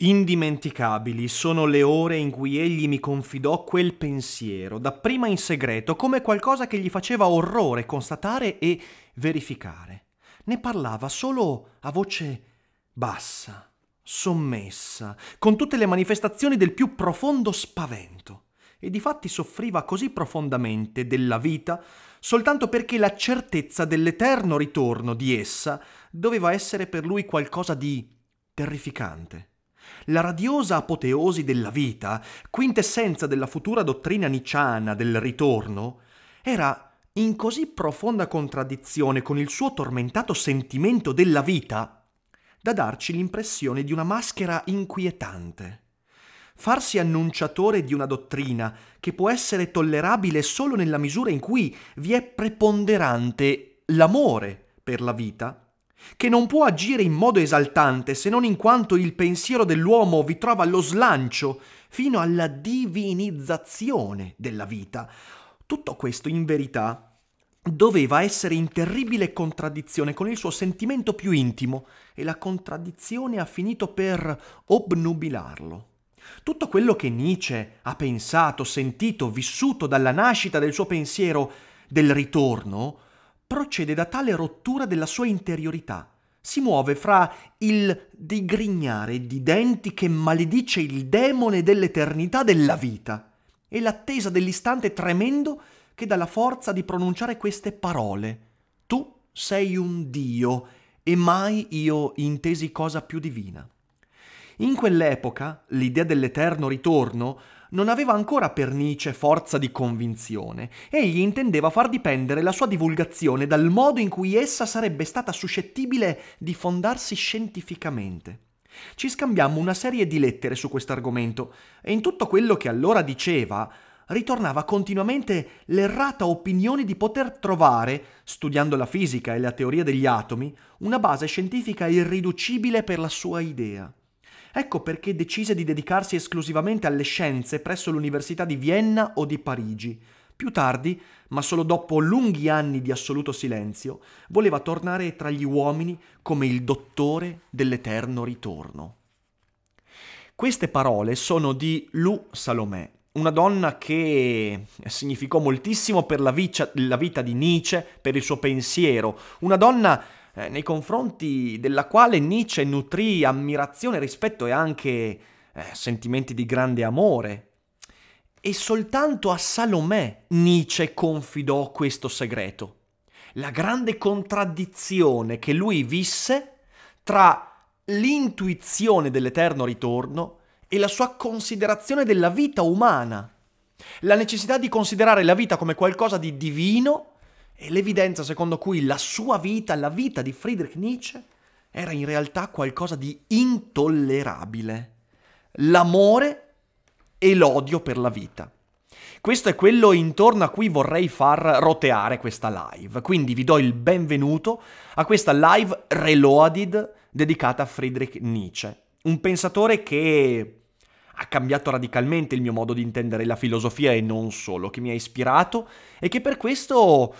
Indimenticabili sono le ore in cui egli mi confidò quel pensiero, dapprima in segreto, come qualcosa che gli faceva orrore constatare e verificare. Ne parlava solo a voce bassa, sommessa, con tutte le manifestazioni del più profondo spavento, e difatti soffriva così profondamente della vita soltanto perché la certezza dell'eterno ritorno di essa doveva essere per lui qualcosa di terrificante. La radiosa apoteosi della vita, quintessenza della futura dottrina nicciana del ritorno, era in così profonda contraddizione con il suo tormentato sentimento della vita, da darci l'impressione di una maschera inquietante. Farsi annunciatore di una dottrina che può essere tollerabile solo nella misura in cui vi è preponderante l'amore per la vita, che non può agire in modo esaltante se non in quanto il pensiero dell'uomo vi trova lo slancio fino alla divinizzazione della vita. Tutto questo, in verità, doveva essere in terribile contraddizione con il suo sentimento più intimo e la contraddizione ha finito per obnubilarlo. Tutto quello che Nietzsche ha pensato, sentito, vissuto dalla nascita del suo pensiero del ritorno, procede da tale rottura della sua interiorità. Si muove fra il digrignare di denti che maledice il demone dell'eternità della vita e l'attesa dell'istante tremendo che dà la forza di pronunciare queste parole. Tu sei un Dio e mai io intesi cosa più divina. In quell'epoca l'idea dell'eterno ritorno non aveva ancora per Nietzsche forza di convinzione. Egli intendeva far dipendere la sua divulgazione dal modo in cui essa sarebbe stata suscettibile di fondarsi scientificamente. Ci scambiammo una serie di lettere su questo argomento e in tutto quello che allora diceva ritornava continuamente l'errata opinione di poter trovare, studiando la fisica e la teoria degli atomi, una base scientifica irriducibile per la sua idea. Ecco perché decise di dedicarsi esclusivamente alle scienze presso l'Università di Vienna o di Parigi. Più tardi, ma solo dopo lunghi anni di assoluto silenzio, voleva tornare tra gli uomini come il dottore dell'eterno ritorno. Queste parole sono di Lou Salomè, una donna che significò moltissimo per la, vicia, la vita di Nietzsche, per il suo pensiero, una donna eh, nei confronti della quale Nietzsche nutrì ammirazione, rispetto e anche eh, sentimenti di grande amore. E soltanto a Salomè Nietzsche confidò questo segreto, la grande contraddizione che lui visse tra l'intuizione dell'eterno ritorno e la sua considerazione della vita umana. La necessità di considerare la vita come qualcosa di divino e l'evidenza secondo cui la sua vita, la vita di Friedrich Nietzsche, era in realtà qualcosa di intollerabile. L'amore e l'odio per la vita. Questo è quello intorno a cui vorrei far roteare questa live, quindi vi do il benvenuto a questa live reloaded dedicata a Friedrich Nietzsche, un pensatore che ha cambiato radicalmente il mio modo di intendere la filosofia e non solo, che mi ha ispirato e che per questo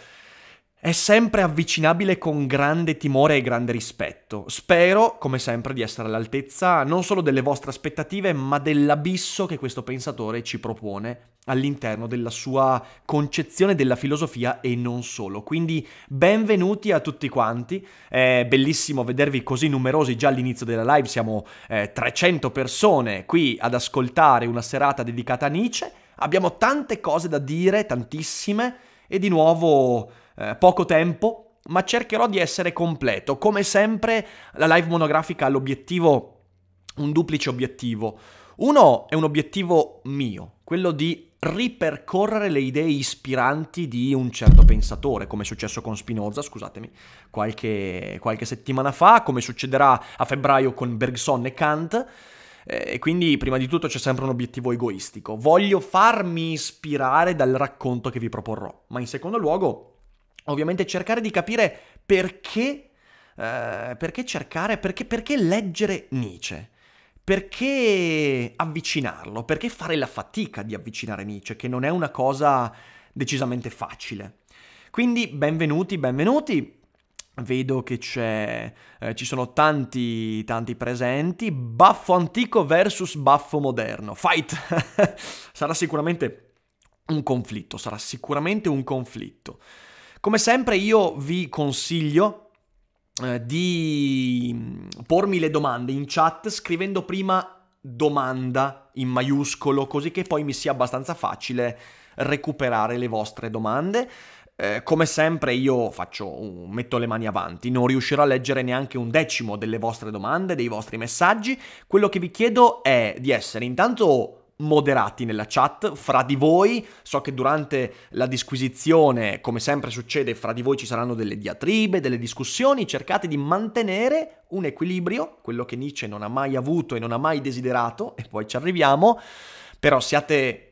è sempre avvicinabile con grande timore e grande rispetto. Spero, come sempre, di essere all'altezza non solo delle vostre aspettative, ma dell'abisso che questo pensatore ci propone all'interno della sua concezione della filosofia e non solo. Quindi benvenuti a tutti quanti, è bellissimo vedervi così numerosi già all'inizio della live, siamo eh, 300 persone qui ad ascoltare una serata dedicata a Nietzsche, abbiamo tante cose da dire, tantissime, e di nuovo eh, poco tempo, ma cercherò di essere completo. Come sempre, la live monografica ha l'obiettivo, un duplice obiettivo. Uno è un obiettivo mio, quello di ripercorrere le idee ispiranti di un certo pensatore, come è successo con Spinoza, scusatemi, qualche, qualche settimana fa, come succederà a febbraio con Bergson e Kant. Eh, e quindi prima di tutto c'è sempre un obiettivo egoistico. Voglio farmi ispirare dal racconto che vi proporrò. Ma in secondo luogo Ovviamente cercare di capire perché, eh, perché cercare, perché, perché leggere Nietzsche. Perché avvicinarlo? Perché fare la fatica di avvicinare Nietzsche, che non è una cosa decisamente facile. Quindi benvenuti, benvenuti. Vedo che eh, ci sono tanti, tanti presenti. Baffo antico versus baffo moderno. Fight! sarà sicuramente un conflitto, sarà sicuramente un conflitto. Come sempre io vi consiglio eh, di mm, pormi le domande in chat scrivendo prima domanda in maiuscolo così che poi mi sia abbastanza facile recuperare le vostre domande. Eh, come sempre io faccio, metto le mani avanti, non riuscirò a leggere neanche un decimo delle vostre domande, dei vostri messaggi. Quello che vi chiedo è di essere intanto moderati nella chat fra di voi. So che durante la disquisizione, come sempre succede, fra di voi ci saranno delle diatribe, delle discussioni. Cercate di mantenere un equilibrio, quello che Nietzsche non ha mai avuto e non ha mai desiderato, e poi ci arriviamo. Però siate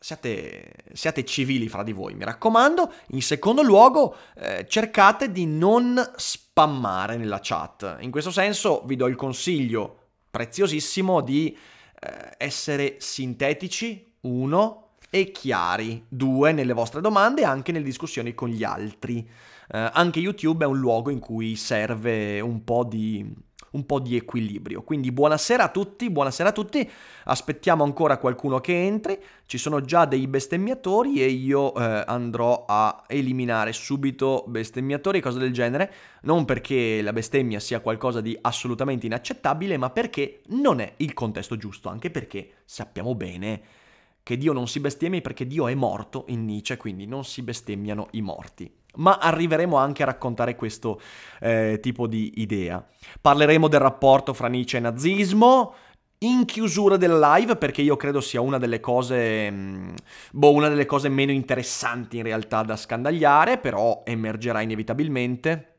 Siate, siate, civili fra di voi, mi raccomando. In secondo luogo, eh, cercate di non spammare nella chat. In questo senso vi do il consiglio preziosissimo di eh, essere sintetici, uno, e chiari, due, nelle vostre domande e anche nelle discussioni con gli altri. Eh, anche YouTube è un luogo in cui serve un po' di un po' di equilibrio. Quindi buonasera a tutti, buonasera a tutti, aspettiamo ancora qualcuno che entri, ci sono già dei bestemmiatori e io eh, andrò a eliminare subito bestemmiatori e cose del genere, non perché la bestemmia sia qualcosa di assolutamente inaccettabile, ma perché non è il contesto giusto, anche perché sappiamo bene che Dio non si bestemmi perché Dio è morto in Nietzsche, quindi non si bestemmiano i morti ma arriveremo anche a raccontare questo eh, tipo di idea. Parleremo del rapporto fra Nietzsche e nazismo. In chiusura della live, perché io credo sia una delle cose, mm, boh, una delle cose meno interessanti in realtà da scandagliare, però emergerà inevitabilmente.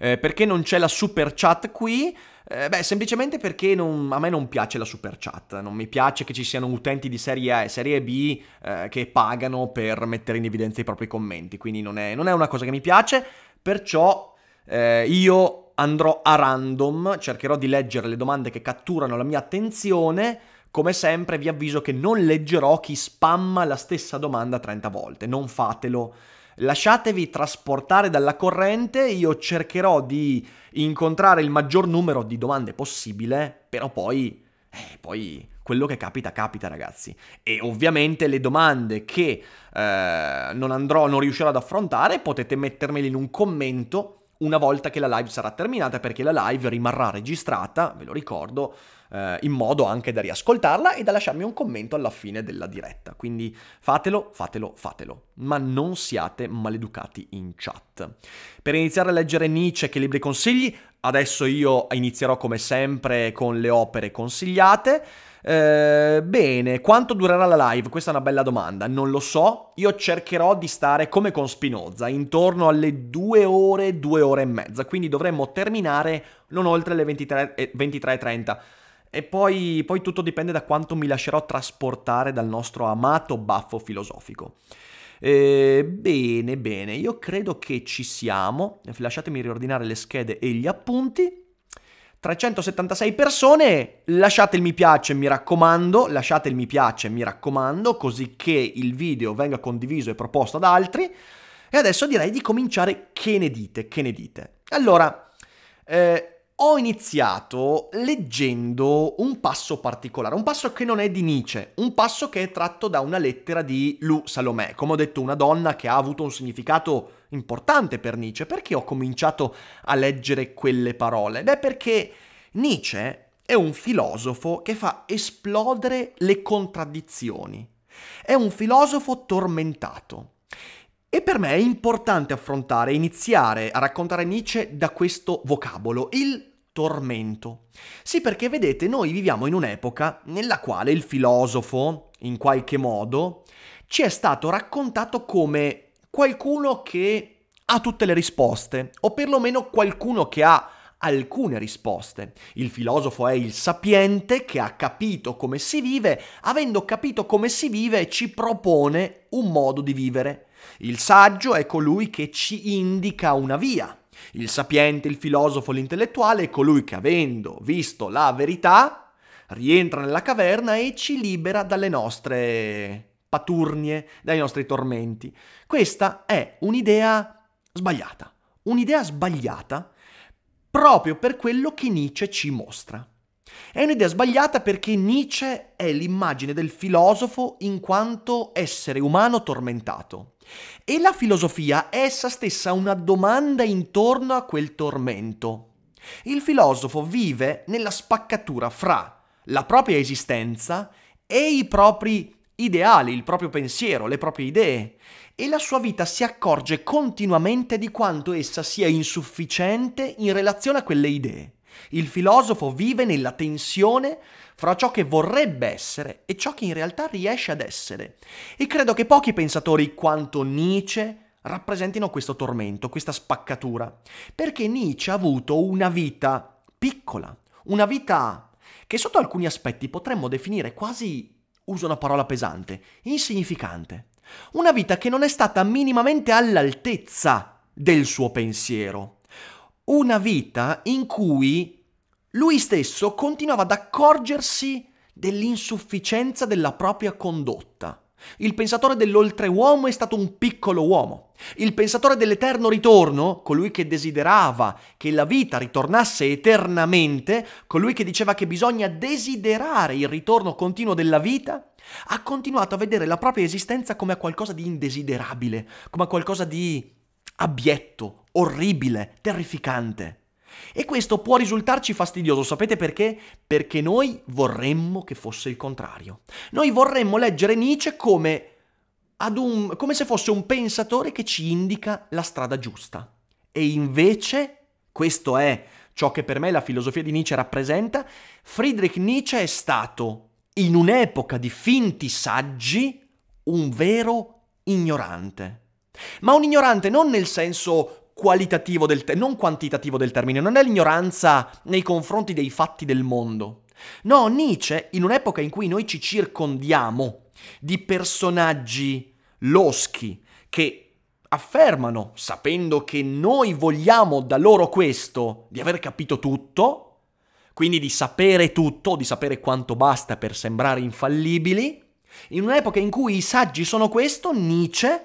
Eh, perché non c'è la super chat qui? Eh, beh, semplicemente perché non, a me non piace la super chat, non mi piace che ci siano utenti di serie A e serie B eh, che pagano per mettere in evidenza i propri commenti, quindi non è, non è una cosa che mi piace, perciò eh, io andrò a random, cercherò di leggere le domande che catturano la mia attenzione. Come sempre vi avviso che non leggerò chi spamma la stessa domanda 30 volte, non fatelo. Lasciatevi trasportare dalla corrente, io cercherò di incontrare il maggior numero di domande possibile, però poi, eh, poi quello che capita, capita ragazzi. E ovviamente le domande che eh, non andrò, non riuscirò ad affrontare, potete mettermele in un commento una volta che la live sarà terminata perché la live rimarrà registrata, ve lo ricordo, eh, in modo anche da riascoltarla e da lasciarmi un commento alla fine della diretta. Quindi fatelo, fatelo, fatelo, ma non siate maleducati in chat. Per iniziare a leggere Nietzsche, che libri consigli? Adesso io inizierò come sempre con le opere consigliate. Eh, bene, quanto durerà la live? Questa è una bella domanda, non lo so. Io cercherò di stare come con Spinoza, intorno alle 2 ore, 2 ore e mezza, quindi dovremmo terminare non oltre le 23.30. 23 eh, e poi, poi tutto dipende da quanto mi lascerò trasportare dal nostro amato baffo filosofico. Eh, bene, bene, io credo che ci siamo. Lasciatemi riordinare le schede e gli appunti. 376 persone, lasciate il mi piace, mi raccomando, lasciate il mi piace, mi raccomando, così che il video venga condiviso e proposto ad altri. E adesso direi di cominciare che ne dite, che ne dite. Allora, eh, ho iniziato leggendo un passo particolare, un passo che non è di Nietzsche, un passo che è tratto da una lettera di Lou Salomè, come ho detto una donna che ha avuto un significato importante per Nietzsche. Perché ho cominciato a leggere quelle parole? Beh perché Nietzsche è un filosofo che fa esplodere le contraddizioni, è un filosofo tormentato. E per me è importante affrontare, iniziare a raccontare Nietzsche da questo vocabolo, il tormento. Sì, perché vedete, noi viviamo in un'epoca nella quale il filosofo, in qualche modo, ci è stato raccontato come qualcuno che ha tutte le risposte, o perlomeno qualcuno che ha alcune risposte. Il filosofo è il sapiente che ha capito come si vive, avendo capito come si vive ci propone un modo di vivere, il saggio è colui che ci indica una via. Il sapiente, il filosofo, l'intellettuale è colui che, avendo visto la verità, rientra nella caverna e ci libera dalle nostre paturnie, dai nostri tormenti. Questa è un'idea sbagliata, un'idea sbagliata proprio per quello che Nietzsche ci mostra. È un'idea sbagliata perché Nietzsche è l'immagine del filosofo in quanto essere umano tormentato. E la filosofia è essa stessa una domanda intorno a quel tormento. Il filosofo vive nella spaccatura fra la propria esistenza e i propri ideali, il proprio pensiero, le proprie idee, e la sua vita si accorge continuamente di quanto essa sia insufficiente in relazione a quelle idee. Il filosofo vive nella tensione fra ciò che vorrebbe essere e ciò che in realtà riesce ad essere. E credo che pochi pensatori quanto Nietzsche rappresentino questo tormento, questa spaccatura, perché Nietzsche ha avuto una vita piccola, una vita che sotto alcuni aspetti potremmo definire quasi, uso una parola pesante, insignificante. Una vita che non è stata minimamente all'altezza del suo pensiero. Una vita in cui lui stesso continuava ad accorgersi dell'insufficienza della propria condotta. Il pensatore dell'oltreuomo è stato un piccolo uomo. Il pensatore dell'eterno ritorno, colui che desiderava che la vita ritornasse eternamente, colui che diceva che bisogna desiderare il ritorno continuo della vita, ha continuato a vedere la propria esistenza come a qualcosa di indesiderabile, come a qualcosa di abietto, orribile, terrificante. E questo può risultarci fastidioso, sapete perché? Perché noi vorremmo che fosse il contrario. Noi vorremmo leggere Nietzsche come, un, come se fosse un pensatore che ci indica la strada giusta. E invece, questo è ciò che per me la filosofia di Nietzsche rappresenta, Friedrich Nietzsche è stato, in un'epoca di finti saggi, un vero ignorante. Ma un ignorante non nel senso qualitativo del termine, non quantitativo del termine, non è l'ignoranza nei confronti dei fatti del mondo. No, Nietzsche, in un'epoca in cui noi ci circondiamo di personaggi loschi che affermano, sapendo che noi vogliamo da loro questo, di aver capito tutto, quindi di sapere tutto, di sapere quanto basta per sembrare infallibili, in un'epoca in cui i saggi sono questo, Nietzsche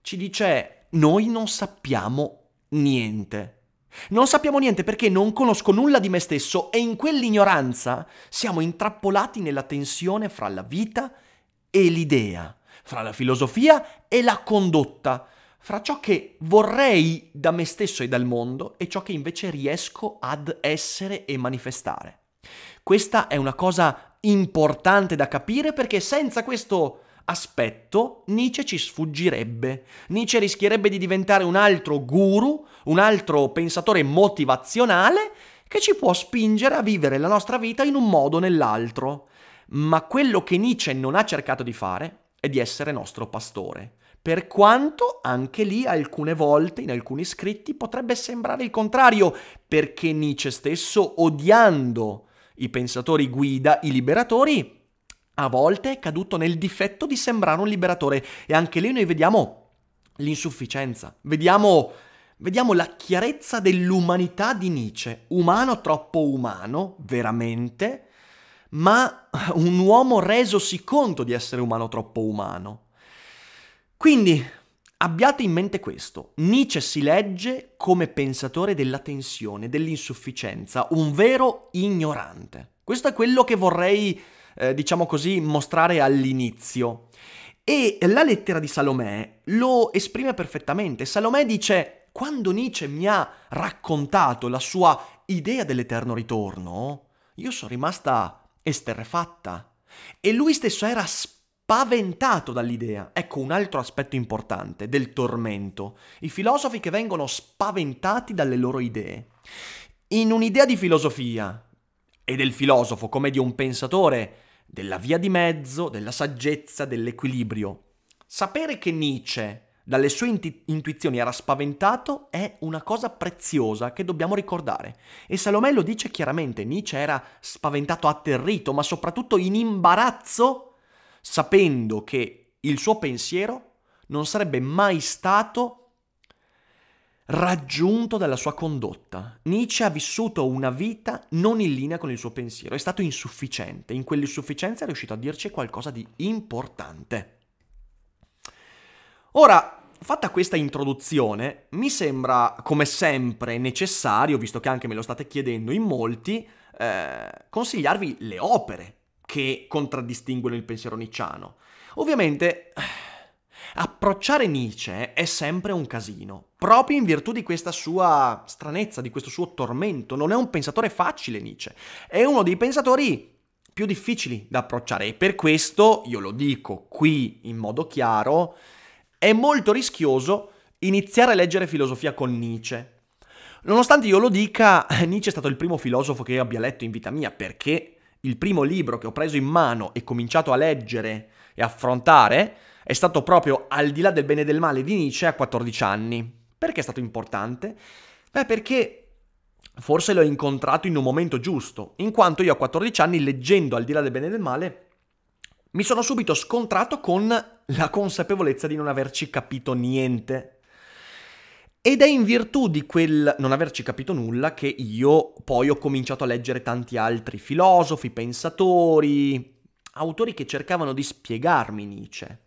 ci dice noi non sappiamo niente. Non sappiamo niente perché non conosco nulla di me stesso e in quell'ignoranza siamo intrappolati nella tensione fra la vita e l'idea, fra la filosofia e la condotta, fra ciò che vorrei da me stesso e dal mondo e ciò che invece riesco ad essere e manifestare. Questa è una cosa importante da capire perché senza questo aspetto Nietzsche ci sfuggirebbe. Nietzsche rischierebbe di diventare un altro guru, un altro pensatore motivazionale che ci può spingere a vivere la nostra vita in un modo o nell'altro. Ma quello che Nietzsche non ha cercato di fare è di essere nostro pastore. Per quanto anche lì alcune volte, in alcuni scritti, potrebbe sembrare il contrario, perché Nietzsche stesso, odiando i pensatori guida, i liberatori, a volte è caduto nel difetto di sembrare un liberatore e anche lì noi vediamo l'insufficienza, vediamo, vediamo la chiarezza dell'umanità di Nietzsche, umano troppo umano, veramente, ma un uomo resosi conto di essere umano troppo umano. Quindi abbiate in mente questo, Nietzsche si legge come pensatore della tensione, dell'insufficienza, un vero ignorante. Questo è quello che vorrei eh, diciamo così, mostrare all'inizio. E la lettera di Salomè lo esprime perfettamente. Salomè dice, quando Nietzsche mi ha raccontato la sua idea dell'eterno ritorno, io sono rimasta esterrefatta. E lui stesso era spaventato dall'idea. Ecco un altro aspetto importante del tormento. I filosofi che vengono spaventati dalle loro idee. In un'idea di filosofia e del filosofo come di un pensatore della via di mezzo, della saggezza, dell'equilibrio. Sapere che Nietzsche dalle sue intu- intuizioni era spaventato è una cosa preziosa che dobbiamo ricordare. E Salomè lo dice chiaramente, Nietzsche era spaventato, atterrito, ma soprattutto in imbarazzo, sapendo che il suo pensiero non sarebbe mai stato raggiunto dalla sua condotta. Nietzsche ha vissuto una vita non in linea con il suo pensiero, è stato insufficiente, in quell'insufficienza è riuscito a dirci qualcosa di importante. Ora, fatta questa introduzione, mi sembra come sempre necessario, visto che anche me lo state chiedendo in molti, eh, consigliarvi le opere che contraddistinguono il pensiero nicciano. Ovviamente eh, Approcciare Nietzsche è sempre un casino, proprio in virtù di questa sua stranezza, di questo suo tormento. Non è un pensatore facile Nietzsche, è uno dei pensatori più difficili da approcciare e per questo, io lo dico qui in modo chiaro, è molto rischioso iniziare a leggere filosofia con Nietzsche. Nonostante io lo dica, Nietzsche è stato il primo filosofo che io abbia letto in vita mia perché il primo libro che ho preso in mano e cominciato a leggere e affrontare è stato proprio Al di là del bene e del male di Nietzsche a 14 anni. Perché è stato importante? Beh, perché forse l'ho incontrato in un momento giusto, in quanto io a 14 anni, leggendo Al di là del bene e del male, mi sono subito scontrato con la consapevolezza di non averci capito niente. Ed è in virtù di quel non averci capito nulla che io poi ho cominciato a leggere tanti altri filosofi, pensatori, autori che cercavano di spiegarmi Nietzsche.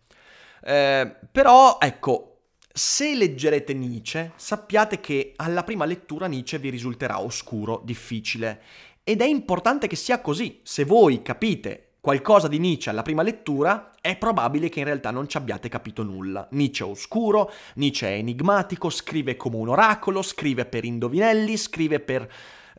Eh, però, ecco, se leggerete Nietzsche, sappiate che alla prima lettura Nietzsche vi risulterà oscuro, difficile. Ed è importante che sia così. Se voi capite qualcosa di Nietzsche alla prima lettura, è probabile che in realtà non ci abbiate capito nulla. Nietzsche è oscuro, Nietzsche è enigmatico, scrive come un oracolo, scrive per indovinelli, scrive per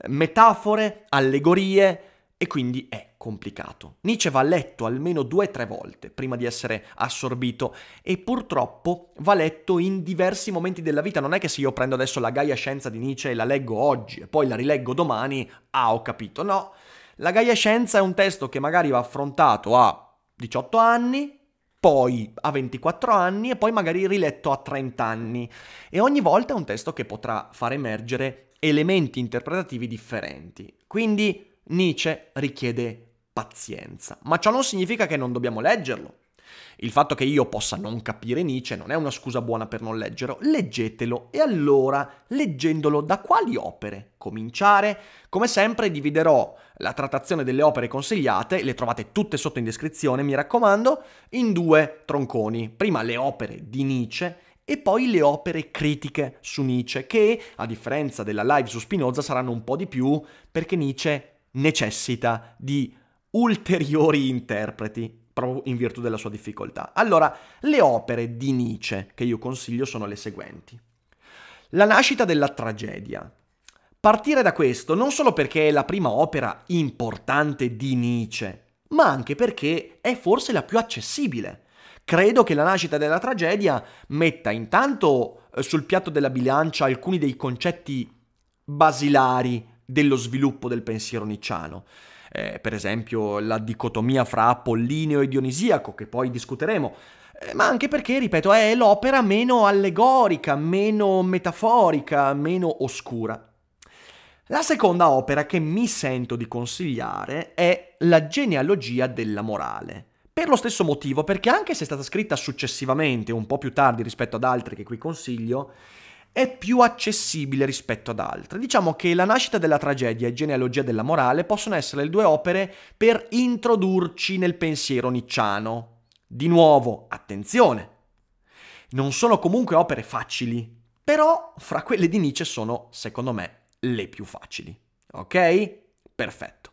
metafore, allegorie, e quindi è complicato. Nietzsche va letto almeno due o tre volte prima di essere assorbito e purtroppo va letto in diversi momenti della vita. Non è che se io prendo adesso la Gaia Scienza di Nietzsche e la leggo oggi e poi la rileggo domani, ah ho capito, no. La Gaia Scienza è un testo che magari va affrontato a 18 anni, poi a 24 anni e poi magari riletto a 30 anni. E ogni volta è un testo che potrà far emergere elementi interpretativi differenti. Quindi Nietzsche richiede pazienza. Ma ciò non significa che non dobbiamo leggerlo. Il fatto che io possa non capire Nietzsche non è una scusa buona per non leggerlo. Leggetelo e allora, leggendolo, da quali opere cominciare? Come sempre dividerò la trattazione delle opere consigliate, le trovate tutte sotto in descrizione, mi raccomando, in due tronconi. Prima le opere di Nietzsche e poi le opere critiche su Nietzsche, che a differenza della live su Spinoza saranno un po' di più perché Nietzsche necessita di ulteriori interpreti proprio in virtù della sua difficoltà. Allora, le opere di Nietzsche che io consiglio sono le seguenti. La nascita della tragedia. Partire da questo non solo perché è la prima opera importante di Nietzsche, ma anche perché è forse la più accessibile. Credo che la nascita della tragedia metta intanto eh, sul piatto della bilancia alcuni dei concetti basilari dello sviluppo del pensiero nicciano eh, per esempio la dicotomia fra Apollineo e Dionisiaco, che poi discuteremo, eh, ma anche perché, ripeto, è l'opera meno allegorica, meno metaforica, meno oscura. La seconda opera che mi sento di consigliare è La genealogia della morale. Per lo stesso motivo, perché anche se è stata scritta successivamente, un po' più tardi rispetto ad altri che qui consiglio, è più accessibile rispetto ad altre. Diciamo che La nascita della tragedia e Genealogia della morale possono essere le due opere per introdurci nel pensiero nicciano. Di nuovo, attenzione! Non sono comunque opere facili, però fra quelle di Nietzsche sono, secondo me, le più facili. Ok? Perfetto.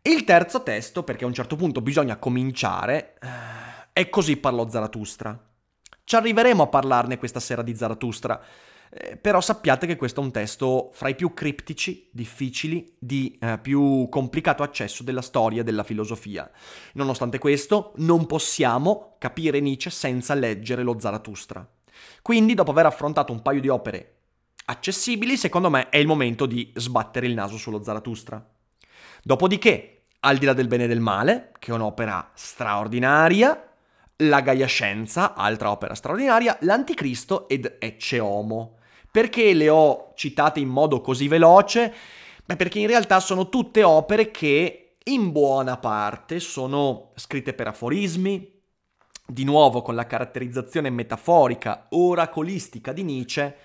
Il terzo testo, perché a un certo punto bisogna cominciare, eh, è così parlò Zaratustra. Ci arriveremo a parlarne questa sera di Zarathustra, eh, però sappiate che questo è un testo fra i più criptici, difficili, di eh, più complicato accesso della storia e della filosofia. Nonostante questo, non possiamo capire Nietzsche senza leggere lo Zarathustra. Quindi, dopo aver affrontato un paio di opere accessibili, secondo me è il momento di sbattere il naso sullo Zarathustra. Dopodiché, Al di là del bene e del male, che è un'opera straordinaria, la Gaia Scienza, altra opera straordinaria, L'Anticristo ed Ecce Homo. Perché le ho citate in modo così veloce? Beh, perché in realtà sono tutte opere che in buona parte sono scritte per aforismi, di nuovo con la caratterizzazione metaforica, oracolistica di Nietzsche,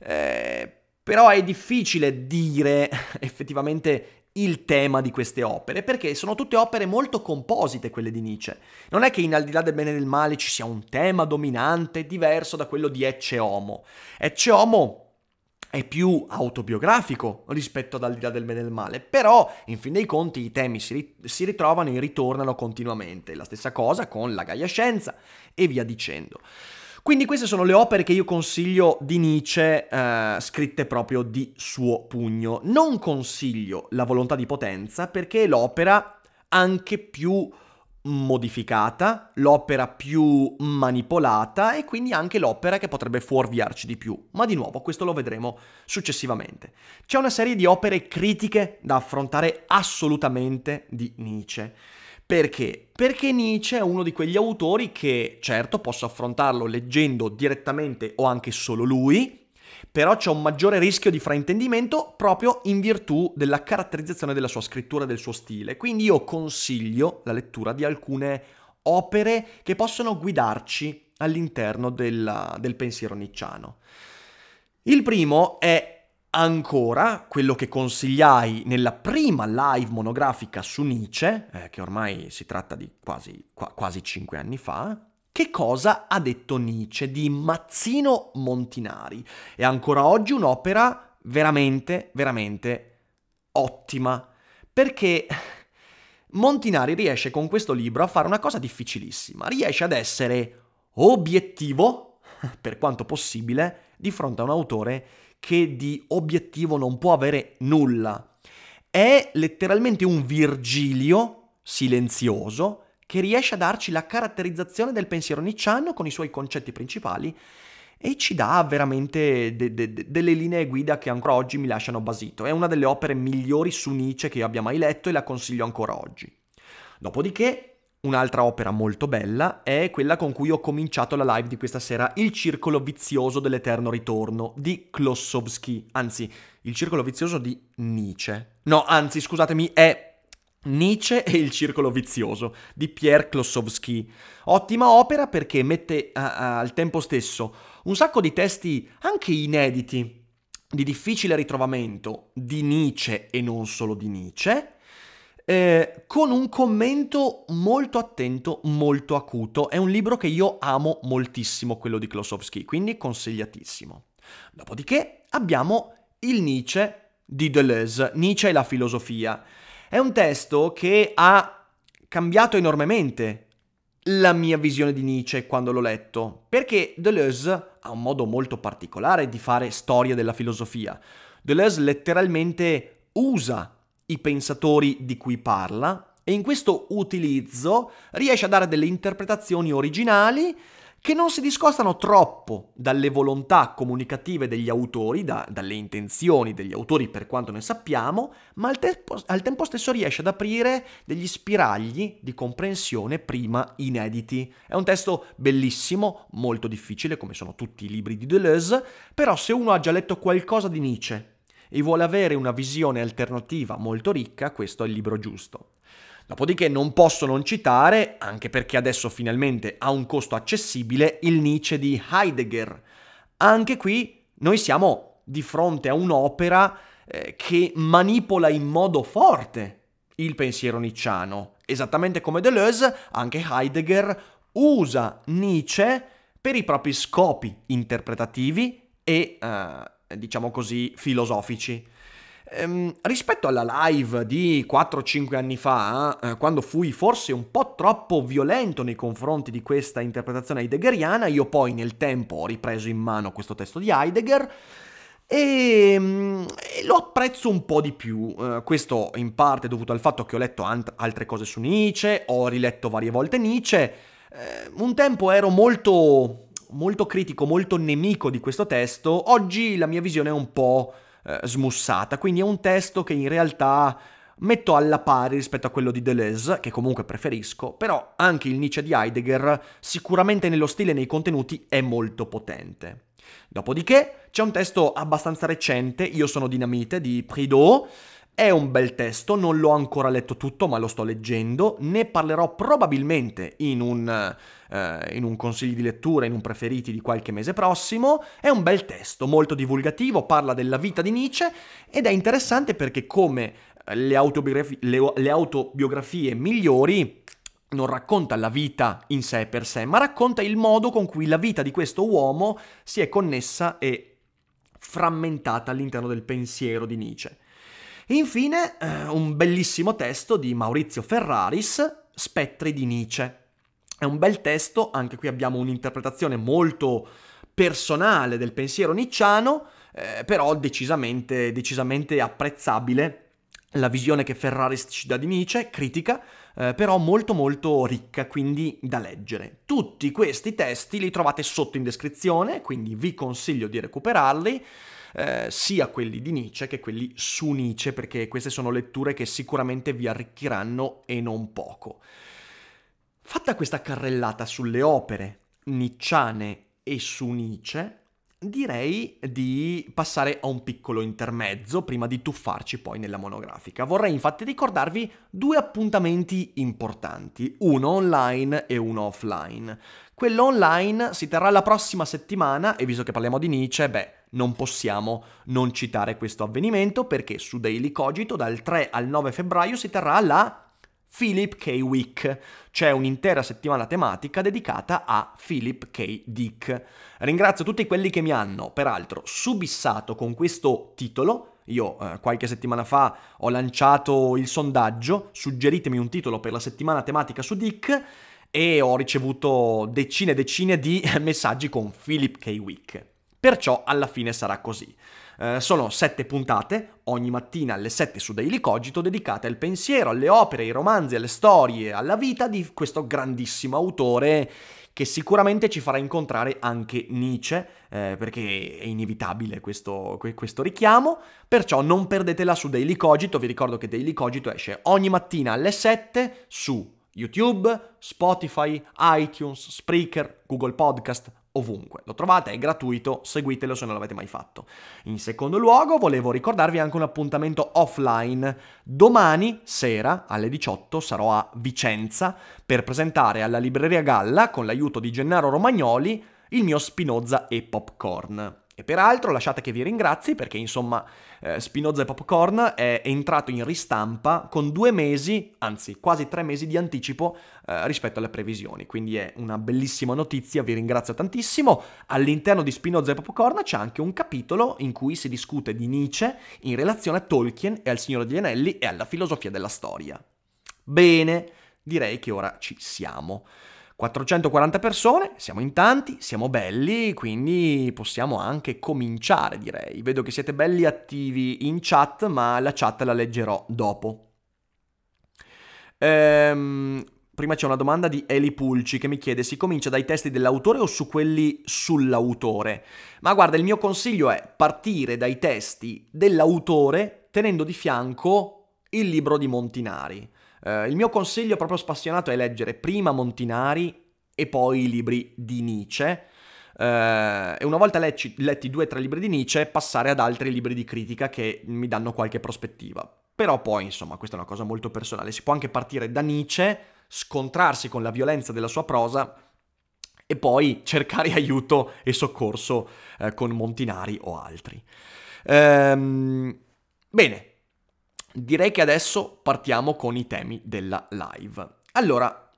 eh, però è difficile dire effettivamente il tema di queste opere, perché sono tutte opere molto composite quelle di Nietzsche. Non è che in Al di là del bene e del male ci sia un tema dominante diverso da quello di Ecce Homo. Ecce Homo è più autobiografico rispetto ad Al di là del bene e del male, però in fin dei conti i temi si, si ritrovano e ritornano continuamente. La stessa cosa con la Gaia Scienza e via dicendo. Quindi queste sono le opere che io consiglio di Nietzsche, eh, scritte proprio di suo pugno. Non consiglio La volontà di potenza perché è l'opera anche più modificata, l'opera più manipolata e quindi anche l'opera che potrebbe fuorviarci di più. Ma di nuovo, questo lo vedremo successivamente. C'è una serie di opere critiche da affrontare assolutamente di Nietzsche. Perché? Perché Nietzsche è uno di quegli autori che, certo, posso affrontarlo leggendo direttamente o anche solo lui, però c'è un maggiore rischio di fraintendimento proprio in virtù della caratterizzazione della sua scrittura e del suo stile. Quindi io consiglio la lettura di alcune opere che possono guidarci all'interno della, del pensiero nicciano. Il primo è ancora quello che consigliai nella prima live monografica su Nietzsche, eh, che ormai si tratta di quasi, qua, quasi 5 anni fa, che cosa ha detto Nietzsche di Mazzino Montinari. È ancora oggi un'opera veramente, veramente ottima, perché Montinari riesce con questo libro a fare una cosa difficilissima, riesce ad essere obiettivo, per quanto possibile, di fronte a un autore che che di obiettivo non può avere nulla. È letteralmente un Virgilio silenzioso che riesce a darci la caratterizzazione del pensiero nicciano con i suoi concetti principali e ci dà veramente de- de- de- delle linee guida che ancora oggi mi lasciano basito. È una delle opere migliori su Nietzsche che io abbia mai letto e la consiglio ancora oggi. Dopodiché Un'altra opera molto bella è quella con cui ho cominciato la live di questa sera, Il circolo vizioso dell'eterno ritorno di Klossowski, anzi, Il circolo vizioso di Nietzsche. No, anzi, scusatemi, è Nietzsche e il circolo vizioso di Pierre Klossowski. Ottima opera perché mette uh, uh, al tempo stesso un sacco di testi anche inediti, di difficile ritrovamento, di Nietzsche e non solo di Nietzsche eh, con un commento molto attento, molto acuto. È un libro che io amo moltissimo, quello di Klosowski, quindi consigliatissimo. Dopodiché abbiamo il Nietzsche di Deleuze, Nietzsche e la filosofia. È un testo che ha cambiato enormemente la mia visione di Nietzsche quando l'ho letto, perché Deleuze ha un modo molto particolare di fare storia della filosofia. Deleuze letteralmente usa i pensatori di cui parla e in questo utilizzo riesce a dare delle interpretazioni originali che non si discostano troppo dalle volontà comunicative degli autori, da, dalle intenzioni degli autori per quanto ne sappiamo, ma al tempo, al tempo stesso riesce ad aprire degli spiragli di comprensione prima inediti. È un testo bellissimo, molto difficile, come sono tutti i libri di Deleuze, però se uno ha già letto qualcosa di Nietzsche e vuole avere una visione alternativa molto ricca, questo è il libro giusto. Dopodiché non posso non citare, anche perché adesso finalmente ha un costo accessibile, il Nietzsche di Heidegger. Anche qui noi siamo di fronte a un'opera eh, che manipola in modo forte il pensiero nicciano. Esattamente come Deleuze, anche Heidegger usa Nietzsche per i propri scopi interpretativi e eh, diciamo così, filosofici. Ehm, rispetto alla live di 4-5 anni fa, eh, quando fui forse un po' troppo violento nei confronti di questa interpretazione heideggeriana, io poi nel tempo ho ripreso in mano questo testo di Heidegger e, ehm, e lo apprezzo un po' di più. Eh, questo in parte è dovuto al fatto che ho letto ant- altre cose su Nietzsche, ho riletto varie volte Nietzsche. Eh, un tempo ero molto molto critico, molto nemico di questo testo, oggi la mia visione è un po' eh, smussata, quindi è un testo che in realtà metto alla pari rispetto a quello di Deleuze, che comunque preferisco, però anche il Nietzsche di Heidegger sicuramente nello stile e nei contenuti è molto potente. Dopodiché c'è un testo abbastanza recente, Io sono Dinamite di Prideaux, è un bel testo, non l'ho ancora letto tutto, ma lo sto leggendo, ne parlerò probabilmente in un, eh, in un consiglio di lettura, in un preferiti di qualche mese prossimo. È un bel testo, molto divulgativo, parla della vita di Nietzsche ed è interessante perché come eh, le, autobiografi- le, le autobiografie migliori non racconta la vita in sé per sé, ma racconta il modo con cui la vita di questo uomo si è connessa e frammentata all'interno del pensiero di Nietzsche. Infine, eh, un bellissimo testo di Maurizio Ferraris, Spettri di Nietzsche. È un bel testo, anche qui abbiamo un'interpretazione molto personale del pensiero nicciano, eh, però decisamente, decisamente apprezzabile la visione che Ferraris ci dà di Nietzsche, critica, eh, però molto molto ricca, quindi da leggere. Tutti questi testi li trovate sotto in descrizione, quindi vi consiglio di recuperarli. Eh, sia quelli di Nietzsche che quelli su Nietzsche, perché queste sono letture che sicuramente vi arricchiranno e non poco. Fatta questa carrellata sulle opere nicciane e su Nietzsche, direi di passare a un piccolo intermezzo prima di tuffarci poi nella monografica. Vorrei infatti ricordarvi due appuntamenti importanti, uno online e uno offline. Quello online si terrà la prossima settimana e visto che parliamo di Nietzsche, beh, non possiamo non citare questo avvenimento perché su Daily Cogito dal 3 al 9 febbraio si terrà la Philip K. Week. cioè un'intera settimana tematica dedicata a Philip K. Dick. Ringrazio tutti quelli che mi hanno, peraltro, subissato con questo titolo. Io eh, qualche settimana fa ho lanciato il sondaggio, suggeritemi un titolo per la settimana tematica su Dick e ho ricevuto decine e decine di messaggi con Philip K. Wick. Perciò alla fine sarà così. Eh, sono sette puntate, ogni mattina alle sette su Daily Cogito, dedicate al pensiero, alle opere, ai romanzi, alle storie, alla vita di questo grandissimo autore che sicuramente ci farà incontrare anche Nietzsche, eh, perché è inevitabile questo, questo, richiamo, perciò non perdetela su Daily Cogito, vi ricordo che Daily Cogito esce ogni mattina alle 7 su YouTube, Spotify, iTunes, Spreaker, Google Podcast, ovunque. Lo trovate, è gratuito, seguitelo se non l'avete mai fatto. In secondo luogo, volevo ricordarvi anche un appuntamento offline. Domani sera alle 18 sarò a Vicenza per presentare alla Libreria Galla, con l'aiuto di Gennaro Romagnoli, il mio Spinoza e Popcorn. E peraltro lasciate che vi ringrazi perché insomma eh, Spinoza e Popcorn è entrato in ristampa con due mesi, anzi quasi tre mesi di anticipo eh, rispetto alle previsioni, quindi è una bellissima notizia, vi ringrazio tantissimo. All'interno di Spinoza e Popcorn c'è anche un capitolo in cui si discute di Nietzsche in relazione a Tolkien e al Signore degli Anelli e alla filosofia della storia. Bene, direi che ora ci siamo. 440 persone, siamo in tanti, siamo belli, quindi possiamo anche cominciare, direi. Vedo che siete belli attivi in chat, ma la chat la leggerò dopo. Ehm, prima c'è una domanda di Eli Pulci che mi chiede: si comincia dai testi dell'autore o su quelli sull'autore? Ma guarda, il mio consiglio è partire dai testi dell'autore tenendo di fianco il libro di Montinari. Eh, il mio consiglio proprio spassionato è leggere prima Montinari e poi i libri di Nietzsche. Uh, e una volta lecci, letti due o tre libri di Nietzsche, passare ad altri libri di critica che mi danno qualche prospettiva. Però poi, insomma, questa è una cosa molto personale, si può anche partire da Nietzsche, scontrarsi con la violenza della sua prosa e poi cercare aiuto e soccorso uh, con Montinari o altri. Um, bene, direi che adesso partiamo con i temi della live. Allora,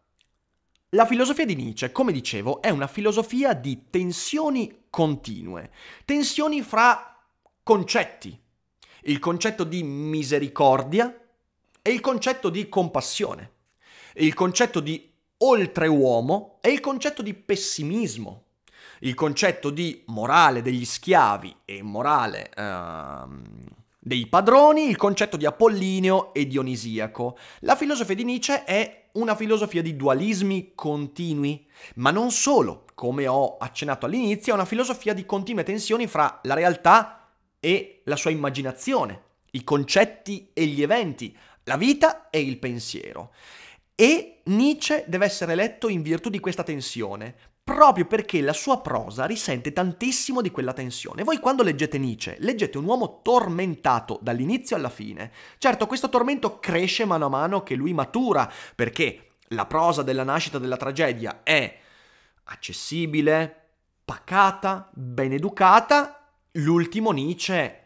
la filosofia di Nietzsche, come dicevo, è una filosofia di tensioni continue, tensioni fra concetti, il concetto di misericordia e il concetto di compassione, il concetto di oltre uomo e il concetto di pessimismo, il concetto di morale degli schiavi e morale... Ehm dei padroni, il concetto di Apollineo e Dionisiaco. La filosofia di Nietzsche è una filosofia di dualismi continui, ma non solo, come ho accennato all'inizio, è una filosofia di continue tensioni fra la realtà e la sua immaginazione, i concetti e gli eventi, la vita e il pensiero. E Nietzsche deve essere letto in virtù di questa tensione, proprio perché la sua prosa risente tantissimo di quella tensione. Voi quando leggete Nietzsche, leggete un uomo tormentato dall'inizio alla fine. Certo, questo tormento cresce mano a mano che lui matura, perché la prosa della nascita della tragedia è accessibile, pacata, ben educata. L'ultimo Nietzsche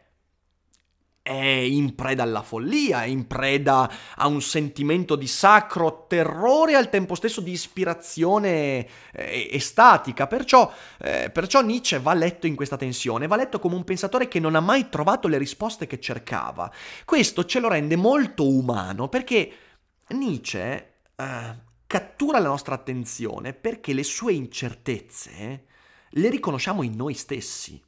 è in preda alla follia, è in preda a un sentimento di sacro terrore e al tempo stesso di ispirazione eh, estatica. Perciò, eh, perciò Nietzsche va letto in questa tensione, va letto come un pensatore che non ha mai trovato le risposte che cercava. Questo ce lo rende molto umano perché Nietzsche... Eh, cattura la nostra attenzione perché le sue incertezze le riconosciamo in noi stessi.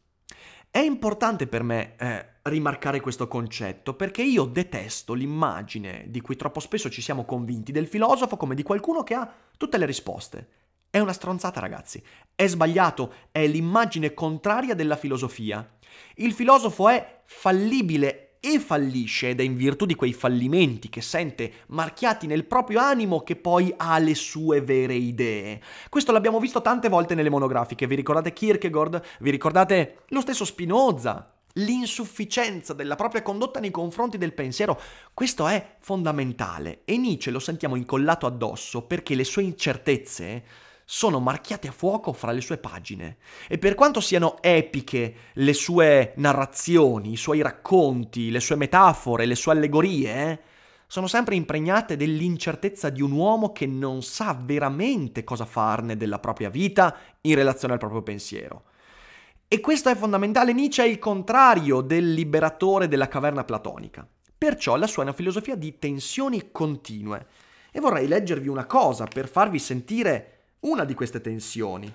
È importante per me eh, rimarcare questo concetto perché io detesto l'immagine di cui troppo spesso ci siamo convinti del filosofo come di qualcuno che ha tutte le risposte. È una stronzata, ragazzi. È sbagliato, è l'immagine contraria della filosofia. Il filosofo è fallibile e fallisce ed è in virtù di quei fallimenti che sente marchiati nel proprio animo che poi ha le sue vere idee. Questo l'abbiamo visto tante volte nelle monografiche, vi ricordate Kierkegaard, vi ricordate lo stesso Spinoza, l'insufficienza della propria condotta nei confronti del pensiero. Questo è fondamentale e Nietzsche lo sentiamo incollato addosso perché le sue incertezze sono marchiate a fuoco fra le sue pagine. E per quanto siano epiche le sue narrazioni, i suoi racconti, le sue metafore, le sue allegorie, eh, sono sempre impregnate dell'incertezza di un uomo che non sa veramente cosa farne della propria vita in relazione al proprio pensiero. E questo è fondamentale, Nietzsche è il contrario del liberatore della caverna platonica. Perciò la sua è una filosofia di tensioni continue. E vorrei leggervi una cosa per farvi sentire una di queste tensioni.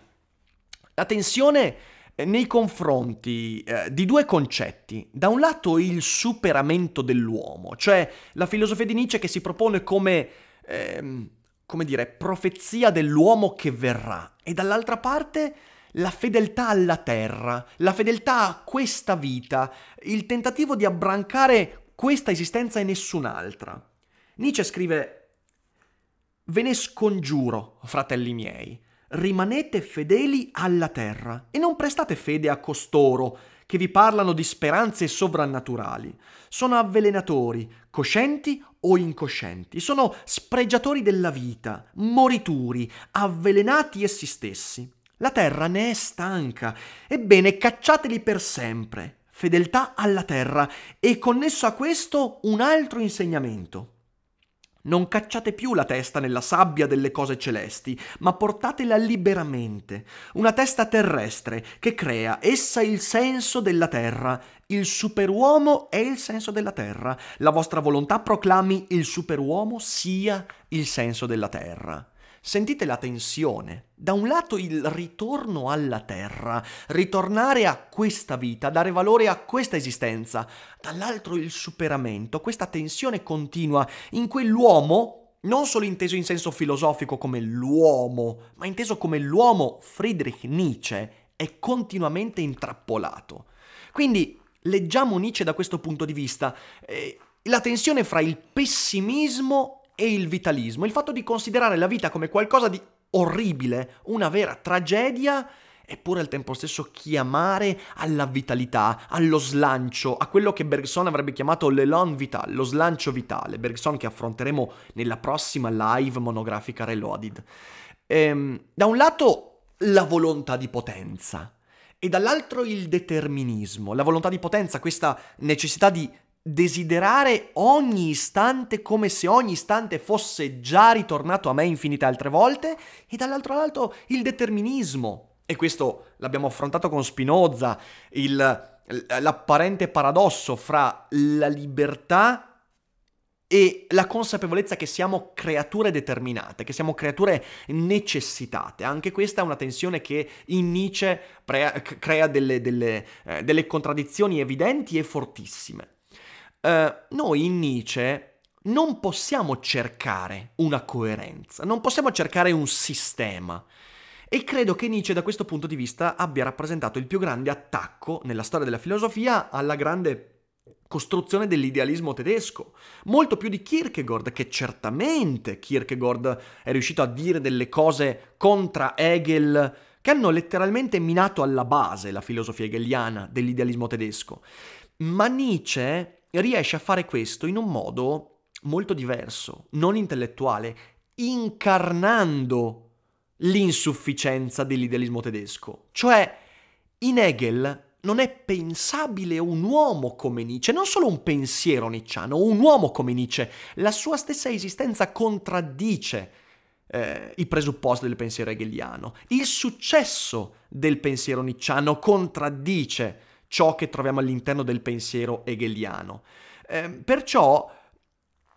La tensione eh, nei confronti eh, di due concetti. Da un lato il superamento dell'uomo, cioè la filosofia di Nietzsche che si propone come, eh, come dire, profezia dell'uomo che verrà, e dall'altra parte la fedeltà alla terra, la fedeltà a questa vita, il tentativo di abbrancare questa esistenza e nessun'altra. Nietzsche scrive Ve ne scongiuro, fratelli miei, rimanete fedeli alla terra e non prestate fede a costoro che vi parlano di speranze sovrannaturali. Sono avvelenatori, coscienti o incoscienti, sono spregiatori della vita, morituri, avvelenati essi stessi. La terra ne è stanca, ebbene cacciateli per sempre. Fedeltà alla terra e connesso a questo un altro insegnamento. Non cacciate più la testa nella sabbia delle cose celesti, ma portatela liberamente, una testa terrestre che crea essa il senso della terra. Il superuomo è il senso della terra. La vostra volontà proclami il superuomo sia il senso della terra. Sentite la tensione. Da un lato il ritorno alla terra, ritornare a questa vita, dare valore a questa esistenza, dall'altro il superamento, questa tensione continua in cui l'uomo, non solo inteso in senso filosofico come l'uomo, ma inteso come l'uomo Friedrich Nietzsche, è continuamente intrappolato. Quindi leggiamo Nietzsche da questo punto di vista, eh, la tensione fra il pessimismo e il vitalismo, il fatto di considerare la vita come qualcosa di orribile, una vera tragedia, eppure al tempo stesso chiamare alla vitalità, allo slancio, a quello che Bergson avrebbe chiamato l'elon vital, lo slancio vitale, Bergson che affronteremo nella prossima live monografica Reloaded. Ehm, da un lato la volontà di potenza e dall'altro il determinismo, la volontà di potenza, questa necessità di desiderare ogni istante come se ogni istante fosse già ritornato a me infinite altre volte e dall'altro lato il determinismo. E questo l'abbiamo affrontato con Spinoza, il, l'apparente paradosso fra la libertà e la consapevolezza che siamo creature determinate, che siamo creature necessitate. Anche questa è una tensione che in Nietzsche crea delle, delle, eh, delle contraddizioni evidenti e fortissime. Eh, noi in Nietzsche non possiamo cercare una coerenza, non possiamo cercare un sistema. E credo che Nietzsche da questo punto di vista abbia rappresentato il più grande attacco nella storia della filosofia alla grande costruzione dell'idealismo tedesco, molto più di Kierkegaard, che certamente Kierkegaard è riuscito a dire delle cose contra Hegel che hanno letteralmente minato alla base la filosofia hegeliana dell'idealismo tedesco. Ma Nietzsche riesce a fare questo in un modo molto diverso, non intellettuale, incarnando l'insufficienza dell'idealismo tedesco. Cioè, in Hegel non è pensabile un uomo come Nietzsche, cioè non solo un pensiero nicciano, un uomo come Nietzsche. La sua stessa esistenza contraddice eh, i presupposti del pensiero hegeliano. Il successo del pensiero nicciano contraddice ciò che troviamo all'interno del pensiero hegeliano. Eh, perciò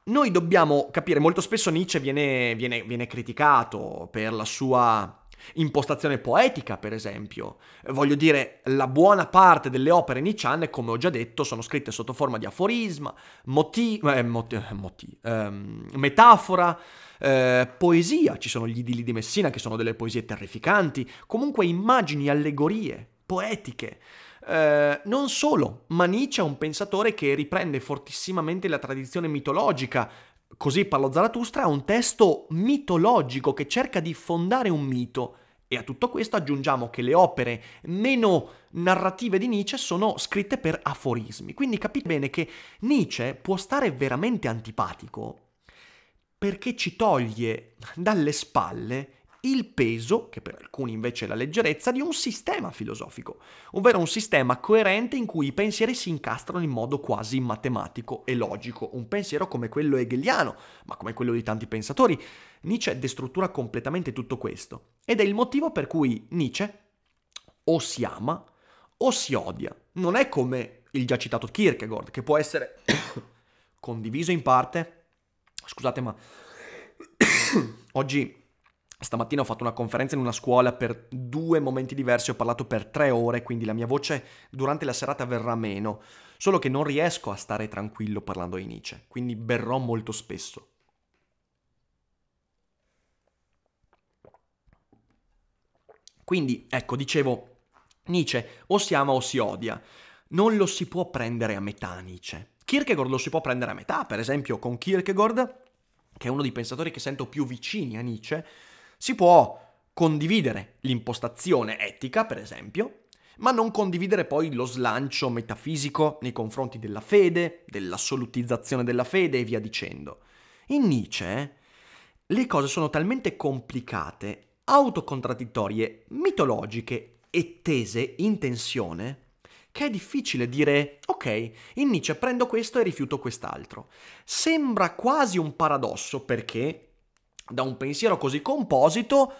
noi dobbiamo capire, molto spesso Nietzsche viene, viene, viene criticato per la sua impostazione poetica, per esempio. Voglio dire, la buona parte delle opere nicciane, come ho già detto, sono scritte sotto forma di aforisma, moti- eh, moti- eh, moti- ehm, metafora, eh, poesia. Ci sono gli idili di Messina, che sono delle poesie terrificanti. Comunque immagini, allegorie, poetiche. Eh, non solo, ma Nietzsche è un pensatore che riprende fortissimamente la tradizione mitologica. Così parlo Zaratustra, è un testo mitologico che cerca di fondare un mito. E a tutto questo aggiungiamo che le opere meno narrative di Nietzsche sono scritte per aforismi. Quindi capite bene che Nietzsche può stare veramente antipatico perché ci toglie dalle spalle il peso, che per alcuni invece è la leggerezza, di un sistema filosofico, ovvero un sistema coerente in cui i pensieri si incastrano in modo quasi matematico e logico, un pensiero come quello hegeliano, ma come quello di tanti pensatori. Nietzsche destruttura completamente tutto questo ed è il motivo per cui Nietzsche o si ama o si odia. Non è come il già citato Kierkegaard, che può essere condiviso in parte, scusate ma oggi Stamattina ho fatto una conferenza in una scuola per due momenti diversi, ho parlato per tre ore, quindi la mia voce durante la serata verrà meno, solo che non riesco a stare tranquillo parlando di Nietzsche, quindi berrò molto spesso. Quindi, ecco, dicevo, Nietzsche o si ama o si odia, non lo si può prendere a metà Nietzsche. Kierkegaard lo si può prendere a metà, per esempio con Kierkegaard, che è uno dei pensatori che sento più vicini a Nietzsche, si può condividere l'impostazione etica, per esempio, ma non condividere poi lo slancio metafisico nei confronti della fede, dell'assolutizzazione della fede e via dicendo. In Nietzsche le cose sono talmente complicate, autocontraddittorie, mitologiche e tese in tensione che è difficile dire ok, in Nietzsche prendo questo e rifiuto quest'altro. Sembra quasi un paradosso perché da un pensiero così composito,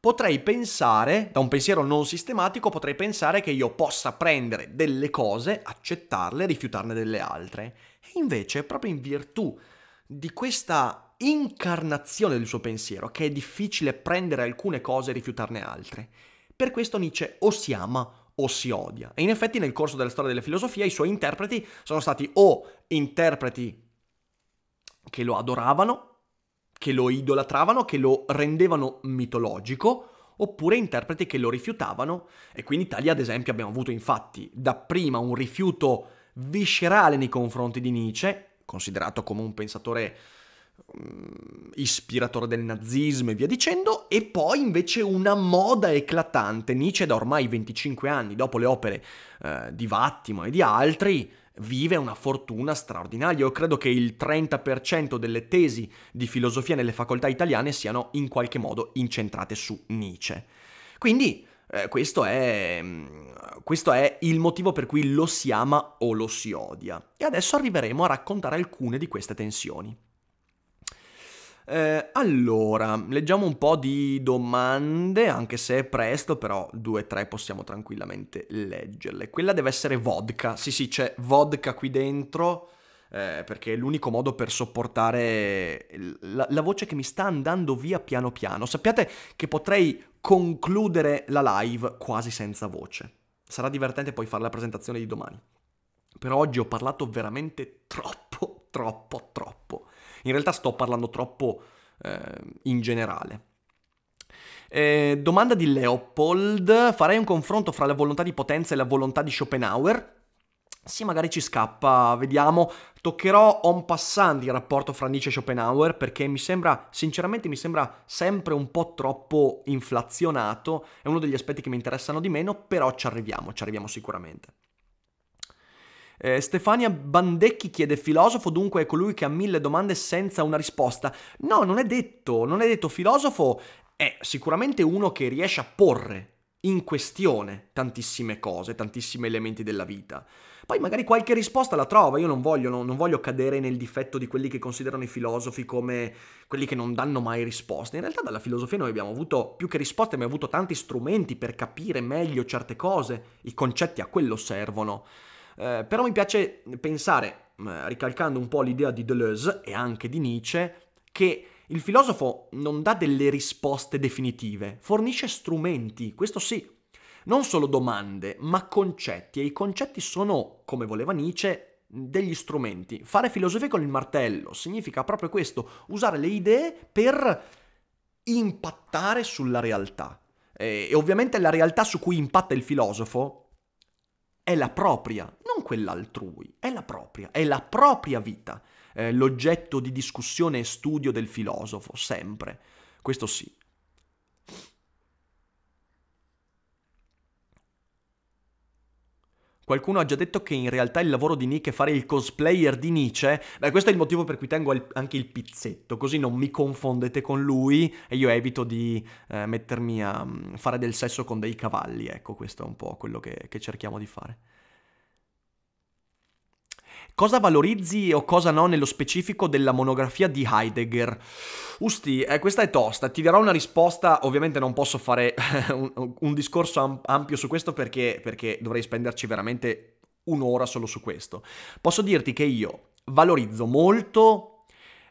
potrei pensare, da un pensiero non sistematico, potrei pensare che io possa prendere delle cose, accettarle, rifiutarne delle altre. E invece, proprio in virtù di questa incarnazione del suo pensiero, che è difficile prendere alcune cose e rifiutarne altre, per questo Nietzsche o si ama o si odia. E in effetti nel corso della storia della filosofia i suoi interpreti sono stati o interpreti che lo adoravano che lo idolatravano, che lo rendevano mitologico, oppure interpreti che lo rifiutavano. E qui in Italia, ad esempio, abbiamo avuto infatti dapprima un rifiuto viscerale nei confronti di Nietzsche, considerato come un pensatore mm, ispiratore del nazismo e via dicendo, e poi invece una moda eclatante. Nietzsche da ormai 25 anni, dopo le opere eh, di Vattimo e di altri, vive una fortuna straordinaria. Io credo che il 30% delle tesi di filosofia nelle facoltà italiane siano in qualche modo incentrate su Nietzsche. Quindi eh, questo, è, mm, questo è il motivo per cui lo si ama o lo si odia. E adesso arriveremo a raccontare alcune di queste tensioni. Eh, allora, leggiamo un po' di domande, anche se è presto, però due o tre possiamo tranquillamente leggerle. Quella deve essere vodka, sì sì, c'è vodka qui dentro, eh, perché è l'unico modo per sopportare la, la voce che mi sta andando via piano piano. Sappiate che potrei concludere la live quasi senza voce. Sarà divertente poi fare la presentazione di domani. Per oggi ho parlato veramente troppo, troppo, troppo. In realtà sto parlando troppo eh, in generale. Eh, domanda di Leopold, farei un confronto fra la volontà di potenza e la volontà di Schopenhauer? Sì, magari ci scappa, vediamo. Toccherò on passant il rapporto fra Nietzsche e Schopenhauer perché mi sembra, sinceramente mi sembra sempre un po' troppo inflazionato, è uno degli aspetti che mi interessano di meno, però ci arriviamo, ci arriviamo sicuramente. Eh, Stefania Bandecchi chiede: Filosofo dunque è colui che ha mille domande senza una risposta? No, non è detto, non è detto. Filosofo è sicuramente uno che riesce a porre in questione tantissime cose, tantissimi elementi della vita. Poi magari qualche risposta la trova, io non voglio, non, non voglio, cadere nel difetto di quelli che considerano i filosofi come quelli che non danno mai risposte. In realtà dalla filosofia noi abbiamo avuto più che risposte, abbiamo avuto tanti strumenti per capire meglio certe cose, i concetti a quello servono. Eh, però mi piace pensare, mm, ricalcando un po' l'idea di Deleuze e anche di Nietzsche, che il filosofo non dà delle risposte definitive, fornisce strumenti, questo sì, non solo domande, ma concetti, e i concetti sono, come voleva Nietzsche, degli strumenti. Fare filosofia con il martello significa proprio questo, usare le idee per impattare sulla realtà. Eh, e ovviamente la realtà su cui impatta il filosofo è la propria, non quell'altrui, è la propria, è la propria vita, eh, l'oggetto di discussione e studio del filosofo, sempre. Questo sì. Qualcuno ha già detto che in realtà il lavoro di Nick è fare il cosplayer di Nietzsche. Beh, questo è il motivo per cui tengo anche il pizzetto, così non mi confondete con lui e io evito di eh, mettermi a mm, fare del sesso con dei cavalli. Ecco, questo è un po' quello che, che cerchiamo di fare. Cosa valorizzi o cosa no nello specifico della monografia di Heidegger? Usti, eh, questa è tosta, ti darò una risposta, ovviamente non posso fare un, un, discorso ampio su questo perché, perché dovrei spenderci veramente un'ora solo su questo. Posso dirti che io valorizzo molto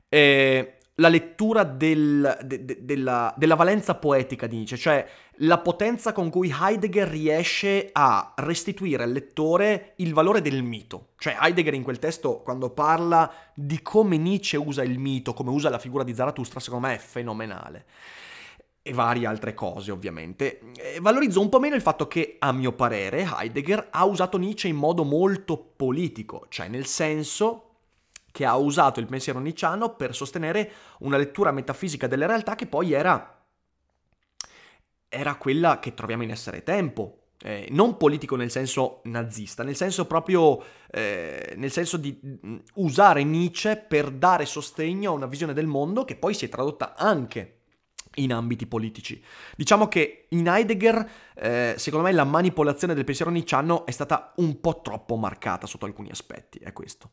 eh, la lettura del, de, de, della, della, valenza poetica di Nietzsche, cioè la potenza con cui Heidegger riesce a restituire al lettore il valore del mito. Cioè Heidegger in quel testo, quando parla di come Nietzsche usa il mito, come usa la figura di Zarathustra, secondo me è fenomenale. E varie altre cose, ovviamente. E valorizzo un po' meno il fatto che, a mio parere, Heidegger ha usato Nietzsche in modo molto politico, cioè nel senso che ha usato il pensiero nicciano per sostenere una lettura metafisica della realtà che poi era, era quella che troviamo in essere tempo. Eh, non politico nel senso nazista, nel senso proprio eh, nel senso di mm, usare Nietzsche per dare sostegno a una visione del mondo che poi si è tradotta anche in ambiti politici. Diciamo che in Heidegger, eh, secondo me, la manipolazione del pensiero nicciano è stata un po' troppo marcata sotto alcuni aspetti, è questo.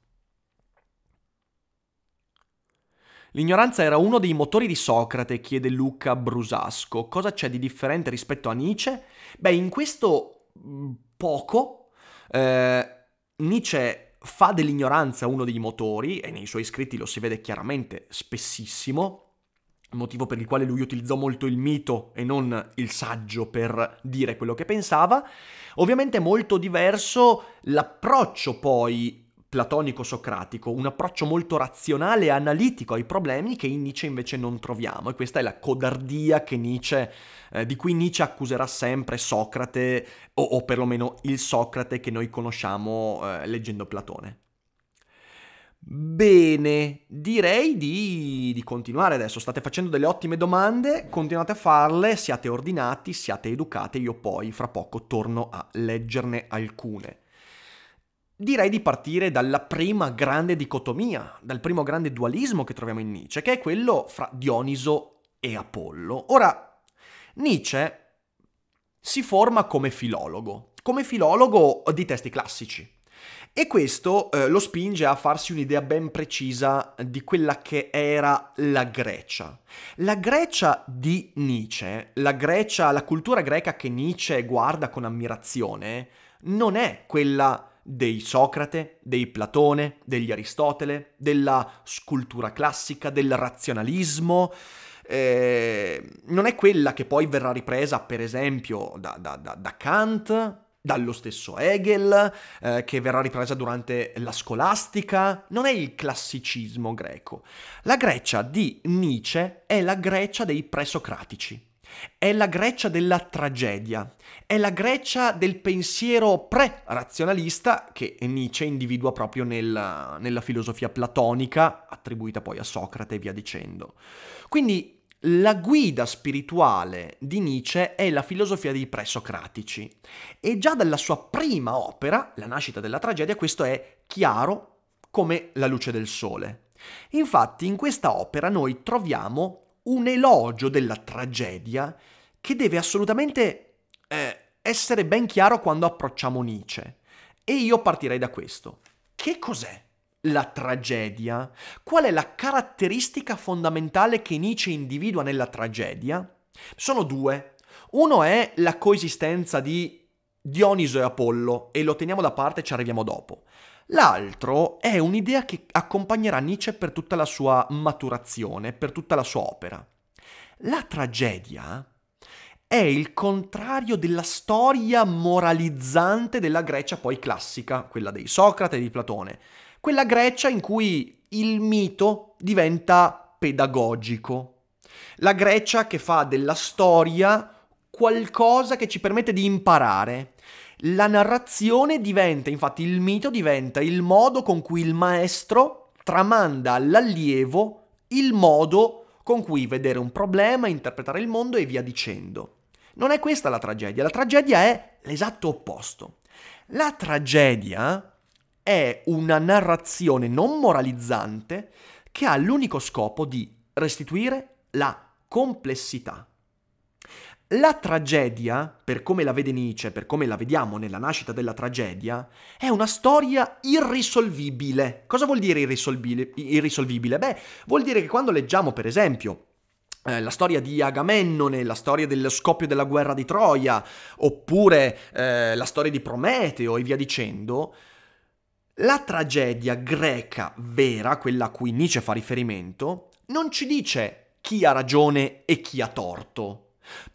L'ignoranza era uno dei motori di Socrate, chiede Luca Brusasco. Cosa c'è di differente rispetto a Nietzsche? Beh, in questo mm, poco eh, Nietzsche fa dell'ignoranza uno dei motori e nei suoi scritti lo si vede chiaramente spessissimo motivo per il quale lui utilizzò molto il mito e non il saggio per dire quello che pensava. Ovviamente è molto diverso l'approccio poi platonico-socratico, un approccio molto razionale e analitico ai problemi che in Nietzsche invece non troviamo e questa è la codardia Nietzsche, eh, di cui Nietzsche accuserà sempre Socrate o, o perlomeno il Socrate che noi conosciamo eh, leggendo Platone. Bene, direi di, di, continuare adesso, state facendo delle ottime domande, continuate a farle, siate ordinati, siate educate, io poi fra poco torno a leggerne alcune. Direi di partire dalla prima grande dicotomia, dal primo grande dualismo che troviamo in Nietzsche, che è quello fra Dioniso e Apollo. Ora, Nietzsche si forma come filologo, come filologo di testi classici. E questo eh, lo spinge a farsi un'idea ben precisa di quella che era la Grecia. La Grecia di Nietzsche, la Grecia, la cultura greca che Nietzsche guarda con ammirazione, non è quella dei Socrate, dei Platone, degli Aristotele, della scultura classica, del razionalismo. Eh, non è quella che poi verrà ripresa, per esempio, da, da, da, da Kant, dallo stesso Hegel, eh, che verrà ripresa durante la scolastica, non è il classicismo greco. La Grecia di Nietzsche è la Grecia dei presocratici. È la Grecia della tragedia, è la Grecia del pensiero pre-razionalista che Nietzsche individua proprio nella, nella filosofia platonica, attribuita poi a Socrate e via dicendo. Quindi la guida spirituale di Nietzsche è la filosofia dei pre-socratici e già dalla sua prima opera, La nascita della tragedia, questo è chiaro come la luce del sole. Infatti in questa opera noi troviamo un elogio della tragedia che deve assolutamente eh, essere ben chiaro quando approcciamo Nietzsche. E io partirei da questo. Che cos'è la tragedia? Qual è la caratteristica fondamentale che Nietzsche individua nella tragedia? Sono due. Uno è la coesistenza di Dioniso e Apollo, e lo teniamo da parte, e ci arriviamo dopo. L'altro è un'idea che accompagnerà Nietzsche per tutta la sua maturazione, per tutta la sua opera. La tragedia è il contrario della storia moralizzante della Grecia poi classica, quella dei Socrate e di Platone, quella Grecia in cui il mito diventa pedagogico, la Grecia che fa della storia qualcosa che ci permette di imparare, la narrazione diventa, infatti il mito diventa il modo con cui il maestro tramanda all'allievo il modo con cui vedere un problema, interpretare il mondo e via dicendo. Non è questa la tragedia, la tragedia è l'esatto opposto. La tragedia è una narrazione non moralizzante che ha l'unico scopo di restituire la complessità la tragedia, per come la vede Nietzsche, per come la vediamo nella nascita della tragedia, è una storia irrisolvibile. Cosa vuol dire irrisolvibile? Beh, vuol dire che quando leggiamo, per esempio, eh, la storia di Agamennone, la storia dello scoppio della guerra di Troia, oppure eh, la storia di Prometeo e via dicendo, la tragedia greca vera, quella a cui Nietzsche fa riferimento, non ci dice chi ha ragione e chi ha torto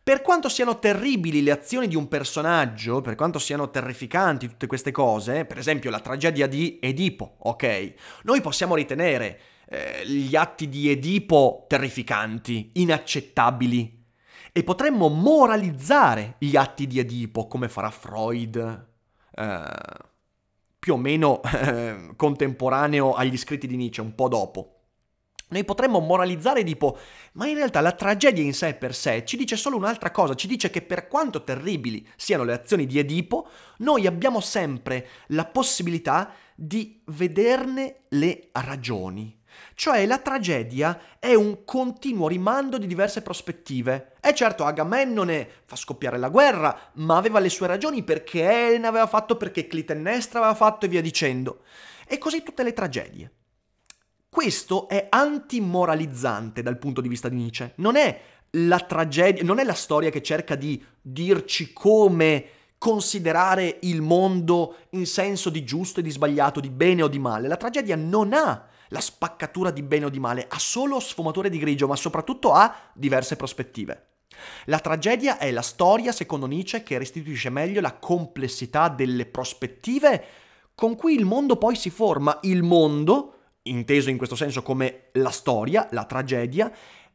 per quanto siano terribili le azioni di un personaggio, per quanto siano terrificanti tutte queste cose, per esempio la tragedia di Edipo, ok, noi possiamo ritenere eh, gli atti di Edipo terrificanti, inaccettabili, e potremmo moralizzare gli atti di Edipo, come farà Freud, eh, più o meno eh, contemporaneo agli scritti di Nietzsche, un po' dopo. Noi potremmo moralizzare tipo, ma in realtà la tragedia in sé per sé ci dice solo un'altra cosa, ci dice che per quanto terribili siano le azioni di Edipo, noi abbiamo sempre la possibilità di vederne le ragioni. Cioè la tragedia è un continuo rimando di diverse prospettive. E certo Agamennone fa scoppiare la guerra, ma aveva le sue ragioni perché Elena aveva fatto, perché Clitennestra aveva fatto e via dicendo. E così tutte le tragedie. Questo è antimoralizzante dal punto di vista di Nietzsche. Non è la tragedia, non è la storia che cerca di dirci come considerare il mondo in senso di giusto e di sbagliato, di bene o di male. La tragedia non ha la spaccatura di bene o di male, ha solo sfumature di grigio, ma soprattutto ha diverse prospettive. La tragedia è la storia, secondo Nietzsche, che restituisce meglio la complessità delle prospettive con cui il mondo poi si forma, il mondo inteso in questo senso come la storia, la tragedia,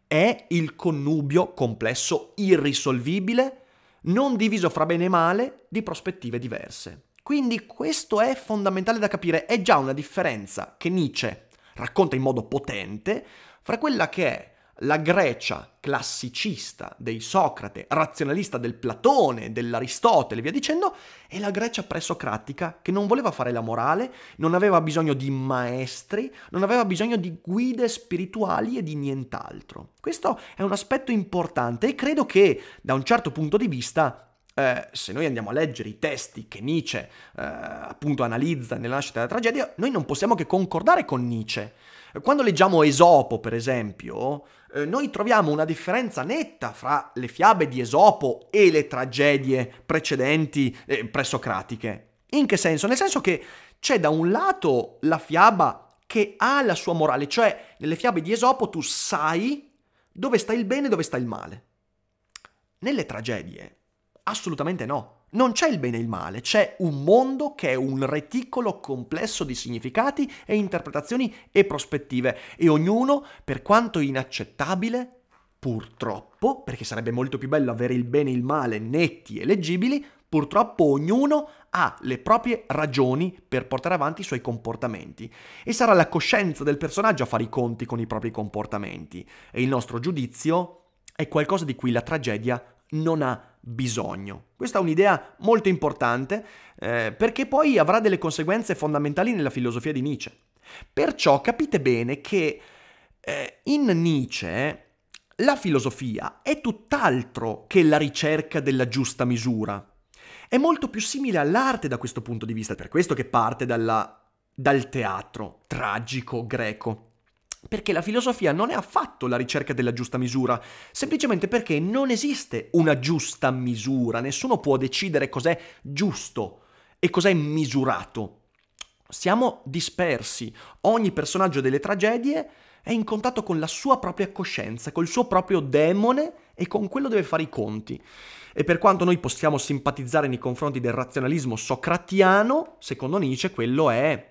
è il connubio complesso, irrisolvibile, non diviso fra bene e male, di prospettive diverse. Quindi questo è fondamentale da capire, è già una differenza che Nietzsche racconta in modo potente fra quella che è la Grecia classicista dei Socrate, razionalista del Platone, dell'Aristotele, via dicendo, e la Grecia presocratica che non voleva fare la morale, non aveva bisogno di maestri, non aveva bisogno di guide spirituali e di nient'altro. Questo è un aspetto importante e credo che da un certo punto di vista eh, se noi andiamo a leggere i testi che Nietzsche eh, appunto analizza nella nascita della tragedia, noi non possiamo che concordare con Nietzsche. Quando leggiamo Esopo, per esempio, eh, noi troviamo una differenza netta fra le fiabe di Esopo e le tragedie precedenti eh, presocratiche. In che senso? Nel senso che c'è da un lato la fiaba che ha la sua morale, cioè nelle fiabe di Esopo tu sai dove sta il bene e dove sta il male. Nelle tragedie, assolutamente no. Non c'è il bene e il male, c'è un mondo che è un reticolo complesso di significati e interpretazioni e prospettive e ognuno, per quanto inaccettabile, purtroppo, perché sarebbe molto più bello avere il bene e il male netti e leggibili, purtroppo ognuno ha le proprie ragioni per portare avanti i suoi comportamenti e sarà la coscienza del personaggio a fare i conti con i propri comportamenti e il nostro giudizio è qualcosa di cui la tragedia non ha bisogno bisogno. Questa è un'idea molto importante eh, perché poi avrà delle conseguenze fondamentali nella filosofia di Nietzsche. Perciò capite bene che eh, in Nietzsche la filosofia è tutt'altro che la ricerca della giusta misura. È molto più simile all'arte da questo punto di vista, per questo che parte dalla, dal teatro tragico greco. Perché la filosofia non è affatto la ricerca della giusta misura, semplicemente perché non esiste una giusta misura, nessuno può decidere cos'è giusto e cos'è misurato. Siamo dispersi, ogni personaggio delle tragedie è in contatto con la sua propria coscienza, col suo proprio demone e con quello deve fare i conti. E per quanto noi possiamo simpatizzare nei confronti del razionalismo socratiano, secondo Nietzsche quello è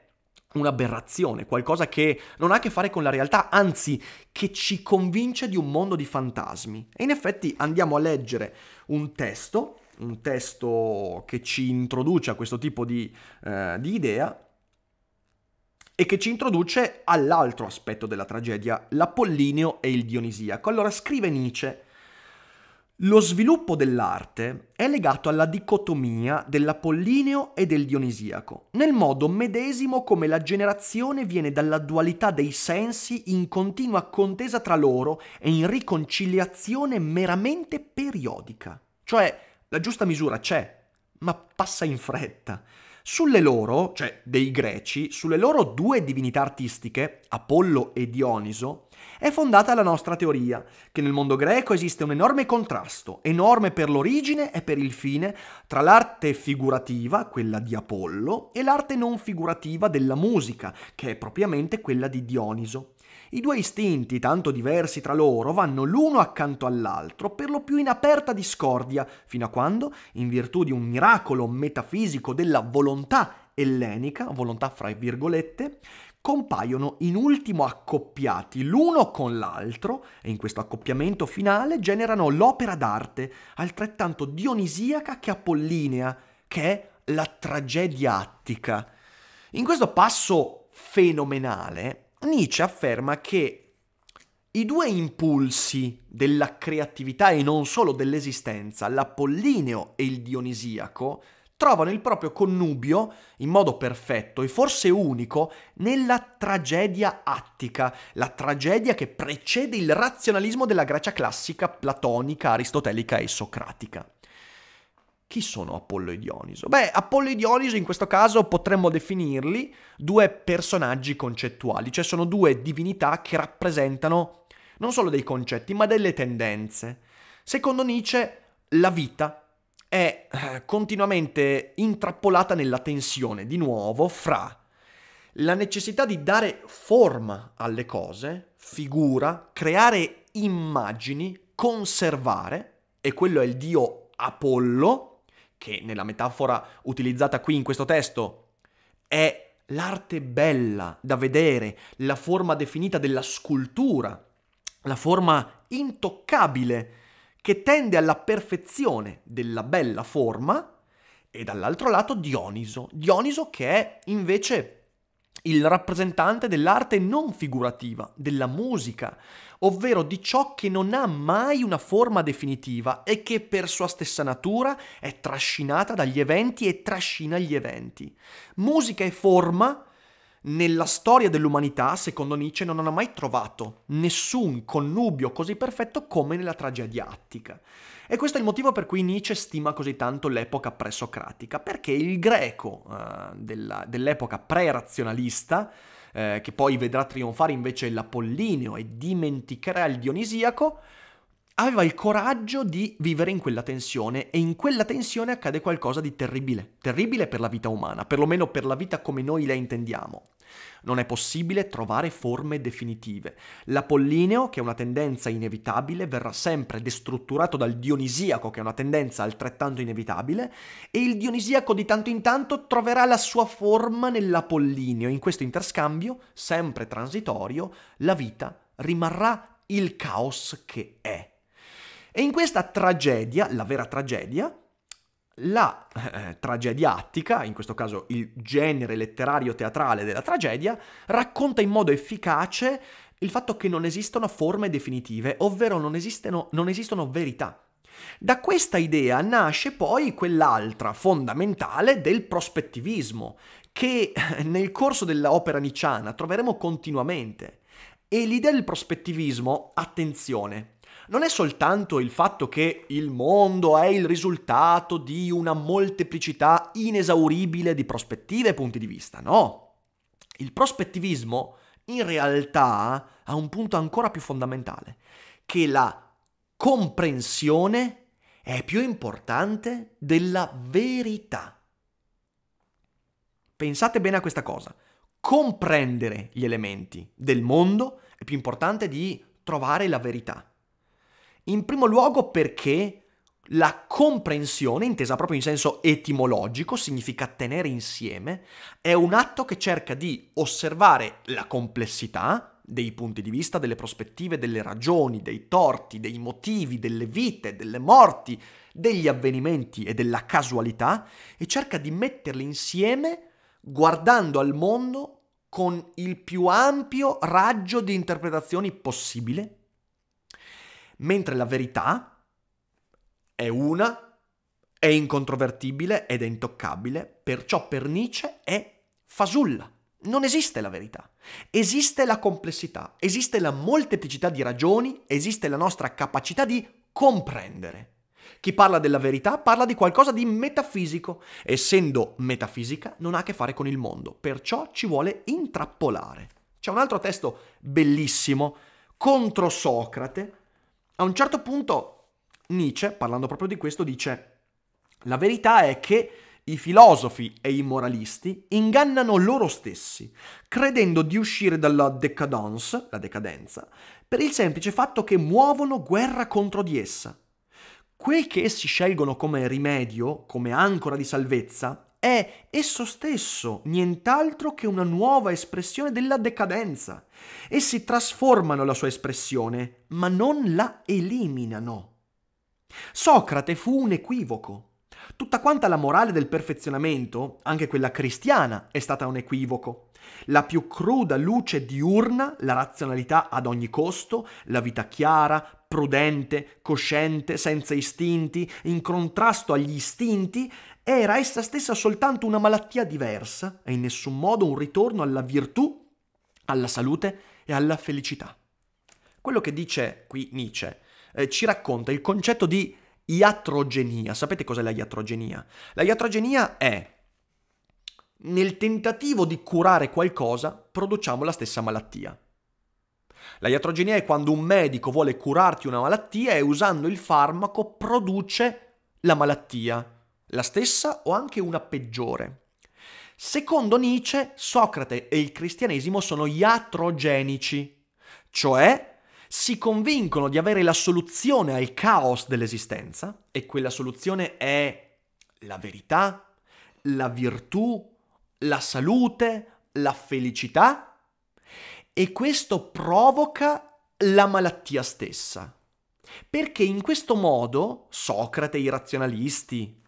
un'aberrazione, qualcosa che non ha a che fare con la realtà, anzi che ci convince di un mondo di fantasmi. E in effetti andiamo a leggere un testo, un testo che ci introduce a questo tipo di, eh, di idea e che ci introduce all'altro aspetto della tragedia, l'Apollinio e il Dionisiaco. Allora scrive Nietzsche lo sviluppo dell'arte è legato alla dicotomia dell'apollineo e del dionisiaco, nel modo medesimo come la generazione viene dalla dualità dei sensi in continua contesa tra loro e in riconciliazione meramente periodica. Cioè, la giusta misura c'è, ma passa in fretta. Sulle loro, cioè dei greci, sulle loro due divinità artistiche, Apollo e Dioniso, è fondata la nostra teoria, che nel mondo greco esiste un enorme contrasto, enorme per l'origine e per il fine, tra l'arte figurativa, quella di Apollo, e l'arte non figurativa della musica, che è propriamente quella di Dioniso. I due istinti, tanto diversi tra loro, vanno l'uno accanto all'altro, per lo più in aperta discordia, fino a quando, in virtù di un miracolo metafisico della volontà ellenica, volontà fra virgolette, compaiono in ultimo accoppiati l'uno con l'altro e in questo accoppiamento finale generano l'opera d'arte altrettanto dionisiaca che apollinea, che è la tragedia attica. In questo passo fenomenale Nietzsche afferma che i due impulsi della creatività e non solo dell'esistenza, l'apollineo e il dionisiaco, trovano il proprio connubio in modo perfetto e forse unico nella tragedia attica, la tragedia che precede il razionalismo della Grecia classica, platonica, aristotelica e socratica. Chi sono Apollo e Dioniso? Beh, Apollo e Dioniso in questo caso potremmo definirli due personaggi concettuali, cioè sono due divinità che rappresentano non solo dei concetti, ma delle tendenze. Secondo Nietzsche, la vita è eh, continuamente intrappolata nella tensione, di nuovo, fra la necessità di dare forma alle cose, figura, creare immagini, conservare, e quello è il dio Apollo, che nella metafora utilizzata qui in questo testo è l'arte bella da vedere, la forma definita della scultura, la forma intoccabile che tende alla perfezione della bella forma, e dall'altro lato Dioniso, Dioniso che è invece il rappresentante dell'arte non figurativa, della musica, ovvero di ciò che non ha mai una forma definitiva e che per sua stessa natura è trascinata dagli eventi e trascina gli eventi. Musica e forma nella storia dell'umanità, secondo Nietzsche, non hanno mai trovato nessun connubio così perfetto come nella tragedia attica. E questo è il motivo per cui Nietzsche stima così tanto l'epoca presocratica, perché il greco eh, della, dell'epoca pre-razionalista eh, che poi vedrà trionfare invece l'Apollinio e dimenticherà il Dionisiaco, aveva il coraggio di vivere in quella tensione e in quella tensione accade qualcosa di terribile, terribile per la vita umana, perlomeno per la vita come noi la intendiamo. Non è possibile trovare forme definitive. L'apollineo, che è una tendenza inevitabile, verrà sempre destrutturato dal dionisiaco, che è una tendenza altrettanto inevitabile, e il dionisiaco di tanto in tanto troverà la sua forma nell'apollineo. In questo interscambio, sempre transitorio, la vita rimarrà il caos che è. E in questa tragedia, la vera tragedia, la eh, eh, tragedia attica, in questo caso il genere letterario teatrale della tragedia, racconta in modo efficace il fatto che non esistono forme definitive, ovvero non esistono, non esistono verità. Da questa idea nasce poi quell'altra fondamentale del prospettivismo, che eh, nel corso dell'opera nicciana troveremo continuamente. E l'idea del prospettivismo, attenzione, non è soltanto il fatto che il mondo è il risultato di una molteplicità inesauribile di prospettive e punti di vista, no. Il prospettivismo in realtà ha un punto ancora più fondamentale, che la comprensione è più importante della verità. Pensate bene a questa cosa. Comprendere gli elementi del mondo è più importante di trovare la verità. In primo luogo perché la comprensione, intesa proprio in senso etimologico, significa tenere insieme, è un atto che cerca di osservare la complessità dei punti di vista, delle prospettive, delle ragioni, dei torti, dei motivi, delle vite, delle morti, degli avvenimenti e della casualità e cerca di metterli insieme guardando al mondo con il più ampio raggio di interpretazioni possibile mentre la verità è una, è incontrovertibile ed è intoccabile, perciò per Nietzsche è fasulla. Non esiste la verità, esiste la complessità, esiste la molteplicità di ragioni, esiste la nostra capacità di comprendere. Chi parla della verità parla di qualcosa di metafisico. Essendo metafisica non ha a che fare con il mondo, perciò ci vuole intrappolare. C'è un altro testo bellissimo contro Socrate a un certo punto Nietzsche, parlando proprio di questo, dice la verità è che i filosofi e i moralisti ingannano loro stessi, credendo di uscire dalla decadence, la decadenza, per il semplice fatto che muovono guerra contro di essa. Quel che essi scelgono come rimedio, come ancora di salvezza, è esso stesso nient'altro che una nuova espressione della decadenza. Essi trasformano la sua espressione, ma non la eliminano. Socrate fu un equivoco. Tutta quanta la morale del perfezionamento, anche quella cristiana, è stata un equivoco. La più cruda luce diurna, la razionalità ad ogni costo, la vita chiara, prudente, cosciente, senza istinti, in contrasto agli istinti, era essa stessa soltanto una malattia diversa e in nessun modo un ritorno alla virtù, alla salute e alla felicità. Quello che dice qui Nietzsche eh, ci racconta il concetto di iatrogenia. Sapete cos'è la iatrogenia? La iatrogenia è nel tentativo di curare qualcosa produciamo la stessa malattia. La iatrogenia è quando un medico vuole curarti una malattia e usando il farmaco produce la malattia la stessa o anche una peggiore. Secondo Nietzsche, Socrate e il cristianesimo sono iatrogenici, cioè si convincono di avere la soluzione al caos dell'esistenza e quella soluzione è la verità, la virtù, la salute, la felicità e questo provoca la malattia stessa. Perché in questo modo Socrate, i razionalisti,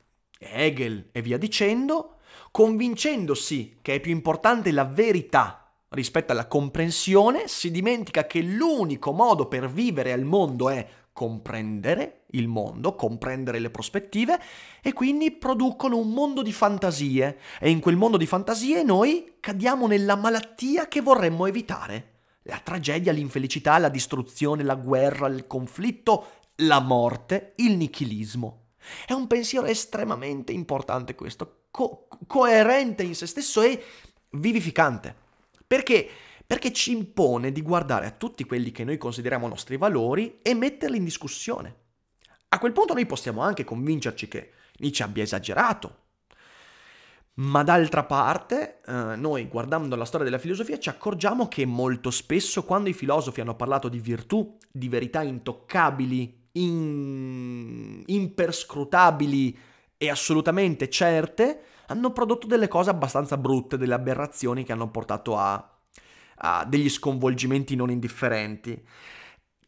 Hegel e via dicendo, convincendosi che è più importante la verità rispetto alla comprensione, si dimentica che l'unico modo per vivere al mondo è comprendere il mondo, comprendere le prospettive e quindi producono un mondo di fantasie e in quel mondo di fantasie noi cadiamo nella malattia che vorremmo evitare. La tragedia, l'infelicità, la distruzione, la guerra, il conflitto, la morte, il nichilismo. È un pensiero estremamente importante questo, co- coerente in se stesso e vivificante. Perché? Perché ci impone di guardare a tutti quelli che noi consideriamo nostri valori e metterli in discussione. A quel punto noi possiamo anche convincerci che Nietzsche abbia esagerato, ma d'altra parte, eh, noi guardando la storia della filosofia ci accorgiamo che molto spesso quando i filosofi hanno parlato di virtù, di verità intoccabili, in... imperscrutabili e assolutamente certe, hanno prodotto delle cose abbastanza brutte, delle aberrazioni che hanno portato a, a degli sconvolgimenti non indifferenti.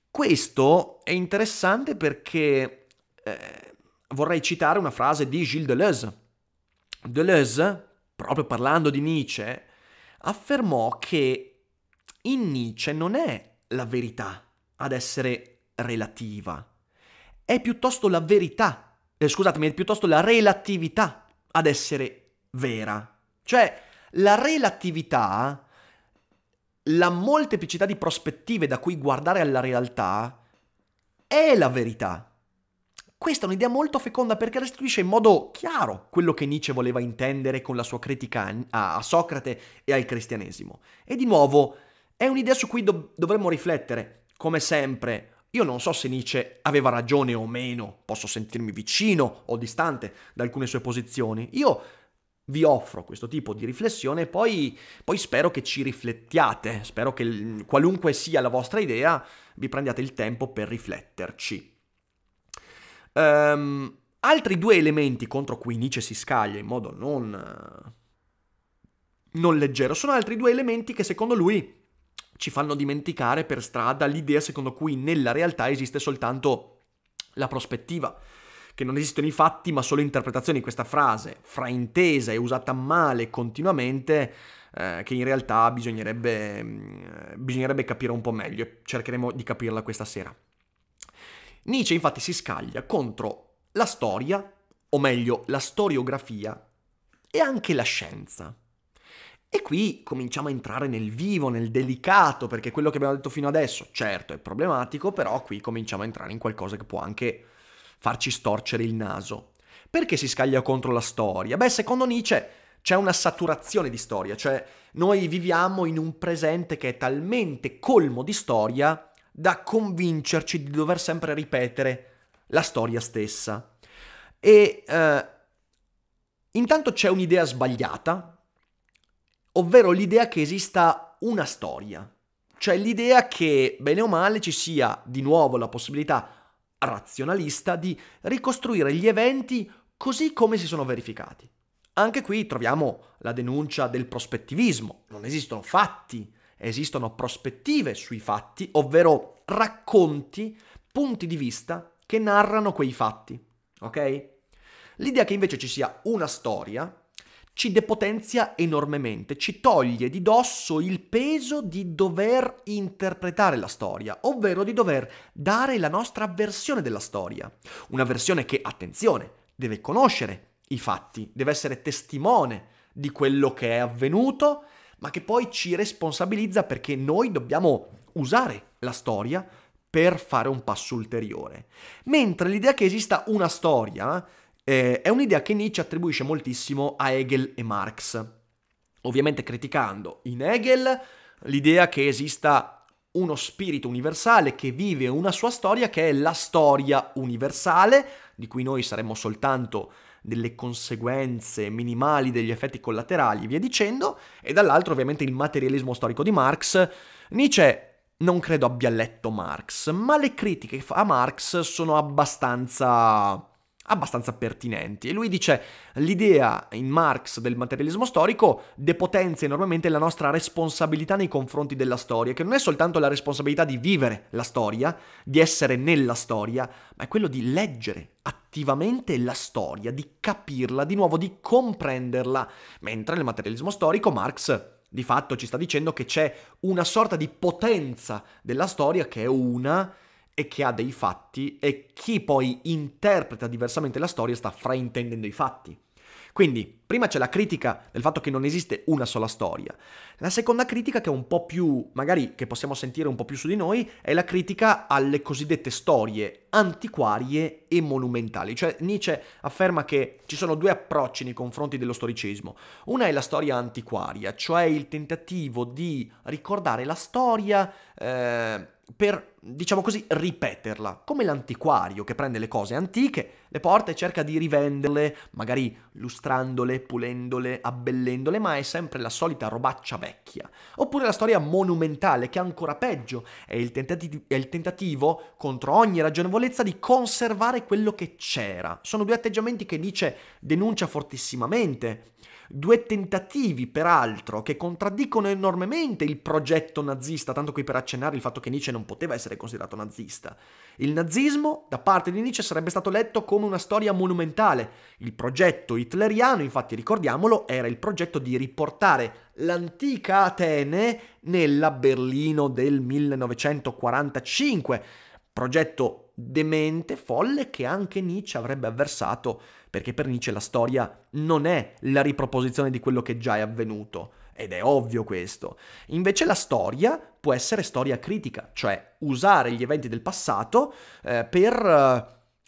Questo è interessante perché eh, vorrei citare una frase di Gilles Deleuze. Deleuze, proprio parlando di Nietzsche, affermò che in Nietzsche non è la verità ad essere relativa, è piuttosto la verità, eh, scusatemi, è piuttosto la relatività ad essere vera. Cioè, la relatività, la molteplicità di prospettive da cui guardare alla realtà, è la verità. Questa è un'idea molto feconda perché restituisce in modo chiaro quello che Nietzsche voleva intendere con la sua critica a Socrate e al cristianesimo. E di nuovo, è un'idea su cui do- dovremmo riflettere, come sempre, io non so se Nietzsche aveva ragione o meno, posso sentirmi vicino o distante da alcune sue posizioni. Io vi offro questo tipo di riflessione, poi, poi spero che ci riflettiate, spero che qualunque sia la vostra idea, vi prendiate il tempo per rifletterci. Um, altri due elementi contro cui Nietzsche si scaglia in modo non, non leggero sono altri due elementi che secondo lui ci fanno dimenticare per strada l'idea secondo cui nella realtà esiste soltanto la prospettiva, che non esistono i fatti ma solo interpretazioni. Questa frase fraintesa e usata male continuamente eh, che in realtà bisognerebbe, eh, bisognerebbe capire un po' meglio e cercheremo di capirla questa sera. Nietzsche infatti si scaglia contro la storia, o meglio la storiografia e anche la scienza. E qui cominciamo a entrare nel vivo, nel delicato, perché quello che abbiamo detto fino adesso, certo, è problematico, però qui cominciamo a entrare in qualcosa che può anche farci storcere il naso. Perché si scaglia contro la storia? Beh, secondo Nietzsche c'è una saturazione di storia, cioè noi viviamo in un presente che è talmente colmo di storia da convincerci di dover sempre ripetere la storia stessa. E eh, intanto c'è un'idea sbagliata, ovvero l'idea che esista una storia, cioè l'idea che bene o male ci sia di nuovo la possibilità razionalista di ricostruire gli eventi così come si sono verificati. Anche qui troviamo la denuncia del prospettivismo, non esistono fatti, esistono prospettive sui fatti, ovvero racconti, punti di vista che narrano quei fatti, ok? L'idea che invece ci sia una storia ci depotenzia enormemente, ci toglie di dosso il peso di dover interpretare la storia, ovvero di dover dare la nostra versione della storia. Una versione che, attenzione, deve conoscere i fatti, deve essere testimone di quello che è avvenuto, ma che poi ci responsabilizza perché noi dobbiamo usare la storia per fare un passo ulteriore. Mentre l'idea che esista una storia, eh, è un'idea che Nietzsche attribuisce moltissimo a Hegel e Marx, ovviamente criticando in Hegel l'idea che esista uno spirito universale che vive una sua storia che è la storia universale, di cui noi saremmo soltanto delle conseguenze minimali degli effetti collaterali e via dicendo, e dall'altro ovviamente il materialismo storico di Marx. Nietzsche non credo abbia letto Marx, ma le critiche a Marx sono abbastanza abbastanza pertinenti. E lui dice l'idea in Marx del materialismo storico depotenzia enormemente la nostra responsabilità nei confronti della storia, che non è soltanto la responsabilità di vivere la storia, di essere nella storia, ma è quello di leggere attivamente la storia, di capirla, di nuovo di comprenderla, mentre nel materialismo storico Marx di fatto ci sta dicendo che c'è una sorta di potenza della storia che è una e che ha dei fatti e chi poi interpreta diversamente la storia sta fraintendendo i fatti. Quindi, prima c'è la critica del fatto che non esiste una sola storia. La seconda critica, che è un po' più, magari che possiamo sentire un po' più su di noi, è la critica alle cosiddette storie antiquarie e monumentali. Cioè, Nietzsche afferma che ci sono due approcci nei confronti dello storicismo. Una è la storia antiquaria, cioè il tentativo di ricordare la storia. Eh, per, diciamo così, ripeterla, come l'antiquario che prende le cose antiche, le porta e cerca di rivenderle, magari lustrandole, pulendole, abbellendole, ma è sempre la solita robaccia vecchia. Oppure la storia monumentale, che è ancora peggio, è il, tentati- è il tentativo, contro ogni ragionevolezza, di conservare quello che c'era. Sono due atteggiamenti che Nietzsche denuncia fortissimamente due tentativi peraltro che contraddicono enormemente il progetto nazista, tanto qui per accennare il fatto che Nietzsche non poteva essere considerato nazista. Il nazismo da parte di Nietzsche sarebbe stato letto come una storia monumentale, il progetto hitleriano infatti ricordiamolo era il progetto di riportare l'antica Atene nella Berlino del 1945, progetto demente, folle che anche Nietzsche avrebbe avversato perché per Nietzsche la storia non è la riproposizione di quello che già è avvenuto, ed è ovvio questo. Invece la storia può essere storia critica, cioè usare gli eventi del passato eh, per, eh,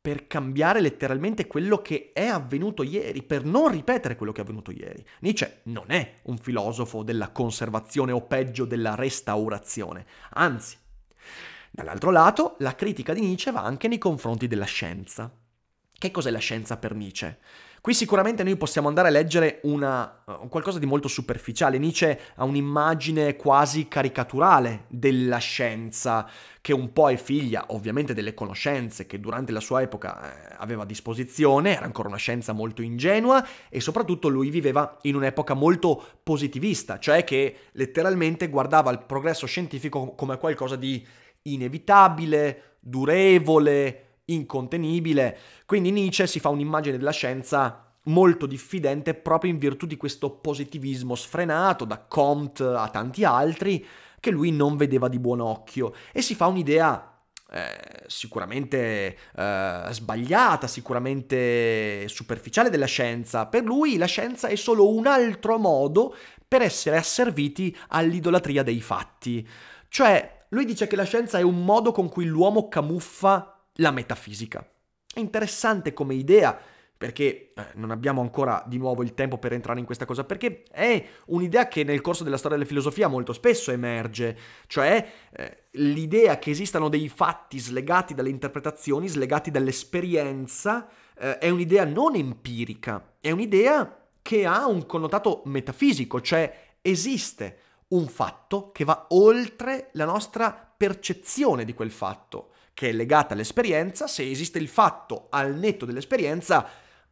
per cambiare letteralmente quello che è avvenuto ieri, per non ripetere quello che è avvenuto ieri. Nietzsche non è un filosofo della conservazione o peggio della restaurazione, anzi. Dall'altro lato, la critica di Nietzsche va anche nei confronti della scienza. Che cos'è la scienza per Nietzsche? Qui sicuramente noi possiamo andare a leggere una, eh, qualcosa di molto superficiale. Nietzsche ha un'immagine quasi caricaturale della scienza, che un po' è figlia ovviamente delle conoscenze che durante la sua epoca eh, aveva a disposizione, era ancora una scienza molto ingenua e soprattutto lui viveva in un'epoca molto positivista, cioè che letteralmente guardava il progresso scientifico come qualcosa di inevitabile, durevole, incontenibile. Quindi Nietzsche si fa un'immagine della scienza molto diffidente proprio in virtù di questo positivismo sfrenato, da Comte a tanti altri, che lui non vedeva di buon occhio e si fa un'idea eh, sicuramente eh, sbagliata, sicuramente superficiale della scienza. Per lui la scienza è solo un altro modo per essere asserviti all'idolatria dei fatti. Cioè, lui dice che la scienza è un modo con cui l'uomo camuffa la metafisica. È interessante come idea perché eh, non abbiamo ancora di nuovo il tempo per entrare in questa cosa, perché è un'idea che nel corso della storia della filosofia molto spesso emerge, cioè eh, l'idea che esistano dei fatti slegati dalle interpretazioni, slegati dall'esperienza, eh, è un'idea non empirica, è un'idea che ha un connotato metafisico, cioè esiste un fatto che va oltre la nostra percezione di quel fatto che è legata all'esperienza, se esiste il fatto al netto dell'esperienza,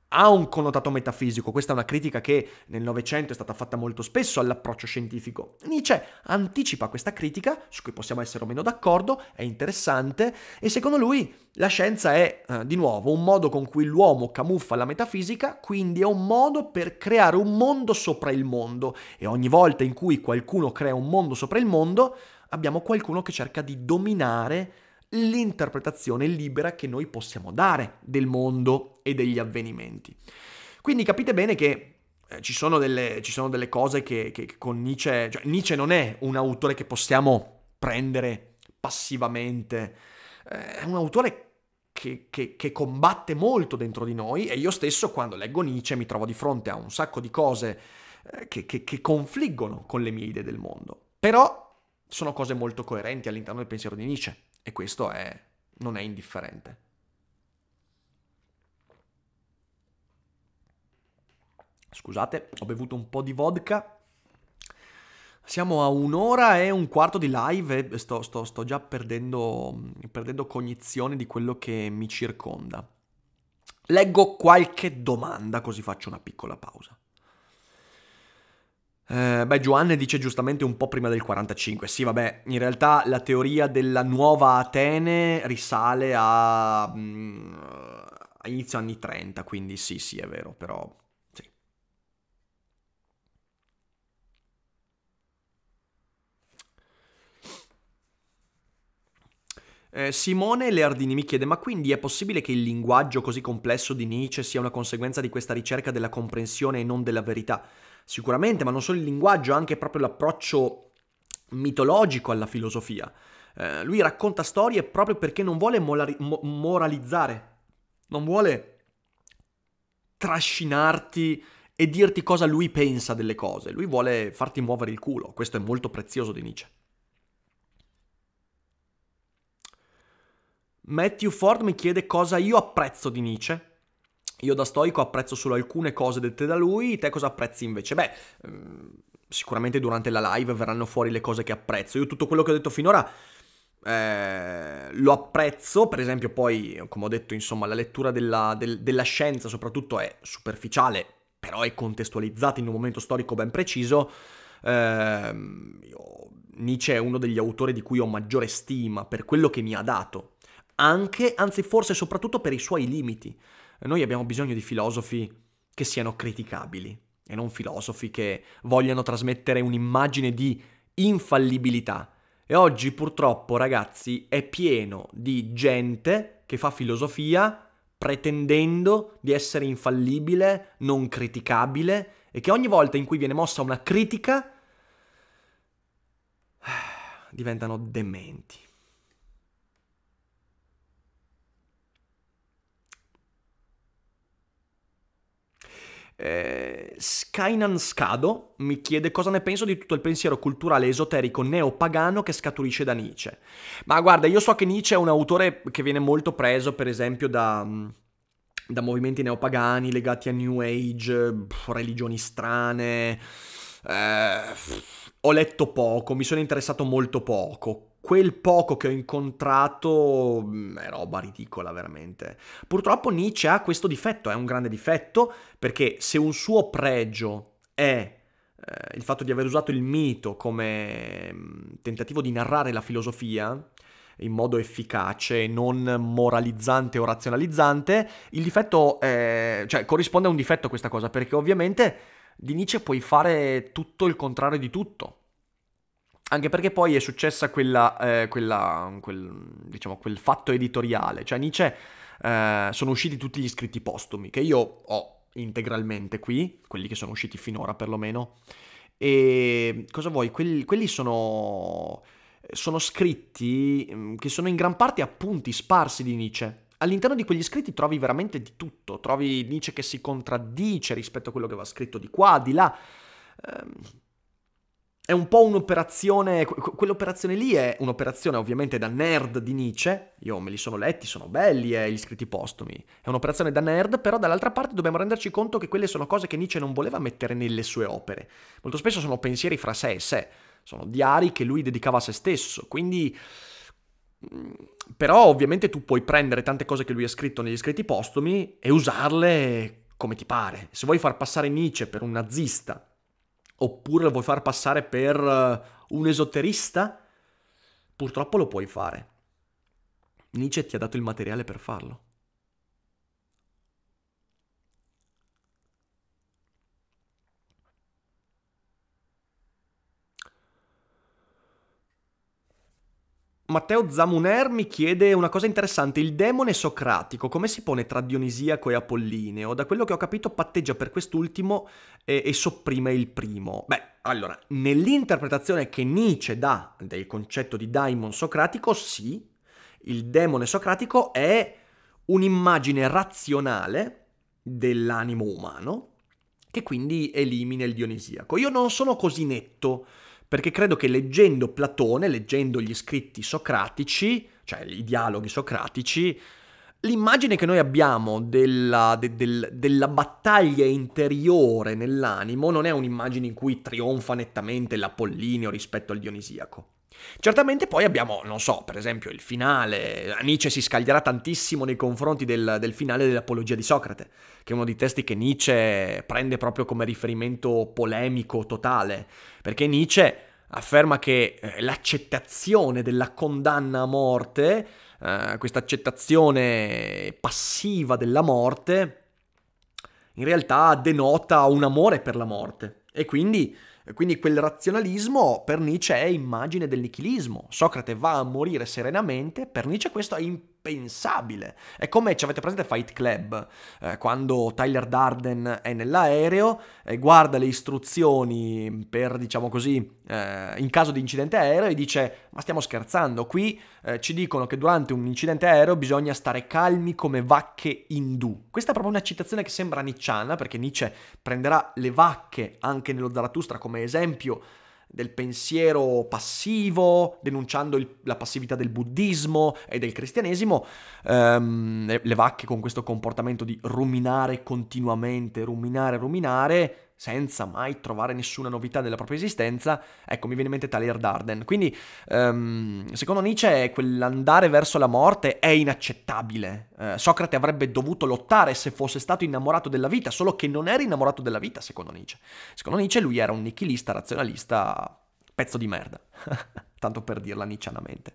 ha un connotato metafisico. Questa è una critica che nel Novecento è stata fatta molto spesso all'approccio scientifico. Nietzsche anticipa questa critica, su cui possiamo essere o meno d'accordo, è interessante, e secondo lui la scienza è, eh, di nuovo, un modo con cui l'uomo camuffa la metafisica, quindi è un modo per creare un mondo sopra il mondo, e ogni volta in cui qualcuno crea un mondo sopra il mondo, abbiamo qualcuno che cerca di dominare l'interpretazione libera che noi possiamo dare del mondo e degli avvenimenti. Quindi capite bene che eh, ci, sono delle, ci, sono delle, cose che, che, con Nietzsche, cioè Nietzsche non è un autore che possiamo prendere passivamente, eh, è un autore che, che, che, combatte molto dentro di noi e io stesso quando leggo Nietzsche mi trovo di fronte a un sacco di cose eh, che, che, confliggono con le mie idee del mondo. Però sono cose molto coerenti all'interno del pensiero di Nietzsche. E questo è, non è indifferente. Scusate, ho bevuto un po' di vodka. Siamo a un'ora e un quarto di live e sto, sto, sto già perdendo, perdendo cognizione di quello che mi circonda. Leggo qualche domanda così faccio una piccola pausa. Eh, beh, Giovanni dice giustamente un po' prima del 45. Sì, vabbè, in realtà la teoria della nuova Atene risale a, mm, a inizio anni 30, quindi sì, sì, è vero, però eh, Simone Leardini mi chiede: Ma quindi è possibile che il linguaggio così complesso di Nietzsche sia una conseguenza di questa ricerca della comprensione e non della verità? sicuramente, ma non solo il linguaggio, anche proprio l'approccio mitologico alla filosofia. Eh, lui racconta storie proprio perché non vuole molari- mo- moralizzare, non vuole trascinarti e dirti cosa lui pensa delle cose, lui vuole farti muovere il culo, questo è molto prezioso di Nietzsche. Matthew Ford mi chiede cosa io apprezzo di Nietzsche io da stoico apprezzo solo alcune cose dette da lui, te cosa apprezzi invece? Beh, ehm, sicuramente durante la live verranno fuori le cose che apprezzo. Io tutto quello che ho detto finora eh, lo apprezzo, per esempio poi, come ho detto, insomma, la lettura della, del, della scienza soprattutto è superficiale, però è contestualizzata in un momento storico ben preciso. Eh, io, Nietzsche è uno degli autori di cui ho maggiore stima per quello che mi ha dato, anche, anzi forse soprattutto per i suoi limiti, noi abbiamo bisogno di filosofi che siano criticabili e non filosofi che vogliano trasmettere un'immagine di infallibilità. E oggi purtroppo, ragazzi, è pieno di gente che fa filosofia pretendendo di essere infallibile, non criticabile e che ogni volta in cui viene mossa una critica diventano dementi. Eh, Skynan Scado mi chiede cosa ne penso di tutto il pensiero culturale esoterico neopagano che scaturisce da Nietzsche. Ma guarda, io so che Nietzsche è un autore che viene molto preso, per esempio, da, mm, da movimenti neopagani legati a New Age, pff, religioni strane. Eh, ho letto poco, mi sono interessato molto poco quel poco che ho incontrato mm, è roba ridicola veramente. Purtroppo Nietzsche ha questo difetto, è un grande difetto, perché se un suo pregio è eh, il fatto di aver usato il mito come mm, tentativo di narrare la filosofia, in modo efficace, non moralizzante o razionalizzante, il difetto, è, cioè corrisponde a un difetto questa cosa, perché ovviamente di Nietzsche puoi fare tutto il contrario di tutto. Anche perché poi è successa quella, eh, quella quel, diciamo, quel fatto editoriale, cioè Nietzsche eh, sono usciti tutti gli scritti postumi, che io ho integralmente qui, quelli che sono usciti finora perlomeno, e cosa vuoi, quelli, quelli sono, sono scritti mm, che sono in gran parte appunti sparsi di Nietzsche, all'interno di quegli scritti trovi veramente di tutto, trovi Nietzsche che si contraddice rispetto a quello che va scritto di qua, di là. Ehm, è un po' un'operazione, quell'operazione lì è un'operazione ovviamente da nerd di Nietzsche, io me li sono letti, sono belli eh, gli scritti postumi, è un'operazione da nerd, però dall'altra parte dobbiamo renderci conto che quelle sono cose che Nietzsche non voleva mettere nelle sue opere, molto spesso sono pensieri fra sé e sé, sono diari che lui dedicava a se stesso, quindi... Mm, però ovviamente tu puoi prendere tante cose che lui ha scritto negli scritti postumi e usarle come ti pare. Se vuoi far passare Nietzsche per un nazista Oppure lo vuoi far passare per eh, un esoterista? Purtroppo lo puoi fare. Nietzsche ti ha dato il materiale per farlo. Matteo Zamuner mi chiede una cosa interessante, il demone socratico come si pone tra Dionisiaco e Apollineo? Da quello che ho capito patteggia per quest'ultimo e, e sopprime il primo. Beh, allora, nell'interpretazione che Nietzsche dà del concetto di daimon socratico, sì, il demone socratico è un'immagine razionale dell'animo umano che quindi elimina il Dionisiaco. Io non sono così netto perché credo che leggendo Platone, leggendo gli scritti socratici, cioè i dialoghi socratici, l'immagine che noi abbiamo della, de, del, della, battaglia interiore nell'animo non è un'immagine in cui trionfa nettamente l'Apollinio rispetto al Dionisiaco. Certamente poi abbiamo, non so, per esempio il finale, Nietzsche si scaglierà tantissimo nei confronti del, del, finale dell'Apologia di Socrate, che è uno dei testi che Nietzsche prende proprio come riferimento polemico totale, perché Nietzsche afferma che eh, l'accettazione della condanna a morte, eh, questa accettazione passiva della morte, in realtà denota un amore per la morte e quindi quindi quel razionalismo per Nietzsche è immagine del nichilismo. Socrate va a morire serenamente, per Nietzsche questo è impossibile impensabile. È come ci avete presente Fight Club, eh, quando Tyler Darden è nell'aereo e guarda le istruzioni per, diciamo così, eh, in caso di incidente aereo e dice ma stiamo scherzando, qui eh, ci dicono che durante un incidente aereo bisogna stare calmi come vacche indù. Questa è proprio una citazione che sembra nicciana perché Nietzsche prenderà le vacche anche nello Zarathustra come esempio del pensiero passivo, denunciando il, la passività del buddismo e del cristianesimo, ehm, le, le vacche con questo comportamento di ruminare continuamente, ruminare, ruminare, senza mai trovare nessuna novità della propria esistenza, ecco, mi viene in mente Tyler Darden. Quindi, um, secondo Nietzsche, quell'andare verso la morte è inaccettabile. Uh, Socrate avrebbe dovuto lottare se fosse stato innamorato della vita, solo che non era innamorato della vita, secondo Nietzsche. Secondo Nietzsche lui era un nichilista, razionalista, pezzo di merda. tanto per dirla niccianamente.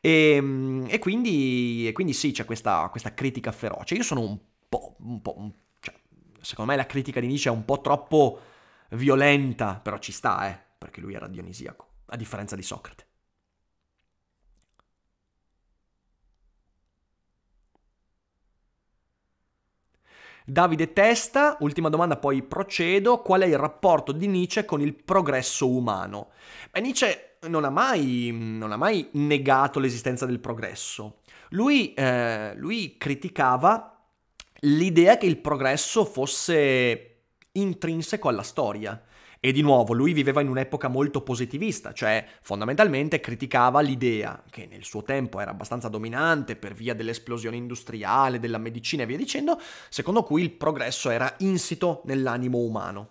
E, ehm, e, quindi, e quindi sì, c'è questa, questa critica feroce. Io sono un po', un po', un po' secondo me la critica di Nietzsche è un po' troppo violenta, però ci sta, eh, perché lui era dionisiaco, a differenza di Socrate. Davide Testa, ultima domanda, poi procedo. Qual è il rapporto di Nietzsche con il progresso umano? Beh, Nietzsche non ha mai, non ha mai negato l'esistenza del progresso. Lui, eh, lui criticava l'idea che il progresso fosse intrinseco alla storia. E di nuovo, lui viveva in un'epoca molto positivista, cioè fondamentalmente criticava l'idea, che nel suo tempo era abbastanza dominante per via dell'esplosione industriale, della medicina e via dicendo, secondo cui il progresso era insito nell'animo umano.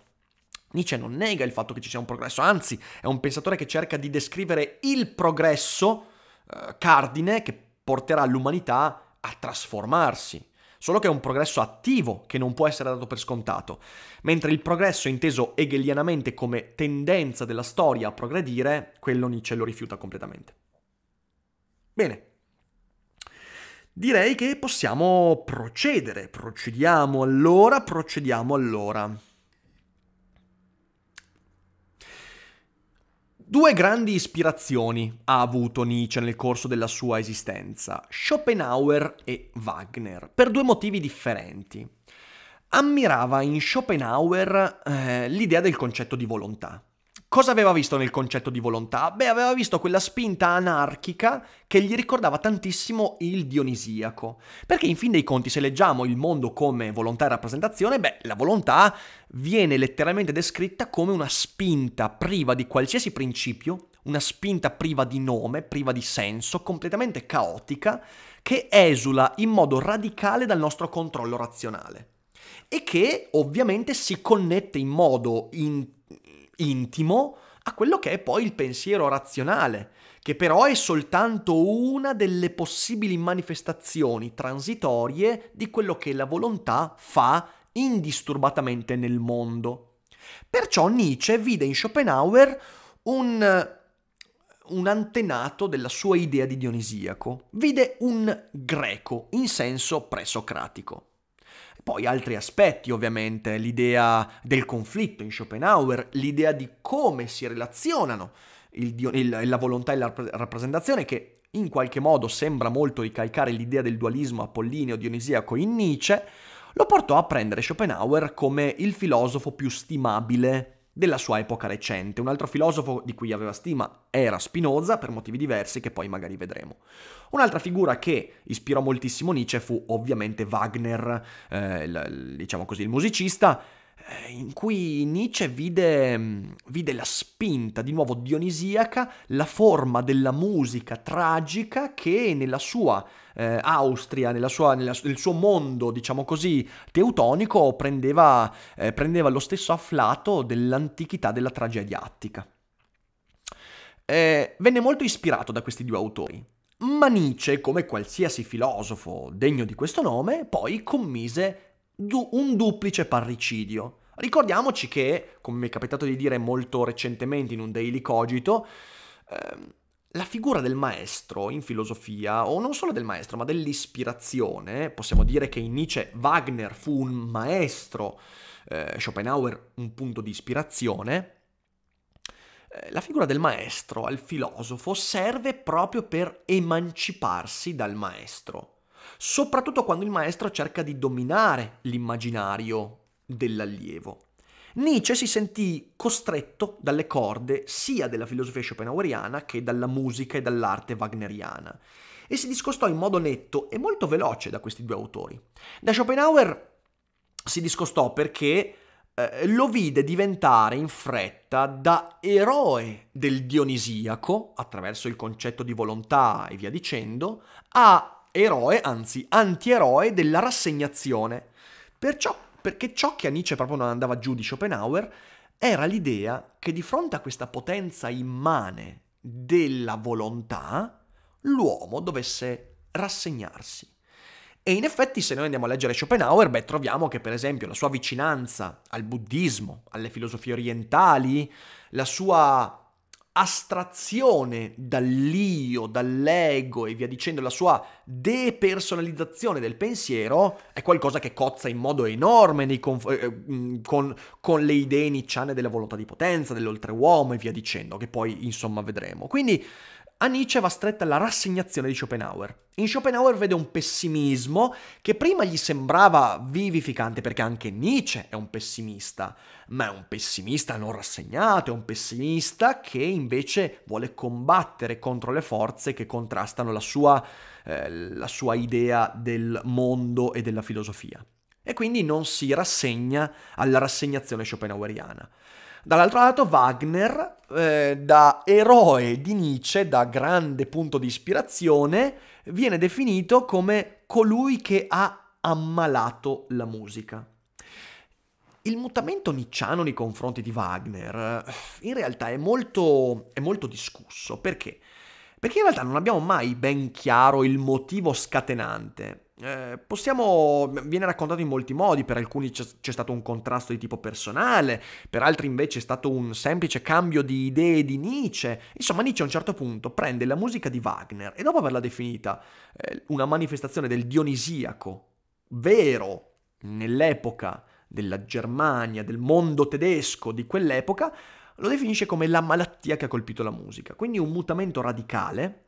Nietzsche non nega il fatto che ci sia un progresso, anzi è un pensatore che cerca di descrivere il progresso eh, cardine che porterà l'umanità a trasformarsi solo che è un progresso attivo che non può essere dato per scontato, mentre il progresso inteso hegelianamente come tendenza della storia a progredire, quello Nietzsche lo rifiuta completamente. Bene, direi che possiamo procedere, procediamo allora, procediamo allora. Due grandi ispirazioni ha avuto Nietzsche nel corso della sua esistenza, Schopenhauer e Wagner, per due motivi differenti. Ammirava in Schopenhauer eh, l'idea del concetto di volontà. Cosa aveva visto nel concetto di volontà? Beh, aveva visto quella spinta anarchica che gli ricordava tantissimo il dionisiaco. Perché in fin dei conti, se leggiamo il mondo come volontà e rappresentazione, beh, la volontà viene letteralmente descritta come una spinta priva di qualsiasi principio, una spinta priva di nome, priva di senso, completamente caotica, che esula in modo radicale dal nostro controllo razionale e che ovviamente si connette in modo in intimo a quello che è poi il pensiero razionale, che però è soltanto una delle possibili manifestazioni transitorie di quello che la volontà fa indisturbatamente nel mondo. Perciò Nietzsche vide in Schopenhauer un, un antenato della sua idea di Dionisiaco, vide un greco in senso presocratico. Poi altri aspetti, ovviamente, l'idea del conflitto in Schopenhauer, l'idea di come si relazionano il, il, la volontà e la rappresentazione che in qualche modo sembra molto ricalcare l'idea del dualismo apollineo dionisiaco in Nietzsche, lo portò a prendere Schopenhauer come il filosofo più stimabile della sua epoca recente. Un altro filosofo di cui aveva stima era Spinoza, per motivi diversi che poi magari vedremo. Un'altra figura che ispirò moltissimo Nietzsche fu ovviamente Wagner, eh, il, diciamo così, il musicista, eh, in cui Nietzsche vide, vide, la spinta di nuovo dionisiaca, la forma della musica tragica che nella sua eh, Austria, nella sua, nella, nel suo mondo, diciamo così, teutonico, prendeva, eh, prendeva lo stesso afflato dell'antichità della tragedia attica. Eh, venne molto ispirato da questi due autori. Ma Nietzsche, come qualsiasi filosofo degno di questo nome, poi commise du- un duplice parricidio. Ricordiamoci che, come mi è capitato di dire molto recentemente in un Daily Cogito, ehm, la figura del maestro in filosofia, o non solo del maestro, ma dell'ispirazione, possiamo dire che in Nietzsche Wagner fu un maestro, eh, Schopenhauer un punto di ispirazione, eh, la figura del maestro al filosofo serve proprio per emanciparsi dal maestro soprattutto quando il maestro cerca di dominare l'immaginario dell'allievo. Nietzsche si sentì costretto dalle corde sia della filosofia schopenhaueriana che dalla musica e dall'arte wagneriana e si discostò in modo netto e molto veloce da questi due autori. Da Schopenhauer si discostò perché eh, lo vide diventare in fretta da eroe del Dionisiaco, attraverso il concetto di volontà e via dicendo, a eroe, anzi antieroe della rassegnazione. Perciò, perché ciò che a Nietzsche proprio non andava giù di Schopenhauer era l'idea che di fronte a questa potenza immane della volontà, l'uomo dovesse rassegnarsi. E in effetti se noi andiamo a leggere Schopenhauer, beh, troviamo che per esempio la sua vicinanza al buddismo, alle filosofie orientali, la sua astrazione dall'io, dall'ego e via dicendo, la sua depersonalizzazione del pensiero è qualcosa che cozza in modo enorme conf- eh, eh con, con, le idee nicciane della volontà di potenza, dell'oltreuomo e via dicendo, che poi insomma vedremo. Quindi a Nietzsche va stretta la rassegnazione di Schopenhauer. In Schopenhauer vede un pessimismo che prima gli sembrava vivificante perché anche Nietzsche è un pessimista, ma è un pessimista non rassegnato, è un pessimista che invece vuole combattere contro le forze che contrastano la sua, eh, la sua idea del mondo e della filosofia. E quindi non si rassegna alla rassegnazione schopenhaueriana. Dall'altro lato Wagner, eh, da eroe di Nietzsche, da grande punto di ispirazione, viene definito come colui che ha ammalato la musica. Il mutamento nicciano nei confronti di Wagner in realtà è molto, è molto discusso. Perché? Perché in realtà non abbiamo mai ben chiaro il motivo scatenante eh, possiamo, viene raccontato in molti modi, per alcuni c'è, c'è, stato un contrasto di tipo personale, per altri invece è stato un semplice cambio di idee di Nietzsche. Insomma, Nietzsche a un certo punto prende la musica di Wagner e dopo averla definita eh, una manifestazione del dionisiaco vero nell'epoca della Germania, del mondo tedesco di quell'epoca, lo definisce come la malattia che ha colpito la musica, quindi un mutamento radicale.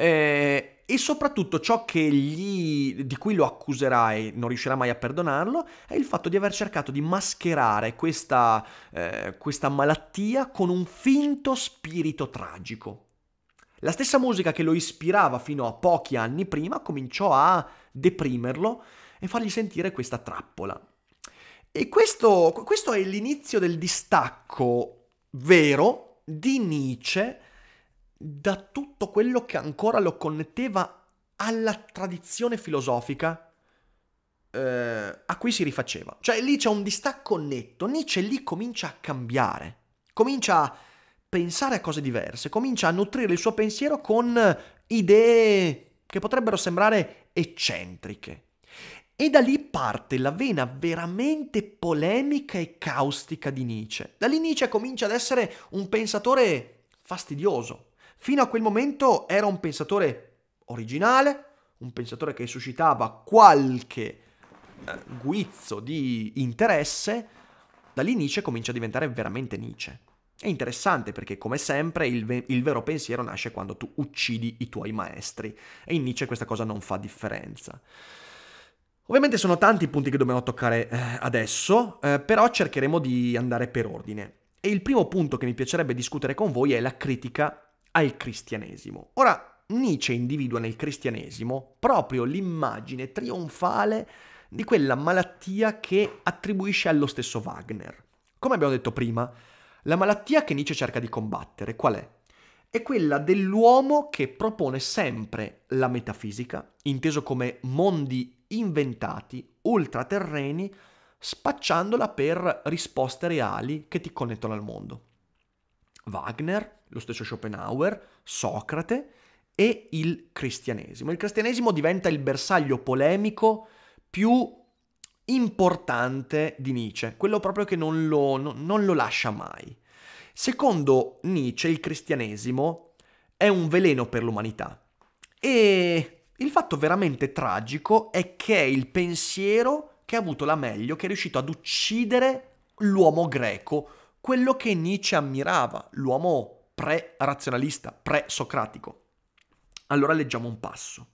Eh, e soprattutto ciò gli, di cui lo accuserà e non riuscirà mai a perdonarlo è il fatto di aver cercato di mascherare questa, eh, questa malattia con un finto spirito tragico. La stessa musica che lo ispirava fino a pochi anni prima cominciò a deprimerlo e fargli sentire questa trappola. E questo, questo è l'inizio del distacco vero di Nietzsche da tutto quello che ancora lo connetteva alla tradizione filosofica eh, a cui si rifaceva. Cioè lì c'è un distacco netto, Nietzsche lì comincia a cambiare, comincia a pensare a cose diverse, comincia a nutrire il suo pensiero con idee che potrebbero sembrare eccentriche. E da lì parte la vena veramente polemica e caustica di Nietzsche. Da lì Nietzsche comincia ad essere un pensatore fastidioso, Fino a quel momento era un pensatore originale, un pensatore che suscitava qualche eh, guizzo di interesse, da lì Nietzsche comincia a diventare veramente Nietzsche. È interessante perché, come sempre, il, ve- il, vero pensiero nasce quando tu uccidi i tuoi maestri e in Nietzsche questa cosa non fa differenza. Ovviamente sono tanti i punti che dobbiamo toccare eh, adesso, eh, però cercheremo di andare per ordine. E il primo punto che mi piacerebbe discutere con voi è la critica al cristianesimo. Ora, Nietzsche individua nel cristianesimo proprio l'immagine trionfale di quella malattia che attribuisce allo stesso Wagner. Come abbiamo detto prima, la malattia che Nietzsche cerca di combattere qual è? È quella dell'uomo che propone sempre la metafisica, inteso come mondi inventati, ultraterreni, spacciandola per risposte reali che ti connettono al mondo. Wagner, lo stesso Schopenhauer, Socrate e il cristianesimo. Il cristianesimo diventa il bersaglio polemico più importante di Nietzsche, quello proprio che non lo, no, non lo lascia mai. Secondo Nietzsche il cristianesimo è un veleno per l'umanità e il fatto veramente tragico è che è il pensiero che ha avuto la meglio, che è riuscito ad uccidere l'uomo greco, quello che Nietzsche ammirava, l'uomo greco pre-razionalista, pre-socratico. Allora leggiamo un passo.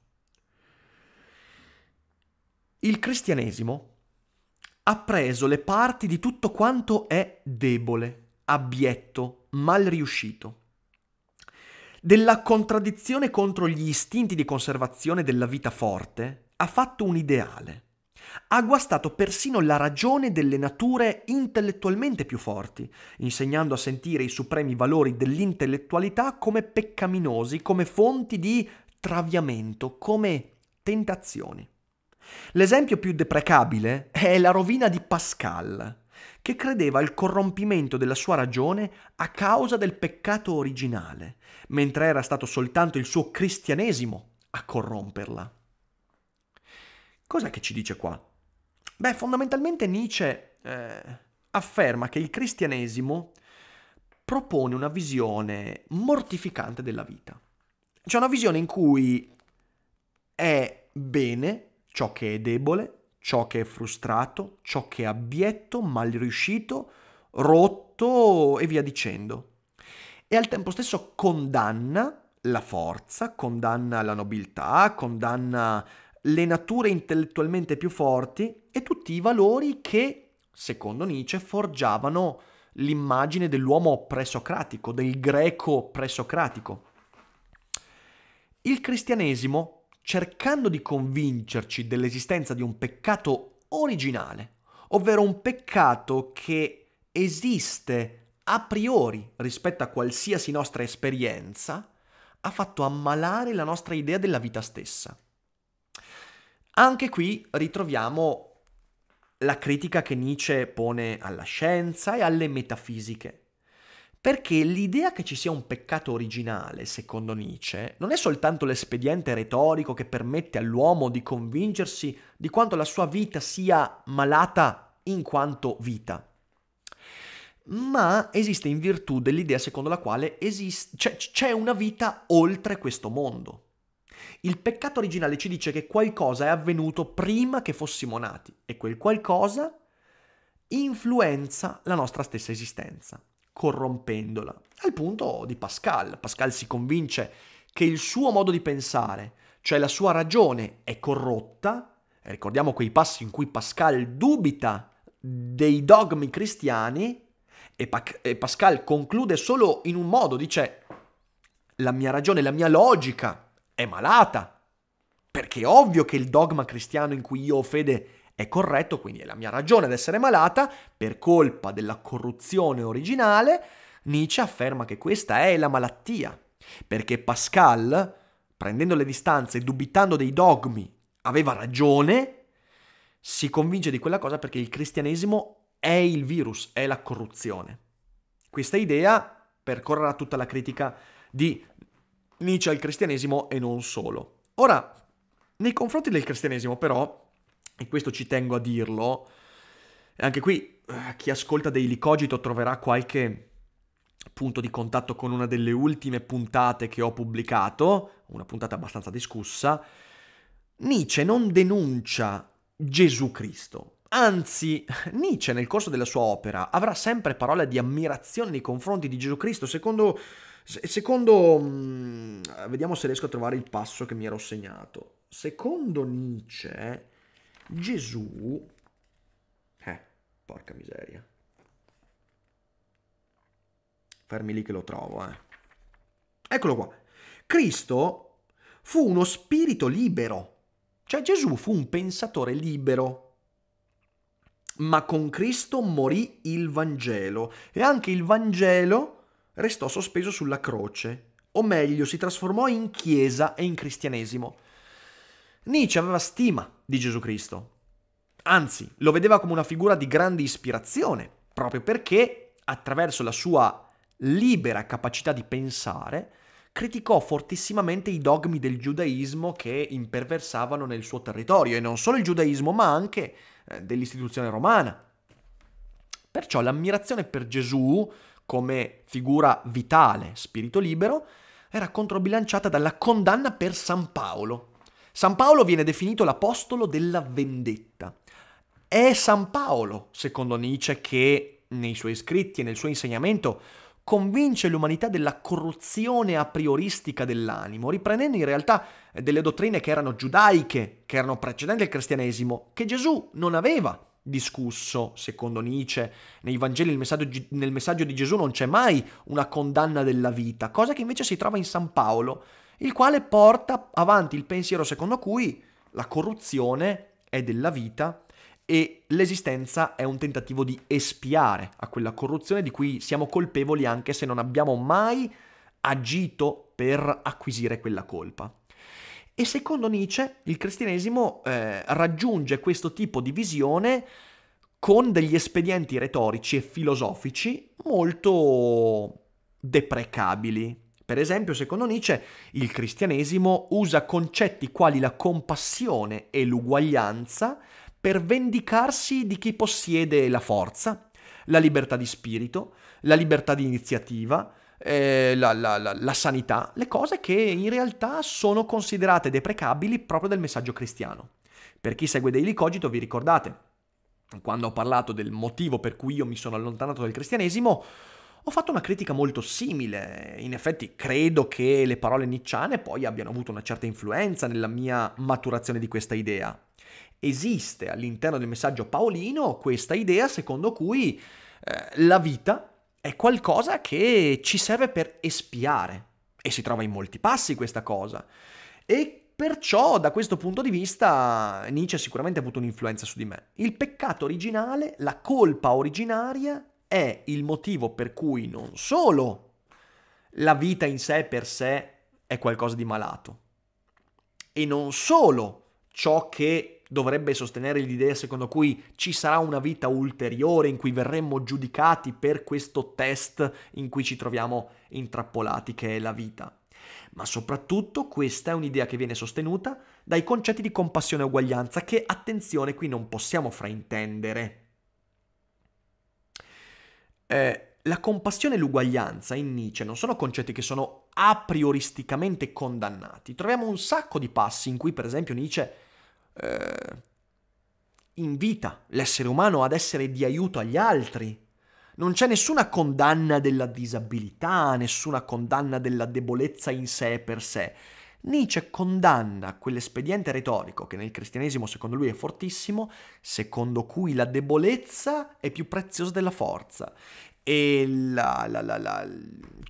Il cristianesimo ha preso le parti di tutto quanto è debole, abietto, mal riuscito. Della contraddizione contro gli istinti di conservazione della vita forte ha fatto un ideale ha guastato persino la ragione delle nature intellettualmente più forti, insegnando a sentire i supremi valori dell'intellettualità come peccaminosi, come fonti di traviamento, come tentazioni. L'esempio più deprecabile è la rovina di Pascal, che credeva al corrompimento della sua ragione a causa del peccato originale, mentre era stato soltanto il suo cristianesimo a corromperla. Cos'è che ci dice qua? Beh, fondamentalmente Nietzsche eh, afferma che il cristianesimo propone una visione mortificante della vita. Cioè una visione in cui è bene ciò che è debole, ciò che è frustrato, ciò che è abietto, mal riuscito, rotto e via dicendo. E al tempo stesso condanna la forza, condanna la nobiltà, condanna le nature intellettualmente più forti e tutti i valori che, secondo Nietzsche, forgiavano l'immagine dell'uomo presocratico, del greco presocratico. Il cristianesimo, cercando di convincerci dell'esistenza di un peccato originale, ovvero un peccato che esiste a priori rispetto a qualsiasi nostra esperienza, ha fatto ammalare la nostra idea della vita stessa. Anche qui ritroviamo la critica che Nietzsche pone alla scienza e alle metafisiche. Perché l'idea che ci sia un peccato originale, secondo Nietzsche, non è soltanto l'espediente retorico che permette all'uomo di convincersi di quanto la sua vita sia malata in quanto vita, ma esiste in virtù dell'idea secondo la quale esiste, c'è, cioè, c'è una vita oltre questo mondo. Il peccato originale ci dice che qualcosa è avvenuto prima che fossimo nati e quel qualcosa influenza la nostra stessa esistenza, corrompendola, al punto di Pascal. Pascal si convince che il suo modo di pensare, cioè la sua ragione, è corrotta. Ricordiamo quei passi in cui Pascal dubita dei dogmi cristiani e, pa- e Pascal conclude solo in un modo, dice la mia ragione, la mia logica è malata. Perché è ovvio che il dogma cristiano in cui io ho fede è corretto, quindi è la mia ragione ad essere malata, per colpa della corruzione originale, Nietzsche afferma che questa è la malattia. Perché Pascal, prendendo le distanze e dubitando dei dogmi, aveva ragione, si convince di quella cosa perché il cristianesimo è il virus, è la corruzione. Questa idea percorrerà tutta la critica di Nietzsche al cristianesimo e non solo. Ora, nei confronti del cristianesimo però, e questo ci tengo a dirlo, anche qui eh, chi ascolta dei Licogito troverà qualche punto di contatto con una delle ultime puntate che ho pubblicato, una puntata abbastanza discussa, Nietzsche non denuncia Gesù Cristo. Anzi, Nietzsche nel corso della sua opera avrà sempre parole di ammirazione nei confronti di Gesù Cristo, secondo Secondo, mm, vediamo se riesco a trovare il passo che mi ero segnato. Secondo Nietzsche, Gesù... Eh, porca miseria. Fermi lì che lo trovo, eh. Eccolo qua. Cristo fu uno spirito libero. Cioè Gesù fu un pensatore libero. Ma con Cristo morì il Vangelo. E anche il Vangelo restò sospeso sulla croce, o meglio si trasformò in chiesa e in cristianesimo. Nietzsche aveva stima di Gesù Cristo, anzi lo vedeva come una figura di grande ispirazione, proprio perché attraverso la sua libera capacità di pensare criticò fortissimamente i dogmi del giudaismo che imperversavano nel suo territorio, e non solo il giudaismo, ma anche eh, dell'istituzione romana. Perciò l'ammirazione per Gesù come figura vitale, spirito libero, era controbilanciata dalla condanna per San Paolo. San Paolo viene definito l'apostolo della vendetta. È San Paolo, secondo Nietzsche, che nei suoi scritti e nel suo insegnamento convince l'umanità della corruzione a prioristica dell'animo, riprendendo in realtà delle dottrine che erano giudaiche, che erano precedenti al cristianesimo, che Gesù non aveva discusso, secondo Nietzsche. Nei Vangeli nel messaggio, nel messaggio di Gesù non c'è mai una condanna della vita, cosa che invece si trova in San Paolo, il quale porta avanti il pensiero secondo cui la corruzione è della vita e l'esistenza è un tentativo di espiare a quella corruzione di cui siamo colpevoli anche se non abbiamo mai agito per acquisire quella colpa. E secondo Nietzsche il cristianesimo eh, raggiunge questo tipo di visione con degli espedienti retorici e filosofici molto deprecabili. Per esempio, secondo Nietzsche, il cristianesimo usa concetti quali la compassione e l'uguaglianza per vendicarsi di chi possiede la forza, la libertà di spirito, la libertà di iniziativa, eh, la, la, la, la, sanità, le cose che in realtà sono considerate deprecabili proprio del messaggio cristiano. Per chi segue Daily Cogito vi ricordate, quando ho parlato del motivo per cui io mi sono allontanato dal cristianesimo, ho fatto una critica molto simile. In effetti credo che le parole nicciane poi abbiano avuto una certa influenza nella mia maturazione di questa idea. Esiste all'interno del messaggio paolino questa idea secondo cui eh, la vita è qualcosa che ci serve per espiare e si trova in molti passi questa cosa. E Perciò da questo punto di vista Nietzsche sicuramente ha avuto un'influenza su di me. Il peccato originale, la colpa originaria, è il motivo per cui non solo la vita in sé per sé è qualcosa di malato, e non solo ciò che dovrebbe sostenere l'idea secondo cui ci sarà una vita ulteriore in cui verremmo giudicati per questo test in cui ci troviamo intrappolati, che è la vita. Ma soprattutto questa è un'idea che viene sostenuta dai concetti di compassione e uguaglianza che, attenzione, qui non possiamo fraintendere. Eh, la compassione e l'uguaglianza in Nietzsche non sono concetti che sono a prioristicamente condannati. Troviamo un sacco di passi in cui, per esempio, Nietzsche eh, invita l'essere umano ad essere di aiuto agli altri. Non c'è nessuna condanna della disabilità, nessuna condanna della debolezza in sé per sé. Nietzsche condanna quell'espediente retorico che nel cristianesimo secondo lui è fortissimo, secondo cui la debolezza è più preziosa della forza e la, la, la,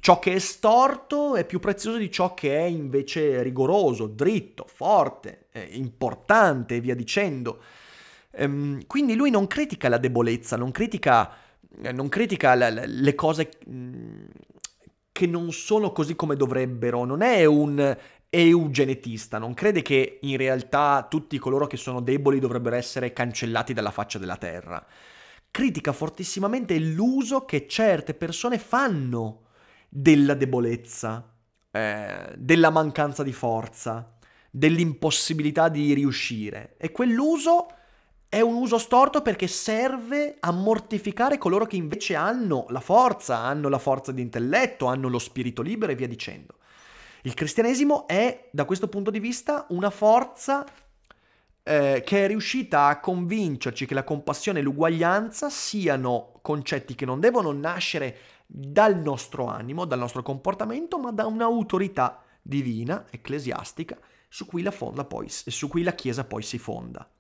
ciò che è storto è più prezioso di ciò che è invece rigoroso, dritto, forte, eh, importante e via dicendo. Ehm, quindi lui non critica la debolezza, non critica, eh, non critica le cose mm, che non sono così come dovrebbero, non è un eugenetista, non crede che in realtà tutti coloro che sono deboli dovrebbero essere cancellati dalla faccia della terra critica fortissimamente l'uso che certe persone fanno della debolezza, eh, della mancanza di forza, dell'impossibilità di riuscire. E quell'uso è un uso storto perché serve a mortificare coloro che invece hanno la forza, hanno la forza di intelletto, hanno lo spirito libero e via dicendo. Il cristianesimo è, da questo punto di vista, una forza eh, che è riuscita a convincerci che la compassione e l'uguaglianza siano concetti che non devono nascere dal nostro animo, dal nostro comportamento, ma da un'autorità divina, ecclesiastica, su cui la, poi, su cui la Chiesa poi si fonda.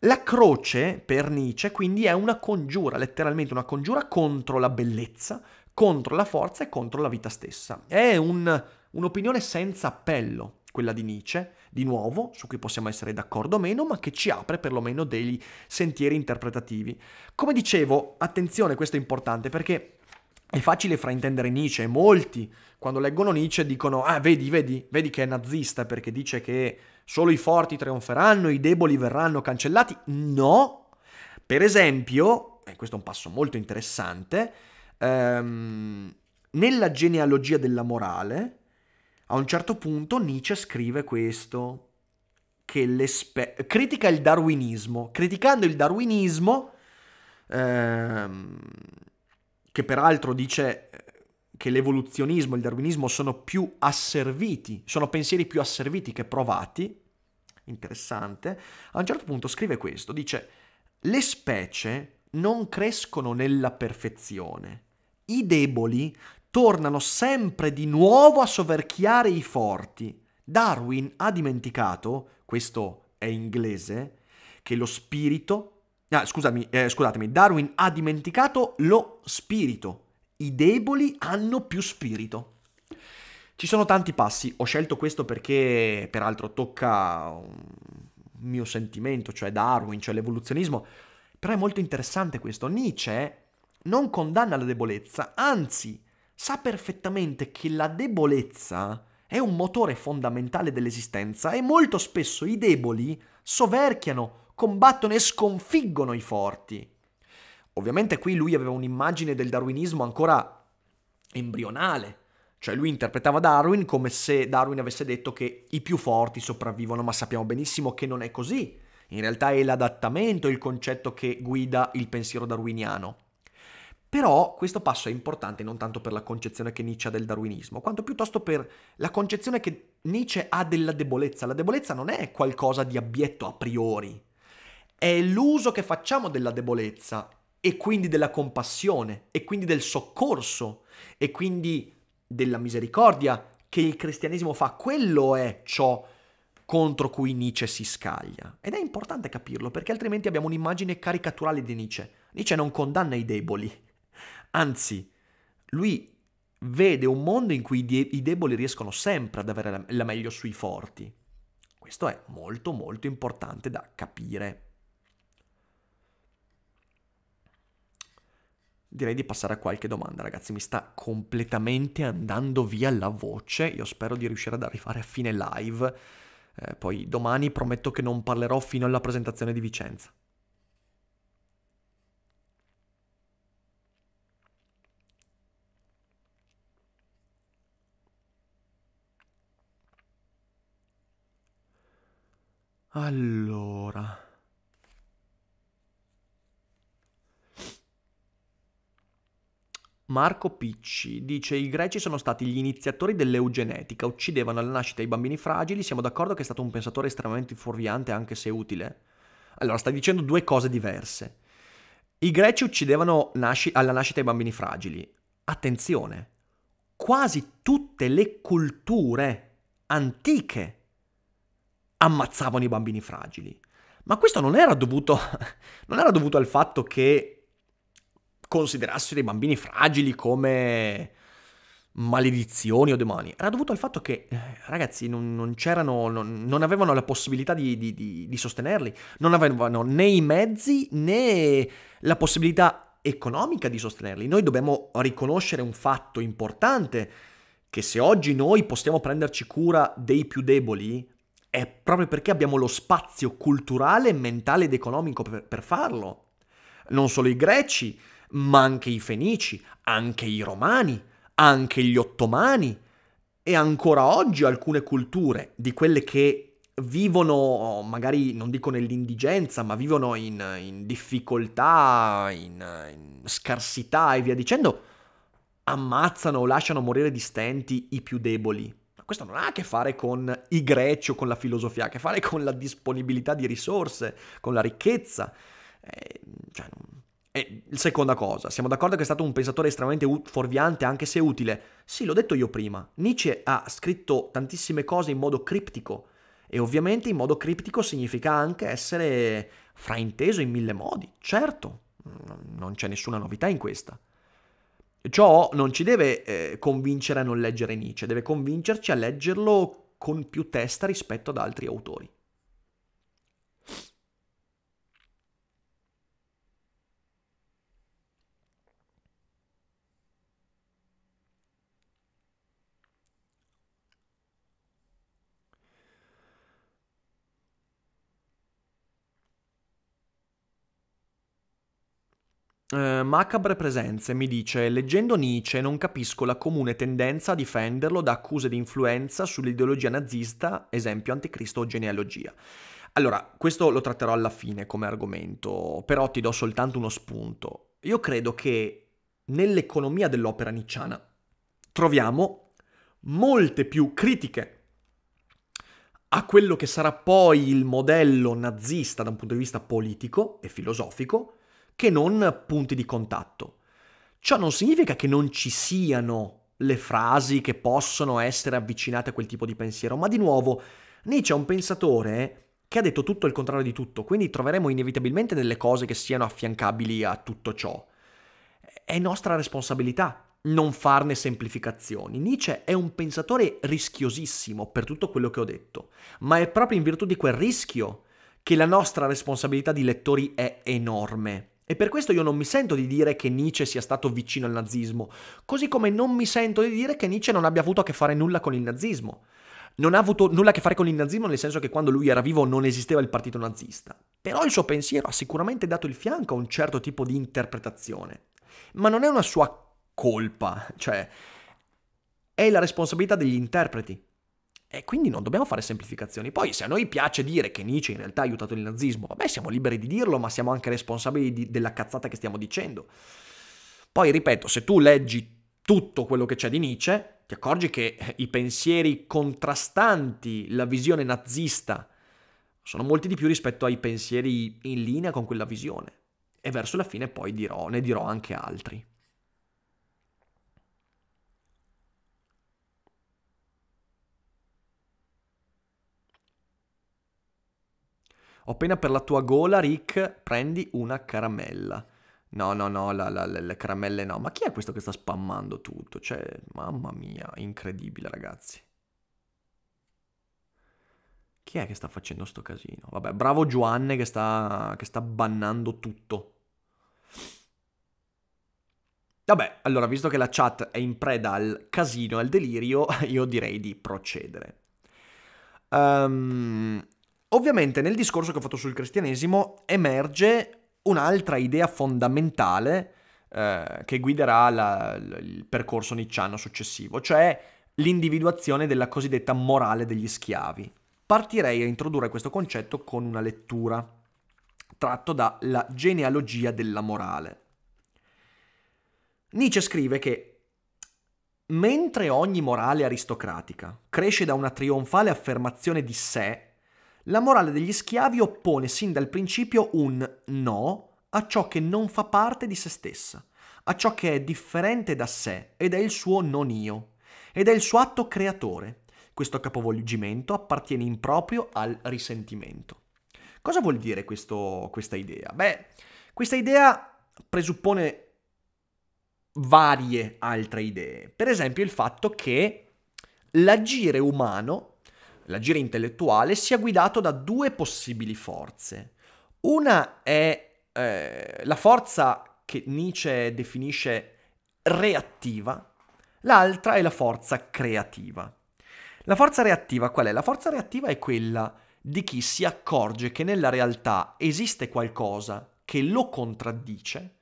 La croce per Nietzsche quindi è una congiura, letteralmente una congiura contro la bellezza, contro la forza e contro la vita stessa. È un, un'opinione senza appello, quella di Nietzsche, di nuovo, su cui possiamo essere d'accordo o meno, ma che ci apre perlomeno degli sentieri interpretativi. Come dicevo, attenzione, questo è importante perché è facile fraintendere Nietzsche, molti quando leggono Nietzsche dicono ah vedi, vedi, vedi che è nazista perché dice che solo i forti trionferanno, i deboli verranno cancellati. No, per esempio, e questo è un passo molto interessante, ehm, nella genealogia della morale, a un certo punto Nietzsche scrive questo, che l'espe- critica il darwinismo. Criticando il darwinismo, ehm, che peraltro dice eh, che l'evoluzionismo e il darwinismo sono più asserviti, sono pensieri più asserviti che provati, interessante, a un certo punto scrive questo, dice le specie non crescono nella perfezione, i deboli tornano sempre di nuovo a soverchiare i forti. Darwin ha dimenticato, questo è inglese, che lo spirito... Ah, scusami, eh, scusatemi, Darwin ha dimenticato lo spirito. I deboli hanno più spirito. Ci sono tanti passi, ho scelto questo perché peraltro tocca un mio sentimento, cioè Darwin, cioè l'evoluzionismo, però è molto interessante questo. Nietzsche non condanna la debolezza, anzi sa perfettamente che la debolezza è un motore fondamentale dell'esistenza e molto spesso i deboli soverchiano, combattono e sconfiggono i forti. Ovviamente qui lui aveva un'immagine del darwinismo ancora embrionale, cioè lui interpretava Darwin come se Darwin avesse detto che i più forti sopravvivono, ma sappiamo benissimo che non è così. In realtà è l'adattamento il concetto che guida il pensiero darwiniano. Però questo passo è importante non tanto per la concezione che Nietzsche ha del darwinismo, quanto piuttosto per la concezione che Nietzsche ha della debolezza. La debolezza non è qualcosa di abietto a priori, è l'uso che facciamo della debolezza e quindi della compassione e quindi del soccorso e quindi della misericordia che il cristianesimo fa. Quello è ciò contro cui Nietzsche si scaglia. Ed è importante capirlo perché altrimenti abbiamo un'immagine caricaturale di Nietzsche. Nietzsche non condanna i deboli, Anzi, lui vede un mondo in cui i deboli riescono sempre ad avere la meglio sui forti. Questo è molto molto importante da capire. direi di passare a qualche domanda, ragazzi. Mi sta completamente andando via la voce. Io spero di riuscire ad arrivare a fine live. Eh, poi domani prometto che non parlerò fino alla presentazione di Vicenza. Allora. Marco Picci dice i greci sono stati gli iniziatori dell'eugenetica, uccidevano alla nascita i bambini fragili, siamo d'accordo che è stato un pensatore estremamente fuorviante anche se utile. Allora, stai dicendo due cose diverse. I greci uccidevano nasci- alla nascita i bambini fragili. Attenzione, quasi tutte le culture antiche ammazzavano i bambini fragili. Ma questo non era dovuto, non era dovuto al fatto che considerassero i bambini fragili come maledizioni o demoni. Era dovuto al fatto che, eh, ragazzi, non, non c'erano, non, non, avevano la possibilità di, di, di, di, sostenerli, non avevano né i mezzi né la possibilità economica di sostenerli. Noi dobbiamo riconoscere un fatto importante, che se oggi noi possiamo prenderci cura dei più deboli, è proprio perché abbiamo lo spazio culturale, mentale ed economico per, per farlo. Non solo i greci, ma anche i fenici, anche i romani, anche gli ottomani e ancora oggi alcune culture di quelle che vivono magari non dico nell'indigenza ma vivono in, in difficoltà, in, in scarsità e via dicendo ammazzano o lasciano morire di stenti i più deboli questo non ha a che fare con i greci o con la filosofia, ha a che fare con la disponibilità di risorse, con la ricchezza. E, eh, cioè, e seconda cosa, siamo d'accordo che è stato un pensatore estremamente fuorviante, anche se utile. Sì, l'ho detto io prima. Nietzsche ha scritto tantissime cose in modo criptico. E ovviamente in modo criptico significa anche essere frainteso in mille modi. Certo, non c'è nessuna novità in questa. Ciò non ci deve eh, convincere a non leggere Nietzsche, deve convincerci a leggerlo con più testa rispetto ad altri autori. eh, macabre presenze mi dice: Leggendo Nietzsche non capisco la comune tendenza a difenderlo da accuse di influenza sull'ideologia nazista, esempio anticristo o genealogia. Allora, questo lo tratterò alla fine come argomento, però ti do soltanto uno spunto. Io credo che nell'economia dell'opera nicciana troviamo molte più critiche a quello che sarà poi il modello nazista da un punto di vista politico e filosofico che non punti di contatto. Ciò non significa che non ci siano le frasi che possono essere avvicinate a quel tipo di pensiero, ma di nuovo Nietzsche è un pensatore che ha detto tutto il contrario di tutto, quindi troveremo inevitabilmente delle cose che siano affiancabili a tutto ciò. È nostra responsabilità non farne semplificazioni. Nietzsche è un pensatore rischiosissimo per tutto quello che ho detto, ma è proprio in virtù di quel rischio che la nostra responsabilità di lettori è enorme. E per questo io non mi sento di dire che Nietzsche sia stato vicino al nazismo, così come non mi sento di dire che Nietzsche non abbia avuto a che fare nulla con il nazismo. Non ha avuto nulla a che fare con il nazismo nel senso che quando lui era vivo non esisteva il partito nazista. Però il suo pensiero ha sicuramente dato il fianco a un certo tipo di interpretazione. Ma non è una sua colpa, cioè è la responsabilità degli interpreti. E quindi non dobbiamo fare semplificazioni. Poi, se a noi piace dire che Nietzsche in realtà ha aiutato il nazismo, vabbè, siamo liberi di dirlo, ma siamo anche responsabili di, della cazzata che stiamo dicendo. Poi, ripeto, se tu leggi tutto quello che c'è di Nietzsche, ti accorgi che eh, i pensieri contrastanti la visione nazista sono molti di più rispetto ai pensieri in linea con quella visione. E verso la fine poi dirò, ne dirò anche altri. Ho pena per la tua gola, Rick. Prendi una caramella. No, no, no, la, la, le caramelle no. Ma chi è questo che sta spammando tutto? Cioè, mamma mia, incredibile, ragazzi. Chi è che sta facendo sto casino? Vabbè, bravo Giovanne che sta, che sta bannando tutto. Vabbè, allora, visto che la chat è in preda al casino al delirio, io direi di procedere. Ehm... Um... Ovviamente nel discorso che ho fatto sul cristianesimo emerge un'altra idea fondamentale eh, che guiderà la, il percorso nicciano successivo, cioè l'individuazione della cosiddetta morale degli schiavi. Partirei a introdurre questo concetto con una lettura, tratto dalla genealogia della morale. Nietzsche scrive che mentre ogni morale aristocratica cresce da una trionfale affermazione di sé la morale degli schiavi oppone sin dal principio un no a ciò che non fa parte di se stessa, a ciò che è differente da sé ed è il suo non io, ed è il suo atto creatore. Questo capovolgimento appartiene in proprio al risentimento. Cosa vuol dire questo, questa idea? Beh, questa idea presuppone varie altre idee, per esempio il fatto che l'agire umano l'agire intellettuale, sia guidato da due possibili forze. Una è eh, la forza che Nietzsche definisce reattiva, l'altra è la forza creativa. La forza reattiva qual è? La forza reattiva è quella di chi si accorge che nella realtà esiste qualcosa che lo contraddice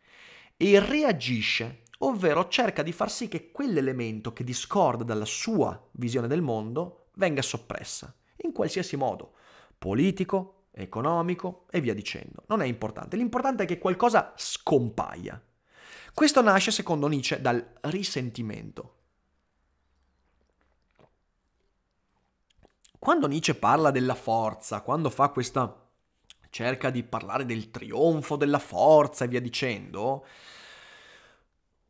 e reagisce, ovvero cerca di far sì che quell'elemento che discorda dalla sua visione del mondo venga soppressa, in qualsiasi modo, politico, economico e via dicendo. Non è importante, l'importante è che qualcosa scompaia. Questo nasce, secondo Nietzsche, dal risentimento. Quando Nietzsche parla della forza, quando fa questa cerca di parlare del trionfo della forza e via dicendo,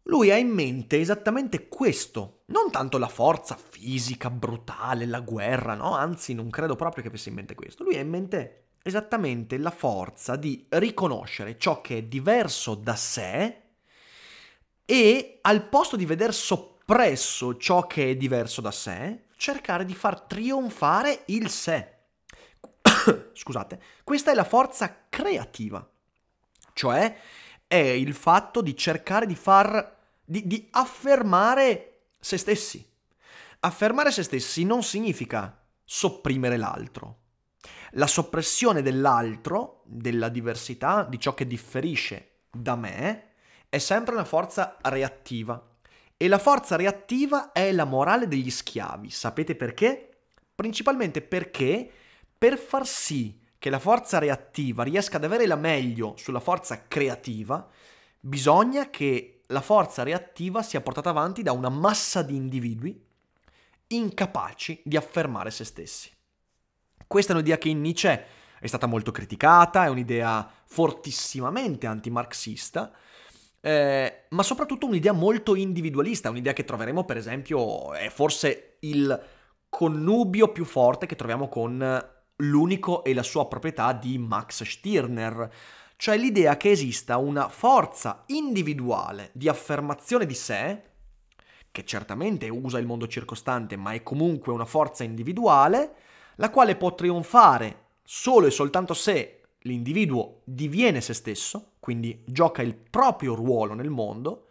lui ha in mente esattamente questo, non tanto la forza fisica brutale, la guerra, no, anzi non credo proprio che avesse in mente questo, lui ha in mente esattamente la forza di riconoscere ciò che è diverso da sé e al posto di veder soppresso ciò che è diverso da sé, cercare di far trionfare il sé. Scusate, questa è la forza creativa, cioè è il fatto di cercare di far, di, di affermare se stessi. Affermare se stessi non significa sopprimere l'altro. La soppressione dell'altro, della diversità, di ciò che differisce da me, è sempre una forza reattiva. E la forza reattiva è la morale degli schiavi. Sapete perché? Principalmente perché per far sì che la forza reattiva riesca ad avere la meglio sulla forza creativa, bisogna che la forza reattiva sia portata avanti da una massa di individui incapaci di affermare se stessi. Questa è un'idea che in Nietzsche è stata molto criticata, è un'idea fortissimamente antimarxista, eh, ma soprattutto un'idea molto individualista, un'idea che troveremo per esempio, è forse il connubio più forte che troviamo con l'unico e la sua proprietà di Max Stirner, cioè l'idea che esista una forza individuale di affermazione di sé, che certamente usa il mondo circostante, ma è comunque una forza individuale, la quale può trionfare solo e soltanto se l'individuo diviene se stesso, quindi gioca il proprio ruolo nel mondo,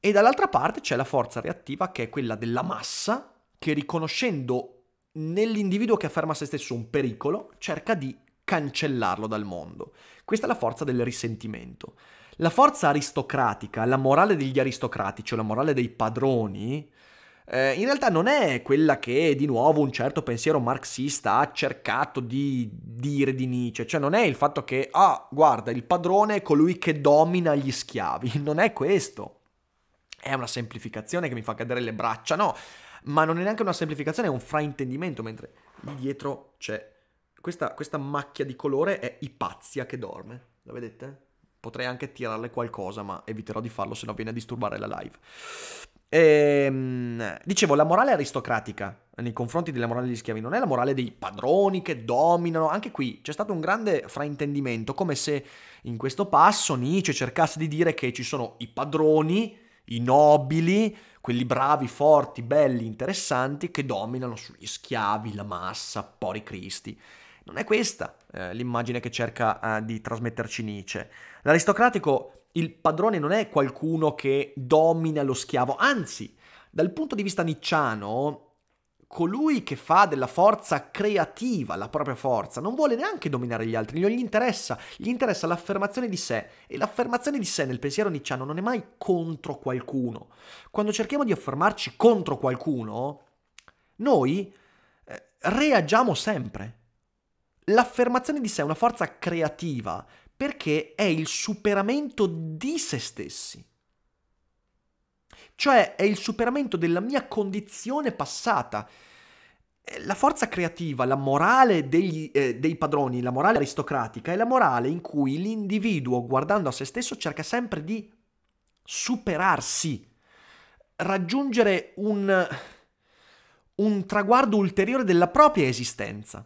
e dall'altra parte c'è la forza reattiva che è quella della massa, che riconoscendo nell'individuo che afferma a se stesso un pericolo, cerca di cancellarlo dal mondo. Questa è la forza del risentimento. La forza aristocratica, la morale degli aristocratici o la morale dei padroni, eh, in realtà non è quella che di nuovo un certo pensiero marxista ha cercato di dire di Nietzsche, cioè non è il fatto che, ah, guarda, il padrone è colui che domina gli schiavi, non è questo. È una semplificazione che mi fa cadere le braccia, no? ma non è neanche una semplificazione, è un fraintendimento, mentre lì dietro c'è questa, questa macchia di colore è Ipazia che dorme, la vedete? Potrei anche tirarle qualcosa, ma eviterò di farlo, se no viene a disturbare la live. Ehm, dicevo, la morale aristocratica nei confronti della morale degli schiavi non è la morale dei padroni che dominano. Anche qui c'è stato un grande fraintendimento, come se in questo passo Nietzsche cercasse di dire che ci sono i padroni, i nobili, quelli bravi, forti, belli, interessanti che dominano sugli schiavi, la massa, pori cristi. Non è questa eh, l'immagine che cerca eh, di trasmetterci Nietzsche. L'aristocratico, il padrone non è qualcuno che domina lo schiavo, anzi, dal punto di vista nicciano, colui che fa della forza creativa la propria forza non vuole neanche dominare gli altri, non gli interessa, gli interessa l'affermazione di sé e l'affermazione di sé nel pensiero nicciano non è mai contro qualcuno. Quando cerchiamo di affermarci contro qualcuno, noi eh, reagiamo sempre. L'affermazione di sé è una forza creativa perché è il superamento di se stessi. Cioè è il superamento della mia condizione passata. Eh, la forza creativa, la morale degli, eh, dei padroni, la morale aristocratica è la morale in cui l'individuo guardando a se stesso cerca sempre di superarsi, raggiungere un, un traguardo ulteriore della propria esistenza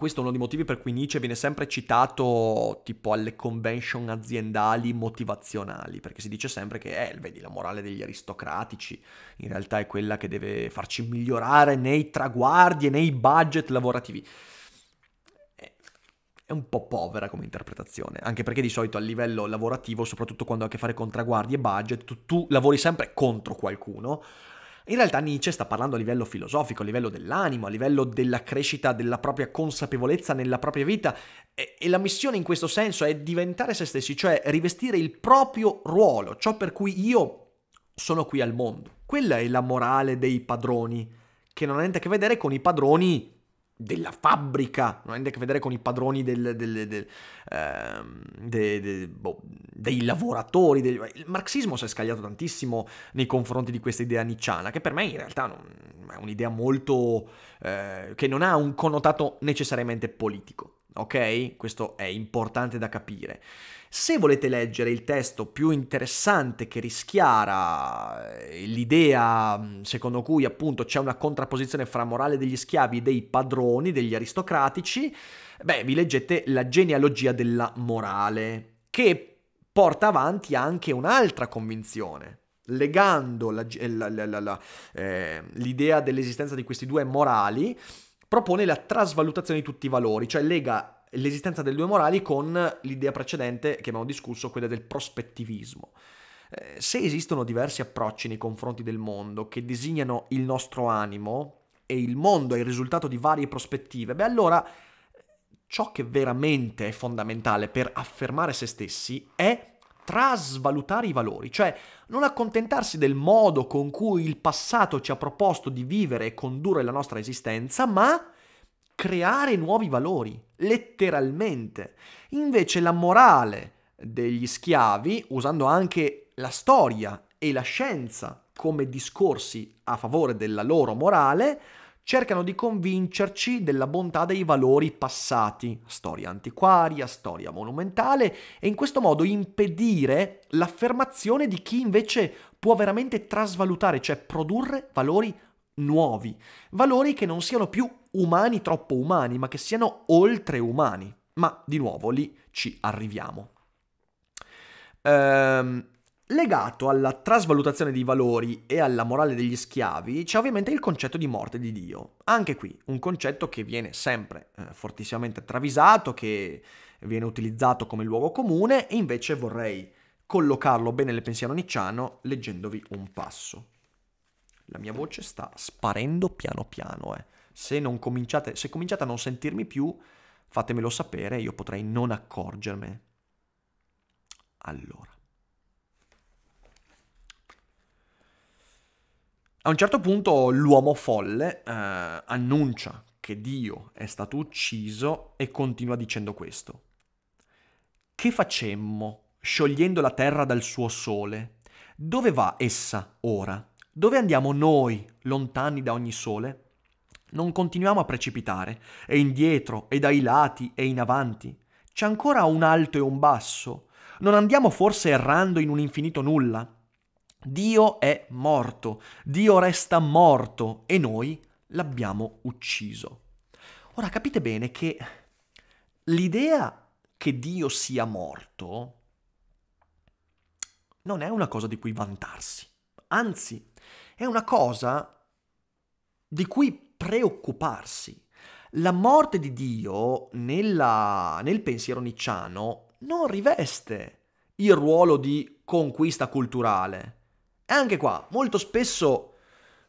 questo è uno dei motivi per cui Nietzsche viene sempre citato tipo alle convention aziendali motivazionali, perché si dice sempre che, eh, vedi, la morale degli aristocratici in realtà è quella che deve farci migliorare nei traguardi e nei budget lavorativi eh, è un po' povera come interpretazione, anche perché di solito a livello lavorativo, soprattutto quando ha a che fare con traguardi e budget, tu, tu lavori sempre contro qualcuno, in realtà Nietzsche sta parlando a livello filosofico, a livello dell'animo, a livello della crescita della propria consapevolezza nella propria vita e, e la missione in questo senso è diventare se stessi, cioè rivestire il proprio ruolo, ciò per cui io sono qui al mondo. Quella è la morale dei padroni, che non ha niente a che vedere con i padroni della fabbrica, non ha niente a che vedere con i padroni del, del, del, eh, de, de, boh, dei lavoratori. il marxismo si è scagliato tantissimo nei confronti di questa idea nicciana, che per me in realtà non, è un'idea molto... Eh, che non ha un connotato necessariamente politico ok? Questo è importante da capire. Se volete leggere il testo più interessante che rischiara eh, l'idea mm, secondo cui appunto c'è una contrapposizione fra morale degli schiavi e dei padroni, degli aristocratici, beh, vi leggete La genealogia della morale, che porta avanti anche un'altra convinzione, legando la, la, la, eh, l'idea dell'esistenza di questi due morali propone la trasvalutazione di tutti i valori, cioè lega l'esistenza delle due morali con l'idea precedente che abbiamo discusso, quella del prospettivismo. Eh, se esistono diversi approcci nei confronti del mondo che disegnano il nostro animo e il mondo è il risultato di varie prospettive, beh allora eh, ciò che veramente è fondamentale per affermare se stessi è trasvalutare i valori, cioè non accontentarsi del modo con cui il passato ci ha proposto di vivere e condurre la nostra esistenza, ma creare nuovi valori, letteralmente. Invece la morale degli schiavi, usando anche la storia e la scienza come discorsi a favore della loro morale, cercano di convincerci della bontà dei valori passati, storia antiquaria, storia monumentale, e in questo modo impedire l'affermazione di chi invece può veramente trasvalutare, cioè produrre valori nuovi, valori che non siano più umani troppo umani, ma che siano oltreumani. Ma di nuovo lì ci arriviamo. Ehm, Legato alla trasvalutazione dei valori e alla morale degli schiavi c'è ovviamente il concetto di morte di Dio. Anche qui un concetto che viene sempre eh, fortissimamente travisato, che viene utilizzato come luogo comune e invece vorrei collocarlo bene nel pensiero nicciano leggendovi un passo. La mia voce sta sparendo piano piano, eh. se, cominciate, se cominciate a non sentirmi più, fatemelo sapere, io potrei non accorgermene. Allora. A un certo punto l'uomo folle eh, annuncia che Dio è stato ucciso e continua dicendo questo. Che facemmo sciogliendo la terra dal suo sole? Dove va essa ora? Dove andiamo noi, lontani da ogni sole? Non continuiamo a precipitare, e indietro, e dai lati, e in avanti. C'è ancora un alto e un basso. Non andiamo forse errando in un infinito nulla? Dio è morto, Dio resta morto e noi l'abbiamo ucciso. Ora capite bene che l'idea che Dio sia morto non è una cosa di cui vantarsi, anzi è una cosa di cui preoccuparsi. La morte di Dio nella, nel pensiero nicciano non riveste il ruolo di conquista culturale, e anche qua, molto spesso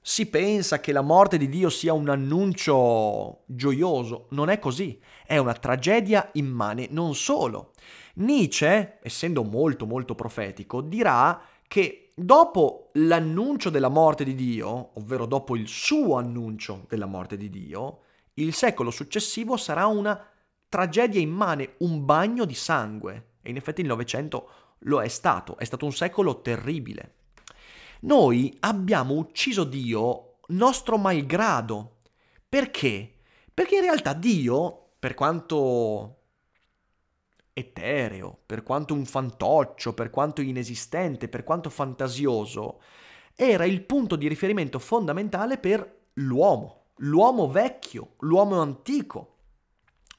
si pensa che la morte di Dio sia un annuncio gioioso, non è così, è una tragedia immane, non solo. Nietzsche, essendo molto molto profetico, dirà che dopo l'annuncio della morte di Dio, ovvero dopo il suo annuncio della morte di Dio, il secolo successivo sarà una tragedia immane, un bagno di sangue. E in effetti il Novecento lo è stato, è stato un secolo terribile. Noi abbiamo ucciso Dio nostro malgrado. Perché? Perché in realtà Dio, per quanto etereo, per quanto un fantoccio, per quanto inesistente, per quanto fantasioso, era il punto di riferimento fondamentale per l'uomo, l'uomo vecchio, l'uomo antico,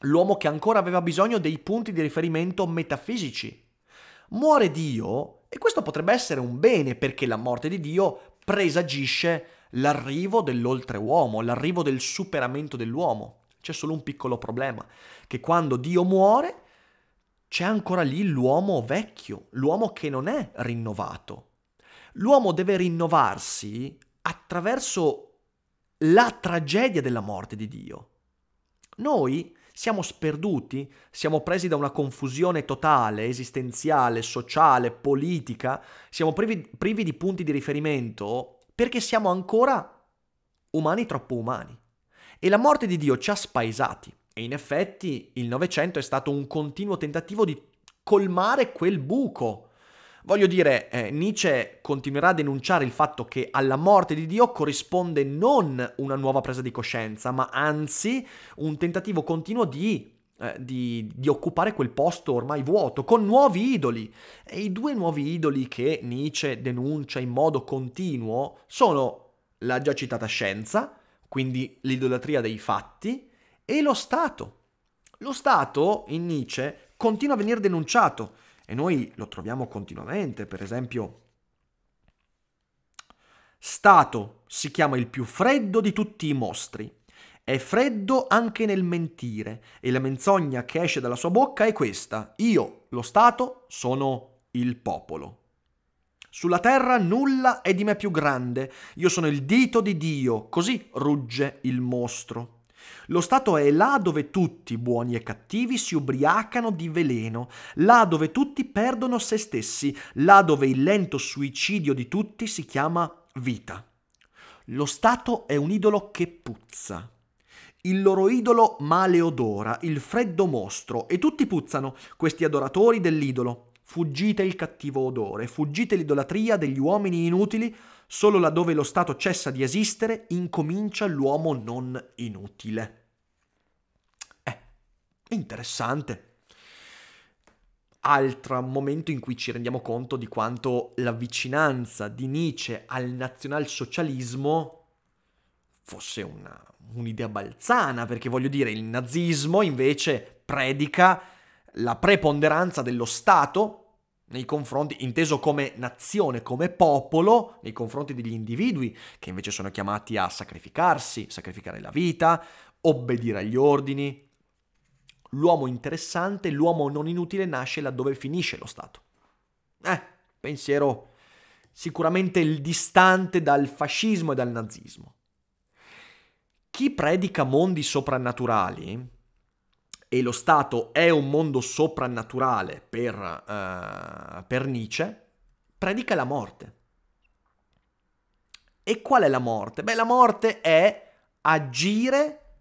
l'uomo che ancora aveva bisogno dei punti di riferimento metafisici. Muore Dio e questo potrebbe essere un bene perché la morte di Dio presagisce l'arrivo dell'oltreuomo, l'arrivo del superamento dell'uomo. C'è solo un piccolo problema, che quando Dio muore c'è ancora lì l'uomo vecchio, l'uomo che non è rinnovato. L'uomo deve rinnovarsi attraverso la tragedia della morte di Dio. Noi siamo sperduti? Siamo presi da una confusione totale, esistenziale, sociale, politica? Siamo privi, privi di punti di riferimento perché siamo ancora umani troppo umani. E la morte di Dio ci ha spaesati. E in effetti il Novecento è stato un continuo tentativo di colmare quel buco Voglio dire, eh, Nietzsche continuerà a denunciare il fatto che alla morte di Dio corrisponde non una nuova presa di coscienza, ma anzi un tentativo continuo di eh, di, di, occupare quel posto ormai vuoto con nuovi idoli. E i due nuovi idoli che Nietzsche denuncia in modo continuo sono la già citata scienza, quindi l'idolatria dei fatti, e lo Stato. Lo Stato in Nietzsche continua a venire denunciato e noi lo troviamo continuamente, per esempio Stato si chiama il più freddo di tutti i mostri. È freddo anche nel mentire e la menzogna che esce dalla sua bocca è questa. Io, lo Stato, sono il popolo. Sulla terra nulla è di me più grande. Io sono il dito di Dio. Così rugge il mostro. Lo Stato è là dove tutti, buoni e cattivi, si ubriacano di veleno, là dove tutti perdono se stessi, là dove il lento suicidio di tutti si chiama vita. Lo Stato è un idolo che puzza. Il loro idolo male odora, il freddo mostro, e tutti puzzano, questi adoratori dell'idolo. Fuggite il cattivo odore, fuggite l'idolatria degli uomini inutili Solo laddove lo Stato cessa di esistere, incomincia l'uomo non inutile. Eh, interessante. Altro momento in cui ci rendiamo conto di quanto la vicinanza di Nietzsche al nazionalsocialismo fosse una, un'idea balzana, perché voglio dire, il nazismo invece predica la preponderanza dello Stato nei confronti, inteso come nazione, come popolo, nei confronti degli individui che invece sono chiamati a sacrificarsi, sacrificare la vita, obbedire agli ordini. L'uomo interessante, l'uomo non inutile nasce laddove finisce lo Stato. Eh, pensiero sicuramente il distante dal fascismo e dal nazismo. Chi predica mondi soprannaturali e lo Stato è un mondo soprannaturale per, uh, per, Nietzsche, predica la morte. E qual è la morte? Beh, la morte è agire